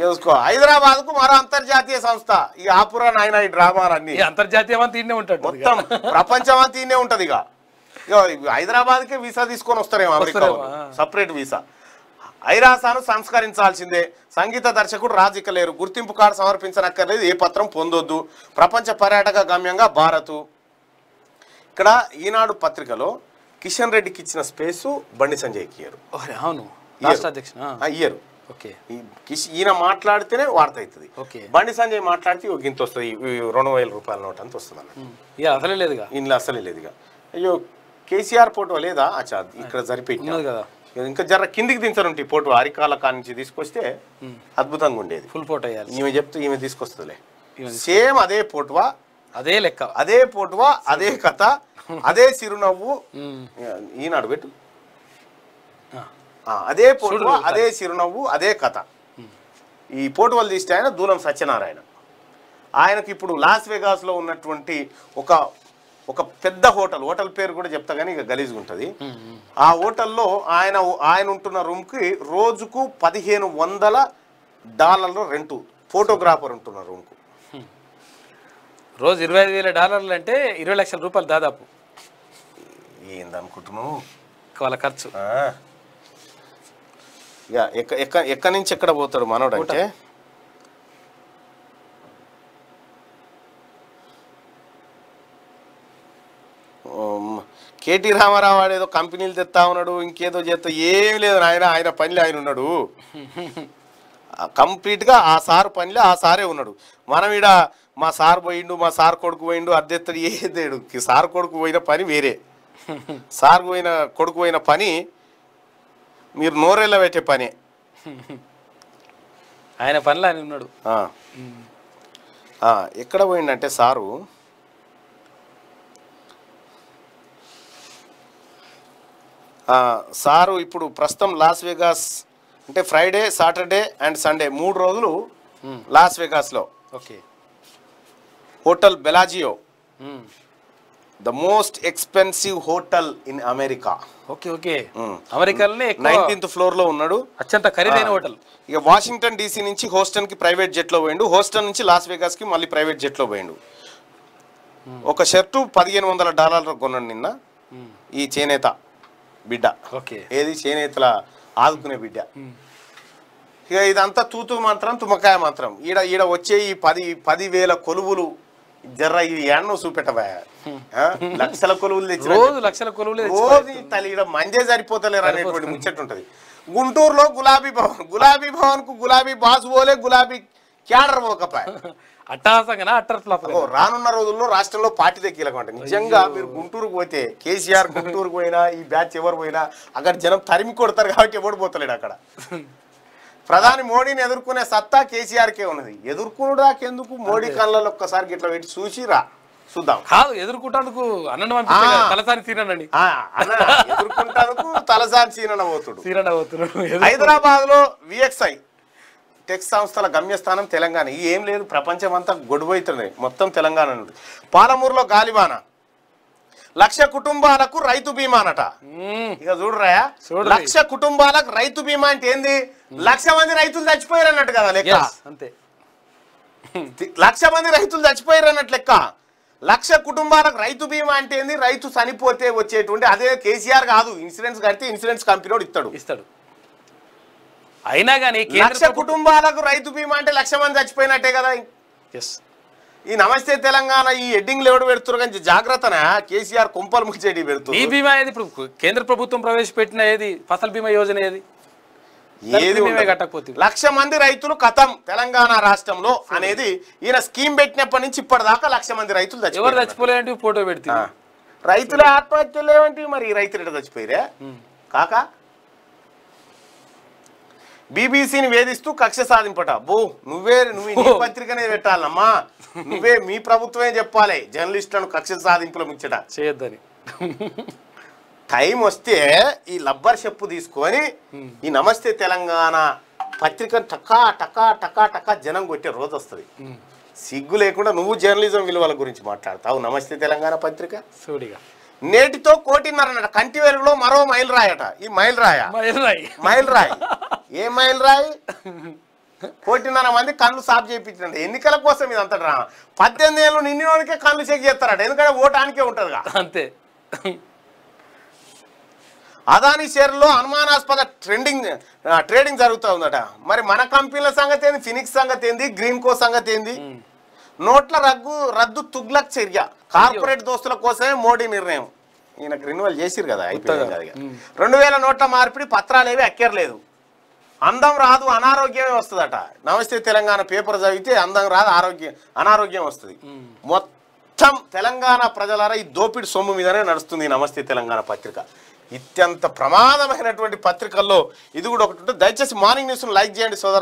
చూసుకో హైదరాబాద్ కు మరో అంతర్జాతీయ సంస్థ ఈ ఆపురా నాయన ఈ డ్రామా అన్ని అంతర్జాతీయం అంతా ఉంటాడు మొత్తం ప్రపంచం అంతా ఈయనే ఉంటది ఇక హైదరాబాద్ కే వీసా తీసుకొని వస్తారేమో అమెరికా సపరేట్ వీసా ఐరాసాను సంస్కరించాల్సిందే సంగీత దర్శకుడు రాజికలేరు గుర్తింపు కార్డు సమర్పించనక్కర్లేదు ఏ పత్రం పొందొద్దు ప్రపంచ పర్యాటక గమ్యంగా భారత్ ఇక్కడ ఈనాడు పత్రికలో కిషన్ రెడ్డికి ఇచ్చిన స్పేసు బండి సంజయ్కి ఇయ్యరు అవును ఇయ్యరు ఓకే ఈయన మాట్లాడితేనే వార్త అవుతుంది ఓకే బండి సంజయ్ మాట్లాడితే ఇంత వస్తుంది రెండు వేల రూపాయల నోట్ అంత వస్తుంది అన్నట్టు ఇది అసలే లేదుగా ఇందులో అసలే ఇక అయ్యో కేసీఆర్ ఫోటో లేదా అచ్చా ఇక్కడ జరిపి కదా ఇంకా జర కిందికి ఈ పోటు అరికాల కాని నుంచి తీసుకొస్తే అద్భుతంగా ఉండేది ఫుల్ ఫోటో అయ్యాలి ఈమె చెప్తే ఈమె తీసుకొస్తుందిలే సేమ్ అదే పోటువా అదే లెక్క అదే పోటువా అదే కథ <laughs> అదే చిరునవ్వు ఈనాడు పెట్టు అదే పోటు అదే చిరునవ్వు అదే కథ ఈ పోటువలు తీస్తే ఆయన దూలం సత్యనారాయణ ఆయనకి ఇప్పుడు లాస్ లో ఉన్నటువంటి ఒక ఒక పెద్ద హోటల్ హోటల్ పేరు కూడా చెప్తా కానీ ఇక గలీజ్గా ఉంటుంది ఆ హోటల్లో ఆయన ఆయన ఉంటున్న రూమ్కి రోజుకు పదిహేను వందల డాలర్లు రెంట్ ఫోటోగ్రాఫర్ ఉంటున్న రూమ్కు రోజు ఇరవై ఐదు వేల డాలర్లు అంటే ఇరవై లక్షల రూపాయలు దాదాపు ఏందనుకుంటున్నావు వాళ్ళ ఖర్చు ఇక ఎక్క ఎక్క ఎక్కడి నుంచి ఎక్కడ పోతాడు మనోడు అంటే కేటీ రామారావు ఏదో కంపెనీలు తెస్తా ఉన్నాడు ఇంకేదో చేస్తా ఏం లేదు ఆయన ఆయన పనిలో ఆయన ఉన్నాడు కంప్లీట్గా ఆ సార్ పనిలో ఆ సారే ఉన్నాడు మనం ఇడ మా సార్ పోయిండు మా సార్ కొడుకు పోయిండు అధ్యక్షుడు ఏదేడు సార్ కొడుకు పోయిన పని వేరే సార్ పోయిన కొడుకు పోయిన పని మీరు నోరెళ్ళ పెట్టే పనే ఆయన పనిలో ఆయన ఉన్నాడు ఎక్కడ పోయిండంటే సారు సారు ఇప్పుడు ప్రస్తుతం లాస్ వేగాస్ అంటే ఫ్రైడే సాటర్డే అండ్ సండే మూడు రోజులు లాస్ వేగాస్లో okay hotel Bellagio the most expensive hotel in America okay okay అమెరికాలోనే నైన్టీన్త్ ఫ్లోర్ లో ఉన్నాడు అత్యంత ఖరీదైన హోటల్ ఇక వాషింగ్టన్ డీసీ నుంచి హోస్టన్ కి ప్రైవేట్ జెట్ లో పోయిండు హోస్టన్ నుంచి లాస్ వేగాస్ కి మళ్ళీ ప్రైవేట్ జెట్ లో పోయిండు hmm. ఒక షర్టు పదిహేను వందల డాలర్ కొన్నాడు నిన్న hmm. ఈ చేనేత బిడ్డ ఏది చేనేతల ఆదుకునే బిడ్డ ఇక ఇదంతా తూతు మాత్రం తుమ్మకాయ మాత్రం ఈడ ఈడ వచ్చే ఈ పది పదివేల కొలువులు జర్ర ఇది ఎన్న చూపెట్టవా లక్షల కొలువులు తెచ్చి రోజు లక్షల కొలువులు రోజు తల్లి ఈడ మందే సరిపోతలేరు అనేటువంటి ముచ్చట్టు ఉంటది గుంటూరులో గులాబీ భవన్ గులాబీ భవన్ కు గులాబీ బాసు పోలే గులాబీ క్యాడర్ పోకపాయ <laughs> అట్టహాసంగా అట్టర్ఫ్లాప్ రానున్న రోజుల్లో రాష్ట్రంలో పార్టీదే కీలకం అంటే నిజంగా మీరు గుంటూరు పోతే కేసీఆర్ గుంటూరు పోయినా ఈ బ్యాచ్ ఎవరు పోయినా అక్కడ జనం తరిమి కొడతారు కాబట్టి ఎవడు పోతలేడు అక్కడ ప్రధాని మోడీని ఎదుర్కొనే సత్తా కేసీఆర్కే ఉన్నది ఎదుర్కొనడాకెందుకు మోడీ కళ్ళలో ఒక్కసారి ఇట్లా పెట్టి చూసిరా చూద్దాం కాదు ఎదుర్కొంటందుకు అన్నం తలసాని సీనండి ఎదుర్కొంటందుకు తలసాని అవుతుడు హైదరాబాద్ లో విఎక్స్ఐ టెక్ సంస్థల గమ్యస్థానం తెలంగాణ ఏం లేదు ప్రపంచం అంతా గొడవైతున్నది మొత్తం తెలంగాణ నుండి పాలమూరులో గాలివాన లక్ష కుటుంబాలకు రైతు బీమా అనట ఇక చూడరా లక్ష కుటుంబాలకు రైతు బీమా అంటే ఏంది లక్ష మంది రైతులు చచ్చిపోయారు అన్నట్టు కదా లెక్క అంతే లక్ష మంది రైతులు చచ్చిపోయారు అన్నట్టు లెక్క లక్ష కుటుంబాలకు రైతు బీమా అంటే ఏంది రైతు చనిపోతే వచ్చేటువంటి అదే కేసీఆర్ కాదు ఇన్సూరెన్స్ కడితే ఇన్సూరెన్స్ కంపెనీ ఇస్తాడు ఇస్తాడు అయినా కానీ లక్ష కుటుంబాలకు రైతు బీమా అంటే లక్ష మంది చచ్చిపోయినట్టే కదా ఎస్ ఈ నమస్తే తెలంగాణ ఈ హెడ్డింగ్లు ఎవడు పెడుతున్నారు కానీ జాగ్రత్తన కేసీఆర్ కుంపలు ముచ్చేటి పెడుతుంది ఈ బీమా ఏది ఇప్పుడు కేంద్ర ప్రభుత్వం ప్రవేశపెట్టిన ఏది ఫసల్ బీమా యోజన ఏది ఏది కట్టకపోతే లక్ష మంది రైతులు కథం తెలంగాణ రాష్ట్రంలో అనేది ఈయన స్కీమ్ పెట్టినప్పటి నుంచి ఇప్పటిదాకా లక్ష మంది రైతులు ఎవరు చచ్చిపోలేదంటే ఫోటో పెడుతున్నా రైతుల ఆత్మహత్యలు లేవంటే మరి రైతులు ఎట్లా చచ్చిపోయిరే కాకా బీబీసీని వేధిస్తూ కక్ష సాధింపట బో నువ్వే నువ్వు ఈ పత్రికనే పెట్టాలమ్మా నువ్వే మీ ప్రభుత్వమే చెప్పాలి జర్నలిస్టులను కక్ష సాధింపులు ముచ్చట చేయొద్దని టైం వస్తే ఈ లబ్బర్ చెప్పు తీసుకొని ఈ నమస్తే తెలంగాణ పత్రిక టకా టకా టకా టకా జనం కొట్టే రోజు వస్తుంది సిగ్గు లేకుండా నువ్వు జర్నలిజం విలువల గురించి మాట్లాడతావు నమస్తే తెలంగాణ పత్రిక సూడిగా నేటితో కోటిన్నర కంటి వెలుగులో మరో మైల్ రాయట ఈ మైల్ రాయ మైల్ రాయ్ ఏ మైల్ రాయ్ <laughs> కోటిన్నర మంది కళ్ళు సాఫ్ చేయించండి ఎన్నికల కోసం ఇదంతా డ్రామా పద్దెనిమిది ఏళ్ళు నిన్నోనికే కళ్ళు చెక్ చేస్తారట ఎందుకంటే ఓటానికే ఉంటుందిగా అంతే అదానీ షేర్లో అనుమానాస్పద ట్రెండింగ్ ట్రేడింగ్ జరుగుతూ ఉందట మరి మన కంపెనీల సంగతి ఏంది ఫినిక్స్ సంగతి ఏంది గ్రీన్ కో సంగతి ఏంది నోట్ల రగ్గు రద్దు తుగ్లక్ చర్య కార్పొరేట్ దోస్తుల కోసమే మోడీ నిర్ణయం ఈయనకు రెన్యువల్ చేసిరు కదా రెండు వేల నోట్ల మార్పిడి పత్రాలు ఏవి అక్కర్లేదు అందం రాదు అనారోగ్యమే వస్తుందట నమస్తే తెలంగాణ పేపర్ చదివితే అందం రాదు ఆరోగ్యం అనారోగ్యం వస్తుంది మొత్తం తెలంగాణ ప్రజలారా ఈ దోపిడి సొమ్ము మీదనే నడుస్తుంది నమస్తే తెలంగాణ పత్రిక ఇత్యంత ప్రమాదమైనటువంటి పత్రికల్లో ఇది కూడా ఒకటి ఉంటుంది దయచేసి మార్నింగ్ న్యూస్ను లైక్ చేయండి సోదరు